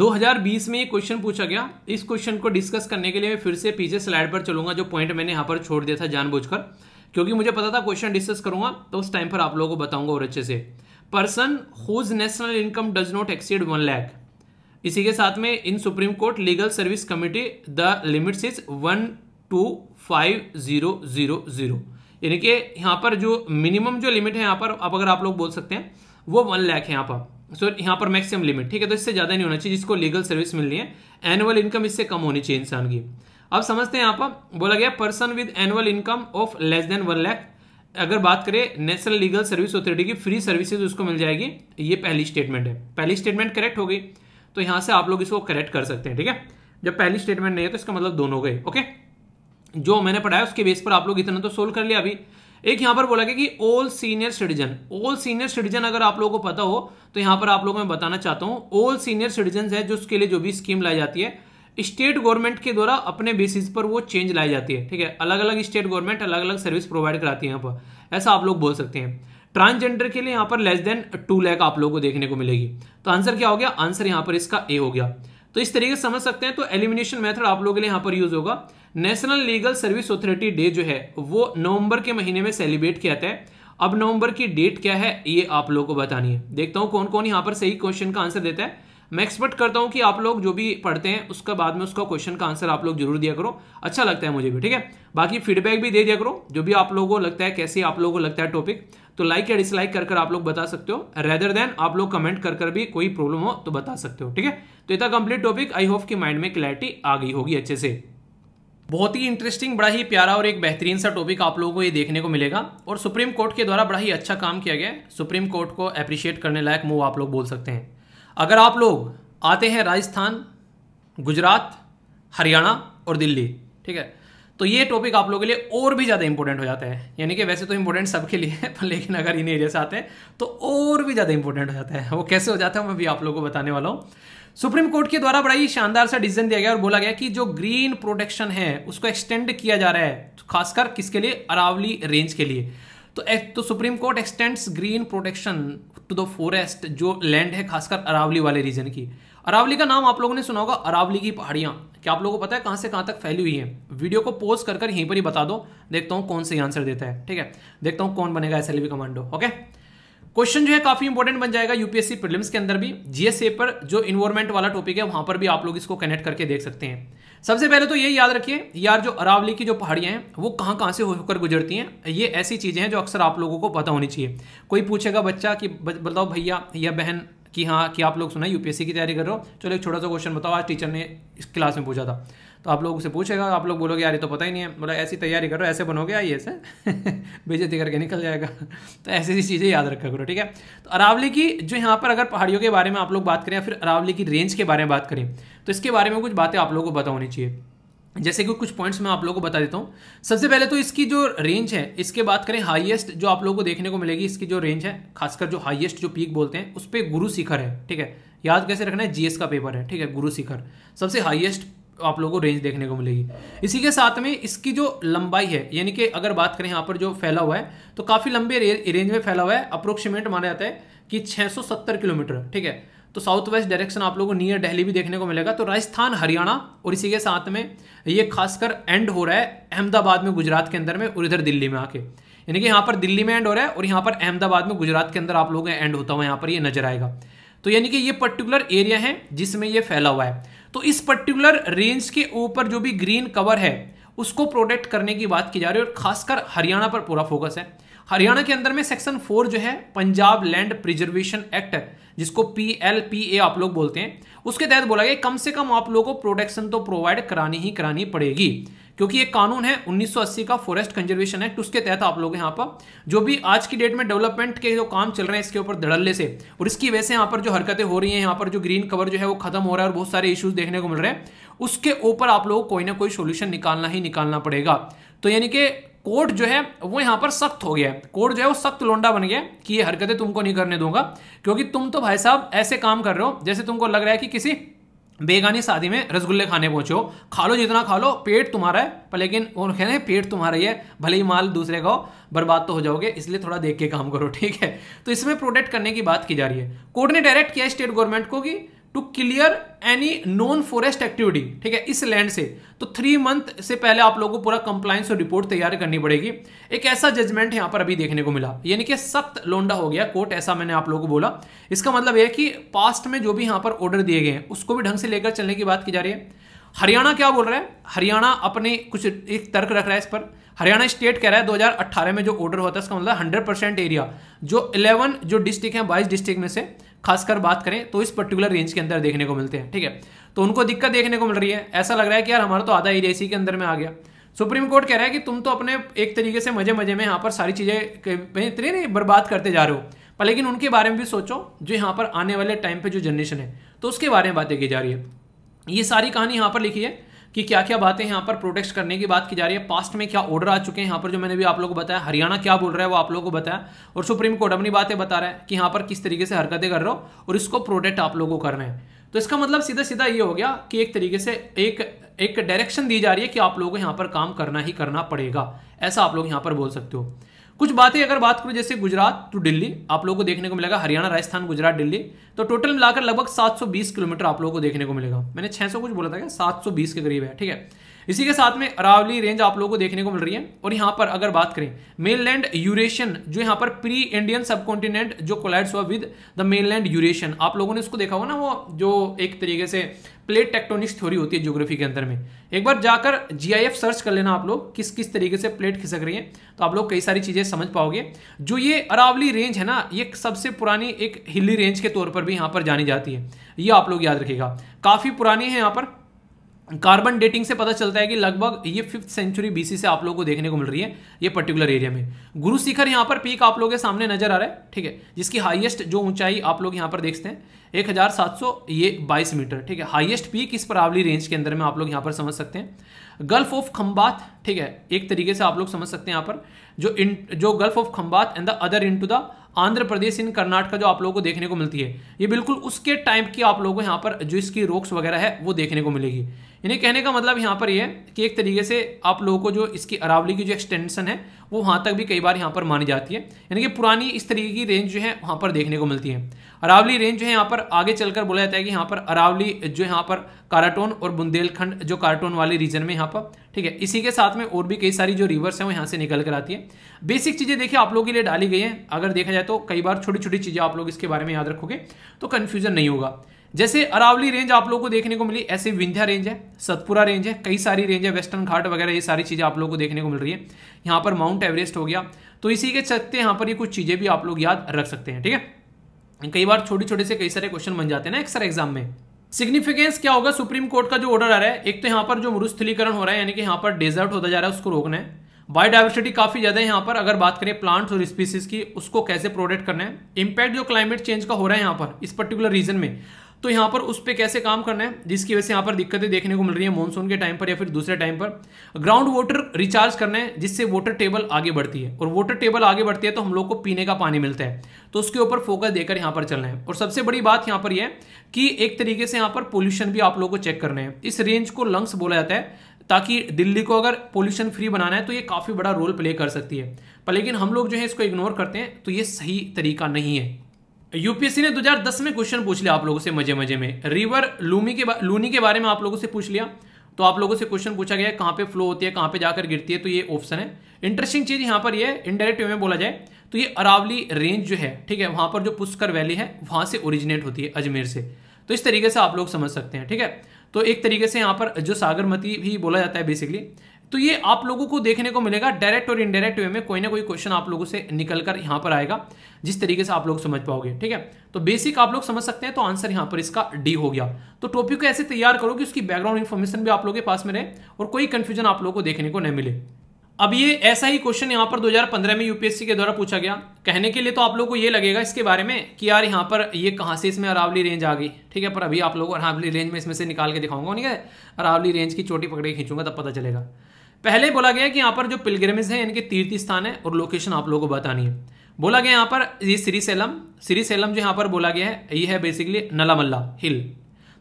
2020 में ये क्वेश्चन पूछा गया इस क्वेश्चन को डिस्कस करने के लिए मैं फिर से पीछे स्लाइड पर चलूंगा जो पॉइंट मैंने यहां पर छोड़ दिया था जानबूझकर क्योंकि मुझे पता था क्वेश्चन डिस्कस करूंगा तो उस टाइम पर आप लोगों को बताऊंगा और अच्छे से person whose national income does not exceed one lakh इसी के साथ में in supreme court legal service committee the limits is one two five zero zero zero यानी कि यहाँ पर जो मिनिमम जो लिमिट है यहाँ पर अब अगर आप लोग बोल सकते हैं वो वन लैख है यहाँ पर सो so, यहाँ पर मैक्सिमम लिमिट ठीक है तो इससे ज़्यादा नहीं होना चाहिए जिसको लीगल सर्विस मिलनी है एनुअल इनकम इससे कम होनी चाहिए इंसान की अब समझते हैं यहाँ पर बोला गया person with annual income of less than one lakh अगर बात करें नेशनल लीगल सर्विस अथॉरिटी की फ्री सर्विसेज उसको मिल जाएगी ये पहली स्टेटमेंट है पहली स्टेटमेंट करेक्ट हो गई तो यहां से आप लोग इसको करेक्ट कर सकते हैं ठीक है जब पहली स्टेटमेंट नहीं है तो इसका मतलब दोनों गए ओके जो मैंने पढ़ाया उसके बेस पर आप लोग इतना तो सोल्व कर लिया अभी एक यहां पर बोला गया कि all senior citizen all senior citizen अगर आप लोगों को पता हो तो यहां पर आप लोगों को मैं बताना चाहता हूँ ऑल सीनियर सिटीजन है जो उसके लिए जो भी स्कीम लाई जाती है स्टेट गवर्नमेंट के द्वारा अपने बेसिस पर वो चेंज लाई जाती है ठीक है अलग अलग स्टेट गवर्नमेंट अलग अलग सर्विस प्रोवाइड कराती है यहाँ पर ऐसा आप लोग बोल सकते हैं ट्रांसजेंडर के लिए यहाँ पर लेस देन टू लैख आप लोगों को देखने को मिलेगी तो आंसर क्या हो गया आंसर यहाँ पर इसका ए हो गया तो इस तरीके से समझ सकते हैं तो एलिमिनेशन मेथड आप लोगों के लिए यहाँ पर यूज होगा national legal service authority day जो है वो नवंबर के महीने में सेलिब्रेट किया जाता है अब नवंबर की डेट क्या है ये आप लोगों को बतानी है देखता हूँ कौन कौन यहाँ पर सही क्वेश्चन का आंसर देता है मैं एक्सपेक्ट करता हूँ कि आप लोग जो भी पढ़ते हैं उसका बाद में उसका क्वेश्चन का आंसर आप लोग जरूर दिया करो अच्छा लगता है मुझे भी ठीक है बाकी फीडबैक भी दे दिया करो जो भी आप लोगों को लगता है कैसे आप लोगों को लगता है टॉपिक तो लाइक या डिसलाइक कर कर आप लोग बता सकते हो रेदर देन आप लोग कमेंट कर कर भी कोई प्रॉब्लम हो तो बता सकते हो ठीक है तो इतना कंप्लीट टॉपिक आई होप की माइंड में क्लैरिटी आ गई होगी अच्छे से बहुत ही इंटरेस्टिंग बड़ा ही प्यारा और एक बेहतरीन सा टॉपिक आप लोगों को ये देखने को मिलेगा और सुप्रीम कोर्ट के द्वारा बड़ा ही अच्छा काम किया गया सुप्रीम कोर्ट को अप्रिशिएट करने लायक मूव आप लोग बोल सकते हैं अगर आप लोग आते हैं राजस्थान गुजरात हरियाणा और दिल्ली ठीक है तो ये टॉपिक आप लोगों के लिए और भी ज़्यादा इंपॉर्टेंट हो जाता है यानी कि वैसे तो इंपॉर्टेंट सबके लिए है पर लेकिन अगर इन एरिया से आते हैं तो और भी ज़्यादा इंपॉर्टेंट हो जाता है वो कैसे हो जाता है मैं भी आप लोगों को बताने वाला हूँ सुप्रीम कोर्ट के द्वारा बड़ा ही शानदार सा डिसीजन दिया गया और बोला गया कि जो ग्रीन प्रोटेक्शन है उसको एक्सटेंड किया जा रहा है खासकर किसके लिए अरावली रेंज के लिए तो तो supreme court extends green protection to the forest जो लैंड है खासकर अरावली वाले रीजन की अरावली का नाम आप लोगों ने सुना होगा अरावली की पहाड़ियाँ क्या आप लोगों को पता है कहाँ से कहाँ तक फैली हुई है वीडियो को पोज कर कर यहीं पर ही बता दो देखता हूँ कौन सही आंसर देता है ठीक है देखता हूँ कौन बनेगा एस कमांडो ओके क्वेश्चन जो है काफी इंपॉर्टेंट बन जाएगा यूपीएससी प्रीलिम्स के अंदर भी जीएसए पर जो इन्वायरमेंट वाला टॉपिक है वहां पर भी आप लोग इसको कनेक्ट करके देख सकते हैं सबसे पहले तो ये याद रखिए यार जो अरावली की जो पहाड़ियाँ हैं वो कहाँ कहाँ से होकर गुजरती हैं ये ऐसी चीज़ें हैं जो अक्सर आप लोगों को पता होनी चाहिए कोई पूछेगा बच्चा कि बताओ भैया या बहन कि हाँ कि आप लोग सुना यूपीएससी की तैयारी कर रहे हो चलो एक छोटा सा क्वेश्चन बताओ आज टीचर ने इस क्लास में पूछा था तो आप लोग से पूछेगा आप लोग बोलोगे यार ये तो पता ही नहीं है बोला ऐसी तैयारी करो ऐसे बनोगे आइए ऐसे बेजती करके निकल जाएगा तो ऐसी ऐसी चीज़ें याद रखा करो ठीक है तो अरावली की जो यहाँ पर अगर पहाड़ियों के बारे में आप लोग बात करें या फिर अरावली की रेंज के बारे में बात करें तो इसके बारे में कुछ बातें आप लोगों को पता होनी चाहिए जैसे कि कुछ पॉइंट्स मैं आप लोगों को बता देता हूँ सबसे पहले तो इसकी जो रेंज है इसके बात करें हाईएस्ट जो आप लोगों को देखने को मिलेगी इसकी जो रेंज है खासकर जो हाईएस्ट जो पीक बोलते हैं उस पर गुरु शिखर है ठीक है याद कैसे रखना है जीएस का पेपर है ठीक है गुरु शिखर सबसे हाईएस्ट आप लोगों को रेंज देखने को मिलेगी इसी के साथ में इसकी जो लंबाई है यानी कि अगर बात करें यहाँ पर जो फैला हुआ है तो काफ़ी लंबे रेंज में फैला हुआ है अप्रोक्सीमेट माना जाता है कि 670 किलोमीटर ठीक है तो साउथ वेस्ट डायरेक्शन आप लोगों को नियर दिल्ली भी देखने को मिलेगा तो राजस्थान हरियाणा और इसी के साथ में ये खासकर एंड हो रहा है अहमदाबाद में गुजरात के अंदर में और इधर दिल्ली में आके यानी कि यहाँ पर दिल्ली में एंड हो रहा है और यहाँ पर अहमदाबाद में गुजरात के अंदर आप लोगों का एंड होता हुआ यहाँ पर ये नजर आएगा तो यानी कि ये पर्टिकुलर एरिया है जिसमें ये फैला हुआ है तो इस पर्टिकुलर रेंज के ऊपर जो भी ग्रीन कवर है उसको प्रोटेक्ट करने की बात की जा रही है और खासकर हरियाणा पर पूरा फोकस है हरियाणा के अंदर में सेक्शन फोर जो है पंजाब लैंड प्रिजर्वेशन एक्ट जिसको पी एल पी ए आप लोग बोलते हैं उसके तहत बोला गया कम से कम आप लोगों को प्रोटेक्शन तो प्रोवाइड करानी ही करानी पड़ेगी क्योंकि एक कानून है 1980 का फॉरेस्ट कंजर्वेशन एक्ट उसके तहत आप लोग यहाँ पर जो भी आज की डेट में डेवलपमेंट के जो काम चल रहे हैं इसके ऊपर धड़ल्ले से और इसकी वजह से यहाँ पर जो हरकतें हो रही हैं यहाँ पर जो ग्रीन कवर जो है वो खत्म हो रहा है और बहुत सारे इश्यूज देखने को मिल रहे हैं उसके ऊपर आप लोगों को कोई ना कोई सोल्यूशन निकालना ही निकालना पड़ेगा तो यानी कि कोर्ट जो है वो यहाँ पर सख्त हो गया है कोर्ट जो है वो सख्त लोंडा बन गया कि ये हरकतें तुमको नहीं करने दूंगा क्योंकि तुम तो भाई साहब ऐसे काम कर रहे हो जैसे तुमको लग रहा है कि किसी बेगानी शादी में रसगुल्ले खाने पहुंचो खा लो जितना खा लो पेट तुम्हारा है पर लेकिन कह रहे पेट तुम्हारा ही है भले ही माल दूसरे का बर्बाद तो हो जाओगे इसलिए थोड़ा देख के काम करो ठीक है तो इसमें प्रोटेक्ट करने की बात की जा रही है कोर्ट ने डायरेक्ट किया स्टेट गवर्नमेंट को कि to clear any non forest activity ठीक है इस लैंड से तो थ्री मंथ से पहले आप लोगों को पूरा कंप्लाइंस और रिपोर्ट तैयार करनी पड़ेगी एक ऐसा जजमेंट यहां पर अभी देखने को मिला यानी कि सख्त लोंडा हो गया कोर्ट ऐसा मैंने आप लोगों को बोला इसका मतलब यह कि पास्ट में जो भी यहां पर ऑर्डर दिए गए हैं उसको भी ढंग से लेकर चलने की बात की जा रही है हरियाणा क्या बोल रहा है हरियाणा अपने कुछ एक तर्क रख रहा है इस पर हरियाणा स्टेट कह रहा है 2018 में जो ऑर्डर होता है इसका मतलब 100 परसेंट एरिया जो 11 जो डिस्ट्रिक्ट हैं 22 डिस्ट्रिक्ट में से खासकर बात करें तो इस पर्टिकुलर रेंज के अंदर देखने को मिलते हैं ठीक है तो उनको दिक्कत देखने को मिल रही है ऐसा लग रहा है कि यार हमारा तो आधा एरिया इसी के अंदर में आ गया सुप्रीम कोर्ट कह रहा है कि तुम तो अपने एक तरीके से मजे मजे में यहाँ पर सारी चीज़ें नहीं बर्बाद करते जा रहे हो पर लेकिन उनके बारे में भी सोचो जो यहाँ पर आने वाले टाइम पे जो जनरेशन है तो उसके बारे में बातें की जा रही है ये सारी कहानी यहाँ पर लिखी है कि क्या क्या बातें यहाँ पर प्रोटेक्ट करने की बात की जा रही है पास्ट में क्या ऑर्डर आ चुके हैं यहाँ पर जो मैंने भी आप लोगों को बताया हरियाणा क्या बोल रहा है वो आप लोगों को बताया और सुप्रीम कोर्ट अपनी बातें बता रहा है कि यहाँ पर किस तरीके से हरकतें कर रहे हो और इसको प्रोटेक्ट आप लोगों को कर रहे हैं तो इसका मतलब सीधा सीधा ये हो गया कि एक तरीके से एक एक डायरेक्शन दी जा रही है कि आप लोगों को यहाँ पर काम करना ही करना पड़ेगा ऐसा आप लोग यहाँ पर बोल सकते हो कुछ बातें अगर बात करूं जैसे गुजरात टू दिल्ली आप लोगों को देखने को मिलेगा हरियाणा राजस्थान गुजरात दिल्ली तो टोटल मिलाकर लगभग 720 किलोमीटर आप लोगों को देखने को मिलेगा मैंने 600 कुछ बोला था क्या 720 के करीब है ठीक है इसी के साथ में अरावली रेंज आप लोगों को देखने को मिल रही है और यहां पर अगर बात करें मेनलैंड यूरेशियन जो यहाँ पर प्री इंडियन सब कॉन्टिनेंट जो कोलाइड्स हुआ विद द मेनलैंड यूरेशियन आप लोगों ने उसको देखा होगा ना वो जो एक तरीके से प्लेट टेक्टोनिक्स थ्योरी होती है ज्योग्राफी के अंदर में एक बार जाकर जी सर्च कर लेना आप लोग किस किस तरीके से प्लेट खिसक रही है तो आप लोग कई सारी चीज़ें समझ पाओगे जो ये अरावली रेंज है ना ये सबसे पुरानी एक हिली रेंज के तौर पर भी यहाँ पर जानी जाती है ये आप लोग याद रखेगा काफ़ी पुरानी है यहाँ पर कार्बन डेटिंग से पता चलता है कि लगभग ये फिफ्थ सेंचुरी बीसी से आप लोगों को देखने को मिल रही है ये पर्टिकुलर एरिया में गुरु शिखर यहाँ पर पीक आप लोगों के सामने नजर आ रहा है ठीक है जिसकी हाईएस्ट जो ऊंचाई आप लोग यहाँ पर देखते हैं एक हजार सात सौ ये बाईस मीटर ठीक है हाईएस्ट पीक इस परावली रेंज के अंदर में आप लोग यहाँ पर समझ सकते हैं गल्फ ऑफ खम्बात ठीक है एक तरीके से आप लोग समझ सकते हैं यहाँ पर जो इन जो gulf of Khambhat and the other in to the Andhra Pradesh in Karnataka जो आप लोगों को देखने को मिलती है ये बिल्कुल उसके टाइप की आप लोगों को यहाँ पर जो इसकी रोक्स वगैरह है वो देखने को मिलेगी यानी कहने का मतलब यहाँ पर ये है कि एक तरीके से आप लोगों को जो इसकी अरावली की जो एक्सटेंशन है वो वहाँ तक भी कई बार यहाँ पर मानी जाती है यानी कि पुरानी इस तरीके की रेंज जो है वहाँ पर देखने को मिलती है अरावली रेंज जो है यहाँ पर आगे चलकर बोला जाता है कि यहाँ पर अरावली जो यहाँ पर काराटोन और बुंदेलखंड जो कार्टोन वाले रीजन में यहाँ पर ठीक है इसी के साथ में और भी कई सारी जो रिवर्स हैं वो यहाँ से निकल कर आती है बेसिक चीज़ें देखिए आप लोगों के लिए डाली गई हैं अगर देखा जाए तो कई बार छोटी छोटी चीज़ें आप लोग इसके बारे में याद रखोगे तो कन्फ्यूजन नहीं होगा जैसे अरावली रेंज आप लोगों को देखने को मिली ऐसे विंध्या रेंज है सतपुरा रेंज है कई सारी रेंज है वेस्टर्न घाट वगैरह ये सारी चीज़ें आप लोगों को देखने को मिल रही है यहाँ पर माउंट एवरेस्ट हो गया तो इसी के चलते यहाँ पर ये कुछ चीज़ें भी आप लोग याद रख सकते हैं ठीक है कई बार छोटे छोटे से कई सारे क्वेश्चन बन जाते हैं ना अक्सर एग्जाम में सिग्निफिकेंस क्या होगा सुप्रीम कोर्ट का जो ऑर्डर आ रहा है एक तो यहाँ पर जो मरुस्थलीकरण हो रहा है यानी कि यहाँ पर डेजर्ट होता जा रहा है उसको रोकना है बायोडाइवर्सिटी काफ़ी ज़्यादा है यहाँ पर अगर बात करें प्लांट्स और स्पीसीज की उसको कैसे प्रोटेक्ट करना है इम्पैक्ट जो क्लाइमेट चेंज का हो रहा है यहाँ पर इस पर्टिकुलर रीजन में तो यहाँ पर उस पर कैसे काम करना है जिसकी वजह से यहाँ पर दिक्कतें देखने को मिल रही है मानसून के टाइम पर या फिर दूसरे टाइम पर ग्राउंड वाटर रिचार्ज करना है जिससे वाटर टेबल आगे बढ़ती है और वाटर टेबल आगे बढ़ती है तो हम लोग को पीने का पानी मिलता है तो उसके ऊपर फोकस देकर यहाँ पर चलना है और सबसे बड़ी बात यहाँ पर यह है कि एक तरीके से यहाँ पर पोल्यूशन भी आप लोगों को चेक करना है इस रेंज को लंग्स बोला जाता है ताकि दिल्ली को अगर पोल्यूशन फ्री बनाना है तो ये काफ़ी बड़ा रोल प्ले कर सकती है पर लेकिन हम लोग जो है इसको इग्नोर करते हैं तो ये सही तरीका नहीं है यूपीएससी ने 2010 में क्वेश्चन पूछ लिया आप लोगों से मजे मजे में रिवर लूमी के लूनी के बारे में आप लोगों से पूछ लिया तो आप लोगों से क्वेश्चन पूछा गया कहां पे फ्लो होती है कहां पे जाकर गिरती है तो ये ऑप्शन है इंटरेस्टिंग चीज यहां पर ये इनडायरेक्ट में बोला जाए तो ये अरावली रेंज जो है ठीक है वहां पर जो पुष्कर वैली है वहां से ओरिजिनेट होती है अजमेर से तो इस तरीके से आप लोग समझ सकते हैं ठीक है तो एक तरीके से यहाँ पर जो सागरमती भी बोला जाता है बेसिकली तो ये आप लोगों को देखने को मिलेगा डायरेक्ट और इनडायरेक्ट वे में कोई ना कोई क्वेश्चन आप लोगों से निकल कर यहाँ पर आएगा जिस तरीके से आप लोग समझ पाओगे ठीक है तो बेसिक आप लोग समझ सकते हैं तो आंसर यहाँ पर इसका डी हो गया तो टॉपिक को ऐसे तैयार करो कि उसकी बैकग्राउंड इन्फॉर्मेशन भी आप लोगों के पास में रहे और कोई कन्फ्यूजन आप लोगों को देखने को नहीं मिले अब ये ऐसा ही क्वेश्चन यहाँ पर 2015 में यूपीएससी के द्वारा पूछा गया कहने के लिए तो आप लोगों को ये लगेगा इसके बारे में कि यार यहाँ पर ये कहाँ से इसमें अरावली रेंज आ गई ठीक है पर अभी आप लोगों को अरावली रेंज में इसमें से निकाल के दिखाऊंगा नहीं अरावली रेंज की चोटी पकड़ के खींचूंगा तब पता चलेगा पहले बोला गया कि यहाँ पर जो पिलग्रमेज है इनके तीर्थ स्थान है और लोकेशन आप लोगों को बतानी है बोला गया यहाँ पर ये श्री सैलम श्री सैलम जो यहाँ पर बोला गया है ये है बेसिकली नलामल्ला हिल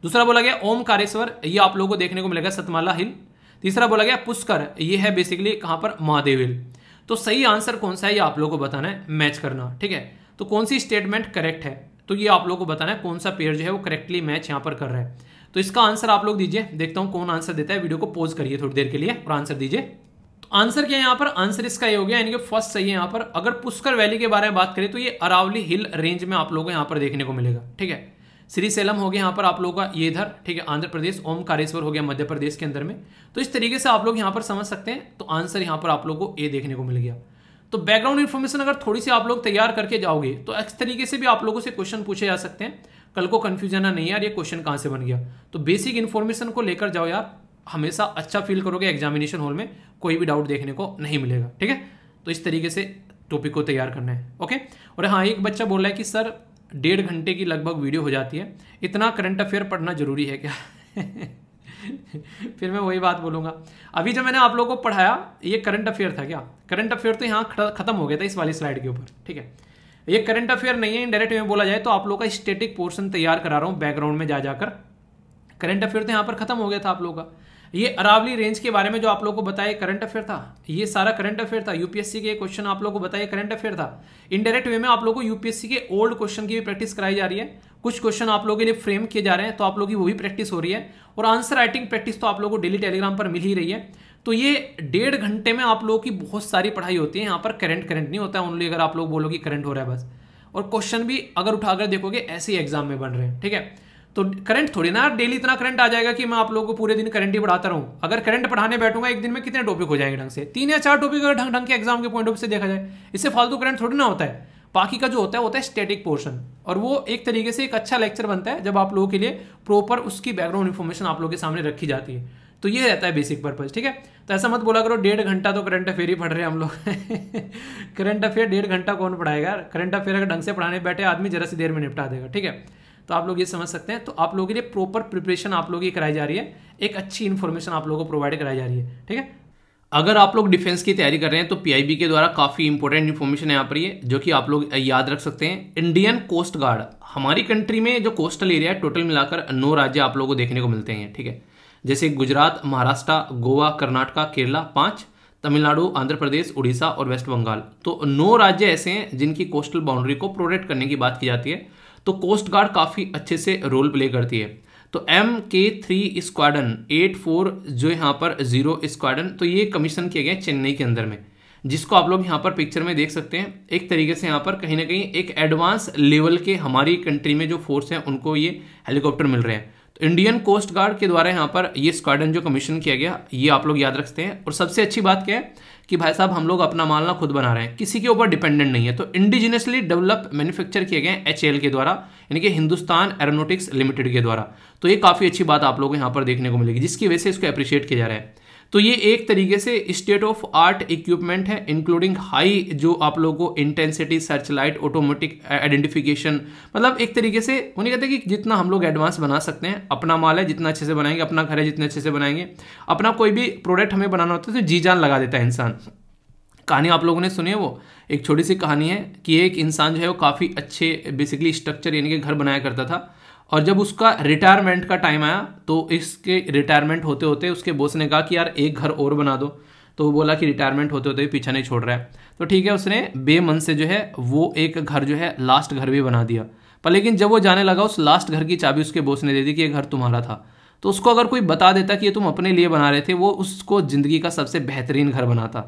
दूसरा बोला गया ओम कारेश्वर ये आप लोगों को देखने को मिलेगा सतमाला हिल तीसरा बोला गया पुष्कर ये है बेसिकली कहाँ पर महादेव हिल तो सही आंसर कौन सा है ये आप लोगों को बताना है मैच करना ठीक है तो कौन सी स्टेटमेंट करेक्ट है तो ये आप लोगों को बताना है कौन सा पेयर जो है वो करेक्टली मैच यहाँ पर कर रहा है तो इसका आंसर आप लोग दीजिए देखता हूं कौन आंसर देता है वीडियो को पॉज करिए थोड़ी देर के लिए और आंसर दीजिए तो आंसर क्या है यहाँ पर आंसर इसका ये हो गया यानी कि फर्स्ट सही है यहाँ पर अगर पुष्कर वैली के बारे में बात करें तो ये अरावली हिल रेंज में आप लोगों को यहाँ पर देखने को मिलेगा ठीक है श्री सेलम हो गया यहाँ पर आप लोगों का ये इधर ठीक है आंध्र प्रदेश ओमकारेश्वर हो गया मध्य प्रदेश के अंदर में तो इस तरीके से आप लोग यहाँ पर समझ सकते हैं तो आंसर यहाँ पर आप लोग को ए देखने को मिल गया तो बैकग्राउंड इन्फॉर्मेशन अगर थोड़ी सी आप लोग तैयार करके जाओगे तो इस तरीके से भी आप लोगों से क्वेश्चन पूछे जा सकते हैं कल को कन्फ्यूजन है नहीं यार ये क्वेश्चन कहाँ से बन गया तो बेसिक इन्फॉर्मेशन को लेकर जाओ यार हमेशा अच्छा फील करोगे एग्जामिनेशन हॉल में कोई भी डाउट देखने को नहीं मिलेगा ठीक है तो इस तरीके से टॉपिक को तैयार करना है ओके और हाँ एक बच्चा बोल रहा है कि सर डेढ़ घंटे की लगभग वीडियो हो जाती है इतना करंट अफेयर पढ़ना जरूरी है क्या फिर मैं वही बात बोलूंगा अभी जब मैंने आप लोगों को पढ़ाया ये करंट अफेयर था क्या करंट अफेयर तो यहाँ खत्म हो गया था इस वाली स्लाइड के ऊपर ठीक है ये करंट अफेयर नहीं है इनडायरेक्ट में बोला जाए तो आप लोग का स्टेटिक पोर्सन तैयार करा रहा हूँ बैकग्राउंड में जा जाकर करंट अफेयर तो यहाँ पर खत्म हो गया था आप लोग का ये अरावली रेंज के बारे में जो आप लोग को बताया करंट अफेयर था ये सारा करंट अफेयर था यूपीएससी के क्वेश्चन आप लोग को बताया करंट अफेयर था इनडायरेक्ट वे में आप लोग को यूपीएससी के ओल्ड क्वेश्चन की भी प्रैक्टिस कराई जा रही है कुछ क्वेश्चन आप लोगों के लिए फ्रेम किए जा रहे हैं तो आप लोगों की वो भी प्रैक्टिस हो रही है और आंसर राइटिंग प्रैक्टिस तो आप लोगों को डेली टेलीग्राम पर मिल ही रही है तो ये डेढ़ घंटे में आप लोगों की बहुत सारी पढ़ाई होती है यहाँ पर करंट करंट नहीं होता है ओनली अगर आप लोग बोलोगे करंट हो रहा है बस और क्वेश्चन भी अगर उठाकर देखोगे ऐसे ही एग्जाम में बन रहे हैं ठीक है तो करंट थोड़ी ना डेली इतना करंट आ जाएगा कि मैं आप लोगों को पूरे दिन करंट ही पढ़ाता रहूँ अगर करंट पढ़ाने बैठूंगा एक दिन में कितने टॉपिक हो जाएंगे ढंग से तीन या चार टॉपिक अगर ढंग ढंग के एग्जाम के पॉइंट ऑफ से देखा जाए इससे फालतू करंट थोड़ी ना होता है बाकी का जो होता है होता है स्टेटिक पोर्शन और वो एक तरीके से एक अच्छा लेक्चर बनता है जब आप लोगों के लिए प्रॉपर उसकी बैकग्राउंड इन्फॉर्मेशन आप लोगों के सामने रखी जाती है तो ये रहता है बेसिक पर्पज़ ठीक है तो ऐसा मत बोला करो डेढ़ घंटा तो करंट अफेयर ही पढ़ रहे हैं हम लोग करंट अफेयर डेढ़ घंटा कौन पढ़ाएगा करंट अफेयर अगर ढंग से पढ़ाने बैठे आदमी जरा सी देर में निपटा देगा ठीक है तो आप लोग ये समझ सकते हैं तो आप लोगों के लिए प्रॉपर प्रिपरेशन आप लोगों की कराई जा रही है एक अच्छी इन्फॉर्मेशन आप लोगों को प्रोवाइड कराई जा रही है ठीक है अगर आप लोग डिफेंस की तैयारी कर रहे हैं तो पी के द्वारा काफ़ी इंपॉर्टेंट इन्फॉर्मेशन यहाँ पर ये जो कि आप लोग याद रख सकते हैं इंडियन कोस्ट गार्ड हमारी कंट्री में जो कोस्टल एरिया है टोटल मिलाकर नौ राज्य आप लोगों को देखने को मिलते हैं ठीक है जैसे गुजरात महाराष्ट्र गोवा कर्नाटका केरला पांच तमिलनाडु आंध्र प्रदेश उड़ीसा और वेस्ट बंगाल तो नौ राज्य ऐसे हैं जिनकी कोस्टल बाउंड्री को प्रोटेक्ट करने की बात की जाती है तो कोस्ट गार्ड काफ़ी अच्छे से रोल प्ले करती है तो एम के थ्री स्क्वाडन एट फोर जो यहाँ पर जीरो स्क्वाडन तो ये कमीशन किए गए चेन्नई के अंदर में जिसको आप लोग यहाँ पर पिक्चर में देख सकते हैं एक तरीके से यहाँ पर कहीं ना कहीं एक एडवांस लेवल के हमारी कंट्री में जो फोर्स हैं उनको ये हेलीकॉप्टर मिल रहे हैं इंडियन कोस्ट गार्ड के द्वारा यहाँ पर ये स्क्वाडन जो कमीशन किया गया ये आप लोग याद रखते हैं और सबसे अच्छी बात क्या है कि भाई साहब हम लोग अपना माल ना खुद बना रहे हैं किसी के ऊपर डिपेंडेंट नहीं है तो इंडिजिनियसली डेवलप मैन्युफैक्चर किए गए एच के द्वारा यानी कि हिंदुस्तान एरोनोटिक्स लिमिटेड के द्वारा तो ये काफ़ी अच्छी बात आप लोग यहाँ पर देखने को मिलेगी जिसकी वजह से इसको अप्रिशिएट किया जा रहा है तो ये एक तरीके से स्टेट ऑफ आर्ट इक्विपमेंट है इंक्लूडिंग हाई जो आप लोगों को intensity search light automatic identification मतलब एक तरीके से उन्हें कहते हैं कि जितना हम लोग एडवांस बना सकते हैं अपना माल है जितना अच्छे से बनाएंगे अपना घर है जितने अच्छे से बनाएंगे अपना कोई भी प्रोडक्ट हमें बनाना होता है तो जी जान लगा देता है इंसान कहानी आप लोगों ने सुनी है वो एक छोटी सी कहानी है कि एक इंसान जो है वो काफ़ी अच्छे बेसिकली स्ट्रक्चर यानी कि घर बनाया करता था और जब उसका रिटायरमेंट का टाइम आया तो इसके रिटायरमेंट होते होते उसके बॉस ने कहा कि यार एक घर और बना दो तो वो बोला कि रिटायरमेंट होते होते पीछा नहीं छोड़ रहा है तो ठीक है उसने बेमन से जो है वो एक घर जो है लास्ट घर भी बना दिया पर लेकिन जब वो जाने लगा उस लास्ट घर की चाबी उसके बॉस ने दे दी कि ये घर तुम्हारा था तो उसको अगर कोई बता देता कि ये तुम अपने लिए बना रहे थे वो उसको ज़िंदगी का सबसे बेहतरीन घर बनाता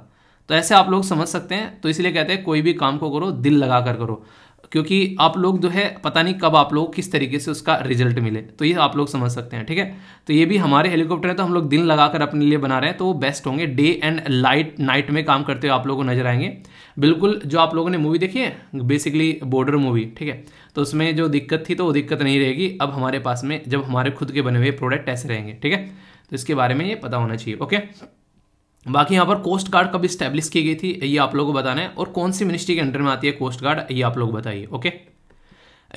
तो ऐसे आप लोग समझ सकते हैं तो इसलिए कहते हैं कोई भी काम को करो दिल लगा कर करो क्योंकि आप लोग जो है पता नहीं कब आप लोग किस तरीके से उसका रिजल्ट मिले तो ये आप लोग समझ सकते हैं ठीक है तो ये भी हमारे हेलीकॉप्टर है तो हम लोग दिन लगाकर अपने लिए बना रहे हैं तो वो बेस्ट होंगे डे एंड लाइट नाइट में काम करते हुए आप लोगों को नजर आएंगे बिल्कुल जो आप लोगों ने मूवी देखी है बेसिकली बॉर्डर मूवी ठीक है तो उसमें जो दिक्कत थी तो वो दिक्कत नहीं रहेगी अब हमारे पास में जब हमारे खुद के बने हुए प्रोडक्ट ऐसे रहेंगे ठीक है तो इसके बारे में ये पता होना चाहिए ओके बाकी यहाँ पर कोस्ट गार्ड कब स्टैब्लिश की गई थी ये आप लोगों को बताना है और कौन सी मिनिस्ट्री के अंडर में आती है कोस्ट गार्ड ये आप लोग बताइए ओके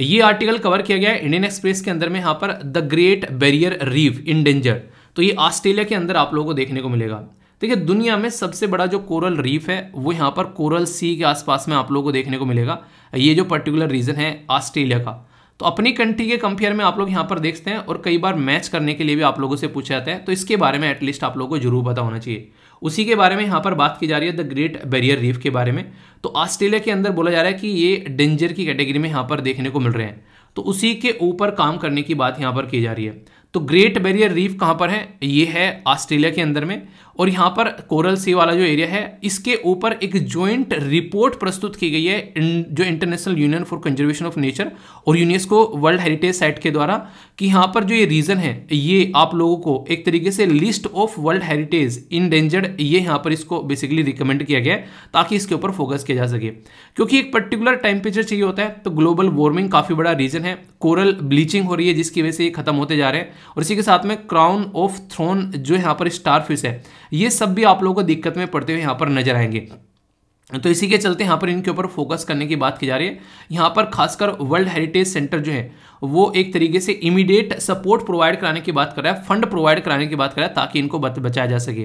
ये आर्टिकल कवर किया गया है इंडियन एक्सप्रेस के अंदर में यहाँ पर the great barrier reef in danger तो ये ऑस्ट्रेलिया के अंदर आप लोगों को देखने को मिलेगा देखिए दुनिया में सबसे बड़ा जो कोरल रीफ है वो यहाँ पर कोरल सी के आसपास में आप लोगों को देखने को मिलेगा ये जो पर्टिकुलर रीजन है ऑस्ट्रेलिया का तो अपनी कंट्री के कंपेयर में आप लोग यहाँ पर देखते हैं और कई बार मैच करने के लिए भी आप लोगों से पूछा जाता है तो इसके बारे में एटलीस्ट आप लोगों को जरूर पता होना चाहिए उसी के बारे में यहाँ पर बात की जा रही है द ग्रेट बैरियर रीफ के बारे में तो ऑस्ट्रेलिया के अंदर बोला जा रहा है कि ये डेंजर की कैटेगरी में यहाँ पर देखने को मिल रहे हैं तो उसी के ऊपर काम करने की बात यहाँ पर की जा रही है तो ग्रेट बैरियर रीफ कहाँ पर है ये है ऑस्ट्रेलिया के अंदर में और यहाँ पर कोरल सी वाला जो एरिया है इसके ऊपर एक ज्वाइंट रिपोर्ट प्रस्तुत की गई है जो international union for conservation of nature और यूनेस्को वर्ल्ड हेरिटेज साइट के द्वारा कि यहाँ पर जो ये रीजन है ये आप लोगों को एक तरीके से list of world heritage endangered ये यहाँ पर इसको बेसिकली रिकमेंड किया गया है ताकि इसके ऊपर फोकस किया जा सके क्योंकि एक पर्टिकुलर टेम्परेचर चाहिए होता है तो ग्लोबल वार्मिंग काफ़ी बड़ा रीजन है कोरल ब्लीचिंग हो रही है जिसकी वजह से ये खत्म होते जा रहे हैं और इसी के साथ में क्राउन ऑफ थ्रोन जो यहाँ पर स्टार फिश है ये सब भी आप लोगों को दिक्कत में पड़ते हुए यहाँ पर नजर आएंगे तो इसी के चलते यहाँ पर इनके ऊपर फोकस करने की बात की जा रही है यहाँ पर खासकर वर्ल्ड हेरिटेज सेंटर जो है वो एक तरीके से इमीडिएट सपोर्ट प्रोवाइड कराने की बात कर रहा है फंड प्रोवाइड कराने की बात कर रहा है ताकि इनको बचाया जा सके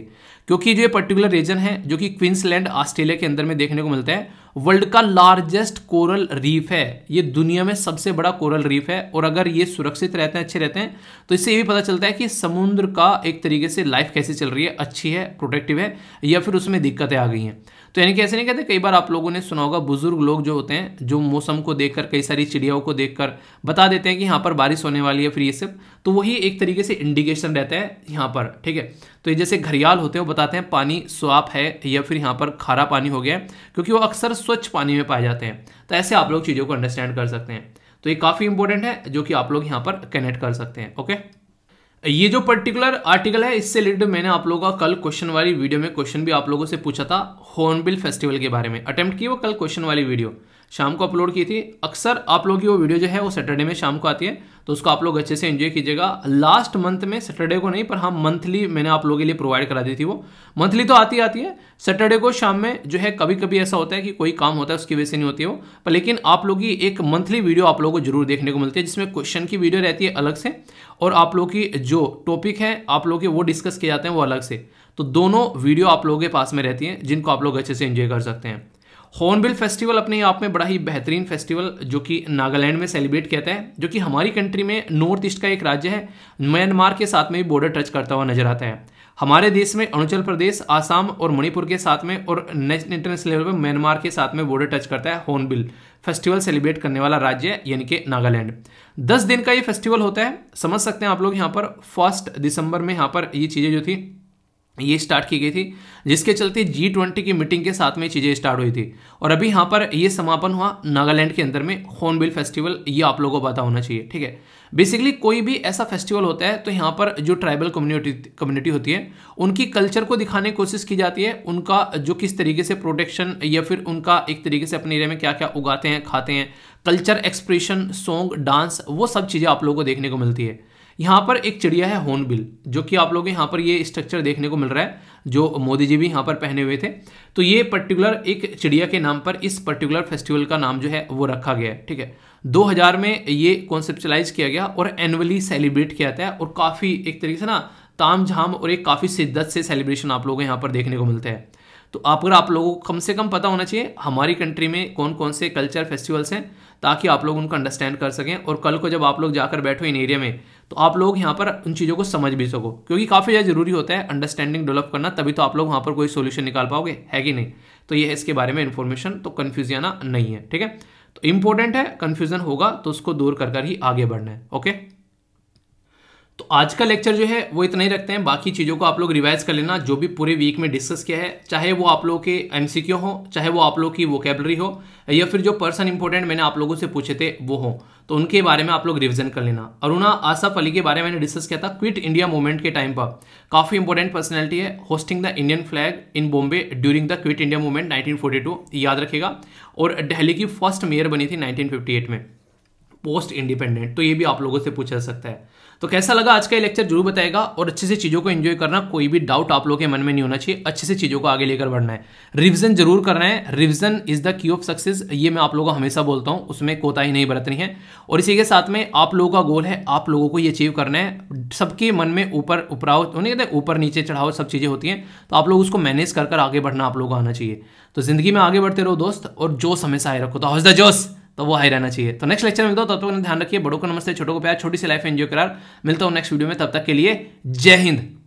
क्योंकि जो ये पर्टिकुलर रीजन है जो कि क्वींसलैंड ऑस्ट्रेलिया के अंदर में देखने को मिलता है वर्ल्ड का लार्जेस्ट कोरल रीफ है ये दुनिया में सबसे बड़ा कोरल रीफ है और अगर ये सुरक्षित रहते हैं अच्छे रहते हैं तो इससे ये भी पता चलता है कि समुद्र का एक तरीके से लाइफ कैसे चल रही है अच्छी है प्रोटेक्टिव है या फिर उसमें दिक्कतें आ गई हैं तो यानी कि ऐसे नहीं कहते कई बार आप लोगों ने सुना होगा बुजुर्ग लोग जो होते हैं जो मौसम को देखकर कई सारी चिड़ियाओं को देखकर बता देते हैं कि यहाँ पर बारिश होने वाली है फिर ये सब तो वही एक तरीके से इंडिकेशन रहता है यहाँ पर ठीक है तो ये जैसे घरियाल होते हैं वो बताते हैं पानी स्वाप है या फिर यहाँ पर खारा पानी हो गया है क्योंकि वो अक्सर स्वच्छ पानी में पाए जाते हैं तो ऐसे आप लोग चीज़ों को अंडरस्टैंड कर सकते हैं तो ये काफ़ी इंपॉर्टेंट है जो कि आप लोग यहाँ पर कनेक्ट कर सकते हैं ओके ये जो पर्टिकुलर आर्टिकल है इससे रिलेटेड मैंने आप लोगों का कल क्वेश्चन वाली वीडियो में क्वेश्चन भी आप लोगों से पूछा था हॉर्नबिल फेस्टिवल के बारे में अटेम्प्ट की वो कल क्वेश्चन वाली वीडियो शाम को अपलोड की थी अक्सर आप लोगों की वो वीडियो जो है वो सैटरडे में शाम को आती है तो उसको आप लोग अच्छे से एंजॉय कीजिएगा लास्ट मंथ में सैटरडे को नहीं पर हाँ मंथली मैंने आप लोगों के लिए प्रोवाइड करा दी थी वो मंथली तो आती आती है सैटरडे को शाम में जो है कभी कभी ऐसा होता है कि कोई काम होता है उसकी वजह से नहीं होती है वो पर लेकिन आप लोग की एक मंथली वीडियो आप लोगों को जरूर देखने को मिलती है जिसमें क्वेश्चन की वीडियो रहती है अलग से और आप लोग की जो टॉपिक है आप लोग के वो डिस्कस किए जाते हैं वो अलग से तो दोनों वीडियो आप लोगों के पास में रहती हैं जिनको आप लोग अच्छे से एंजॉय कर सकते हैं हॉर्नबिल फेस्टिवल अपने आप में बड़ा ही बेहतरीन फेस्टिवल जो कि नागालैंड में सेलिब्रेट कहता है जो कि हमारी कंट्री में नॉर्थ ईस्ट का एक राज्य है म्यांमार के साथ में भी बॉर्डर टच करता हुआ नजर आता है हमारे देश में अरुणाचल प्रदेश आसाम और मणिपुर के साथ में और इंटरनेशनल लेवल पर म्यांमार के साथ में बॉर्डर टच करता है हॉर्नबिल फेस्टिवल सेलिब्रेट करने वाला राज्य है यानी कि नागालैंड दस दिन का ये फेस्टिवल होता है समझ सकते हैं आप लोग यहाँ पर फर्स्ट दिसंबर में यहाँ पर ये चीज़ें जो थी ये स्टार्ट की गई थी जिसके चलते जी ट्वेंटी की मीटिंग के साथ में चीज़ें स्टार्ट हुई थी और अभी यहाँ पर ये समापन हुआ नागालैंड के अंदर में होनबिल फेस्टिवल ये आप लोगों को पता होना चाहिए ठीक है बेसिकली कोई भी ऐसा फेस्टिवल होता है तो यहाँ पर जो ट्राइबल कम्युनिटी कम्युनिटी होती है उनकी कल्चर को दिखाने की कोशिश की जाती है उनका जो किस तरीके से प्रोटेक्शन या फिर उनका एक तरीके से अपने एरिया में क्या क्या उगाते हैं खाते हैं कल्चर एक्सप्रेशन सॉन्ग डांस वो सब चीज़ें आप लोगों को देखने को मिलती है यहाँ पर एक चिड़िया है हॉर्नबिल जो कि आप लोग यहाँ पर ये स्ट्रक्चर देखने को मिल रहा है जो मोदी जी भी यहाँ पर पहने हुए थे तो ये पर्टिकुलर एक चिड़िया के नाम पर इस पर्टिकुलर फेस्टिवल का नाम जो है वो रखा गया है ठीक है 2000 में ये कॉन्सेप्चुलाइज किया गया और एनुअली सेलिब्रेट किया जाता है और काफ़ी एक तरीके से ना ताम झाम और एक काफ़ी शिद्दत से सेलिब्रेशन आप लोगों को यहाँ पर देखने को मिलता है तो अगर आप लोगों को कम से कम पता होना चाहिए हमारी कंट्री में कौन कौन से कल्चर फेस्टिवल्स हैं ताकि आप लोग उनको अंडरस्टैंड कर सकें और कल को जब आप लोग जाकर बैठो इन एरिया में तो आप लोग यहाँ पर उन चीज़ों को समझ भी सको क्योंकि काफ़ी ज़्यादा ज़रूरी होता है अंडरस्टैंडिंग डेवलप करना तभी तो आप लोग वहाँ पर कोई सोल्यूशन निकाल पाओगे है कि नहीं तो ये इसके बारे में इन्फॉर्मेशन तो कन्फ्यूज आना नहीं है ठीक है तो इंपॉर्टेंट है कन्फ्यूजन होगा तो उसको दूर कर कर ही आगे बढ़ना है ओके तो आज का लेक्चर जो है वो इतना ही रखते हैं बाकी चीज़ों को आप लोग रिवाइज कर लेना जो भी पूरे वीक में डिस्कस किया है चाहे वो आप लोग के एम हो चाहे वो आप लोग की वोकेबलरी हो या फिर जो पर्सन इंपॉर्टेंट मैंने आप लोगों से पूछे थे वो हो तो उनके बारे में आप लोग रिविजन कर लेना अरुणा आसफ अली के बारे में मैंने डिस्कस किया था क्विट इंडिया मूवमेंट के टाइम पर काफ़ी इंपॉर्टेंट पर्सनैलिटी है hoisting the Indian flag in Bombay during the quit India movement nineteen याद रखेगा और डेली की फर्स्ट मेयर बनी थी नाइनटीन में पोस्ट इंडिपेंडेंट तो ये भी आप लोगों से पूछा सकता है तो कैसा लगा आज का ये लेक्चर जरूर बताएगा और अच्छे से चीज़ों को एंजॉय करना कोई भी डाउट आप लोगों के मन में नहीं होना चाहिए अच्छे से चीज़ों को आगे लेकर बढ़ना है रिविजन जरूर करना है revision is the key of success ये मैं आप लोगों को हमेशा बोलता हूँ उसमें कोताही नहीं बरतनी है और इसी के साथ में आप लोगों का गोल है आप लोगों को ये अचीव करना है सबके मन में ऊपर उपराव नहीं कहते ऊपर नीचे चढ़ाव सब चीज़ें होती हैं तो आप लोग उसको मैनेज कर आगे बढ़ना आप लोगों को आना चाहिए तो ज़िंदगी में आगे बढ़ते रहो दोस्त और जोश हमेशा आए रखो तो हौसला जोश तो वो हाई रहना चाहिए तो नेक्स्ट लेक्चर में हूँ तब तक तो ध्यान रखिए बड़ों को नमस्ते छोटों को प्यार छोटी सी लाइफ एंजॉय करार मिलता हूँ नेक्स्ट वीडियो में तब तक के लिए जय हिंद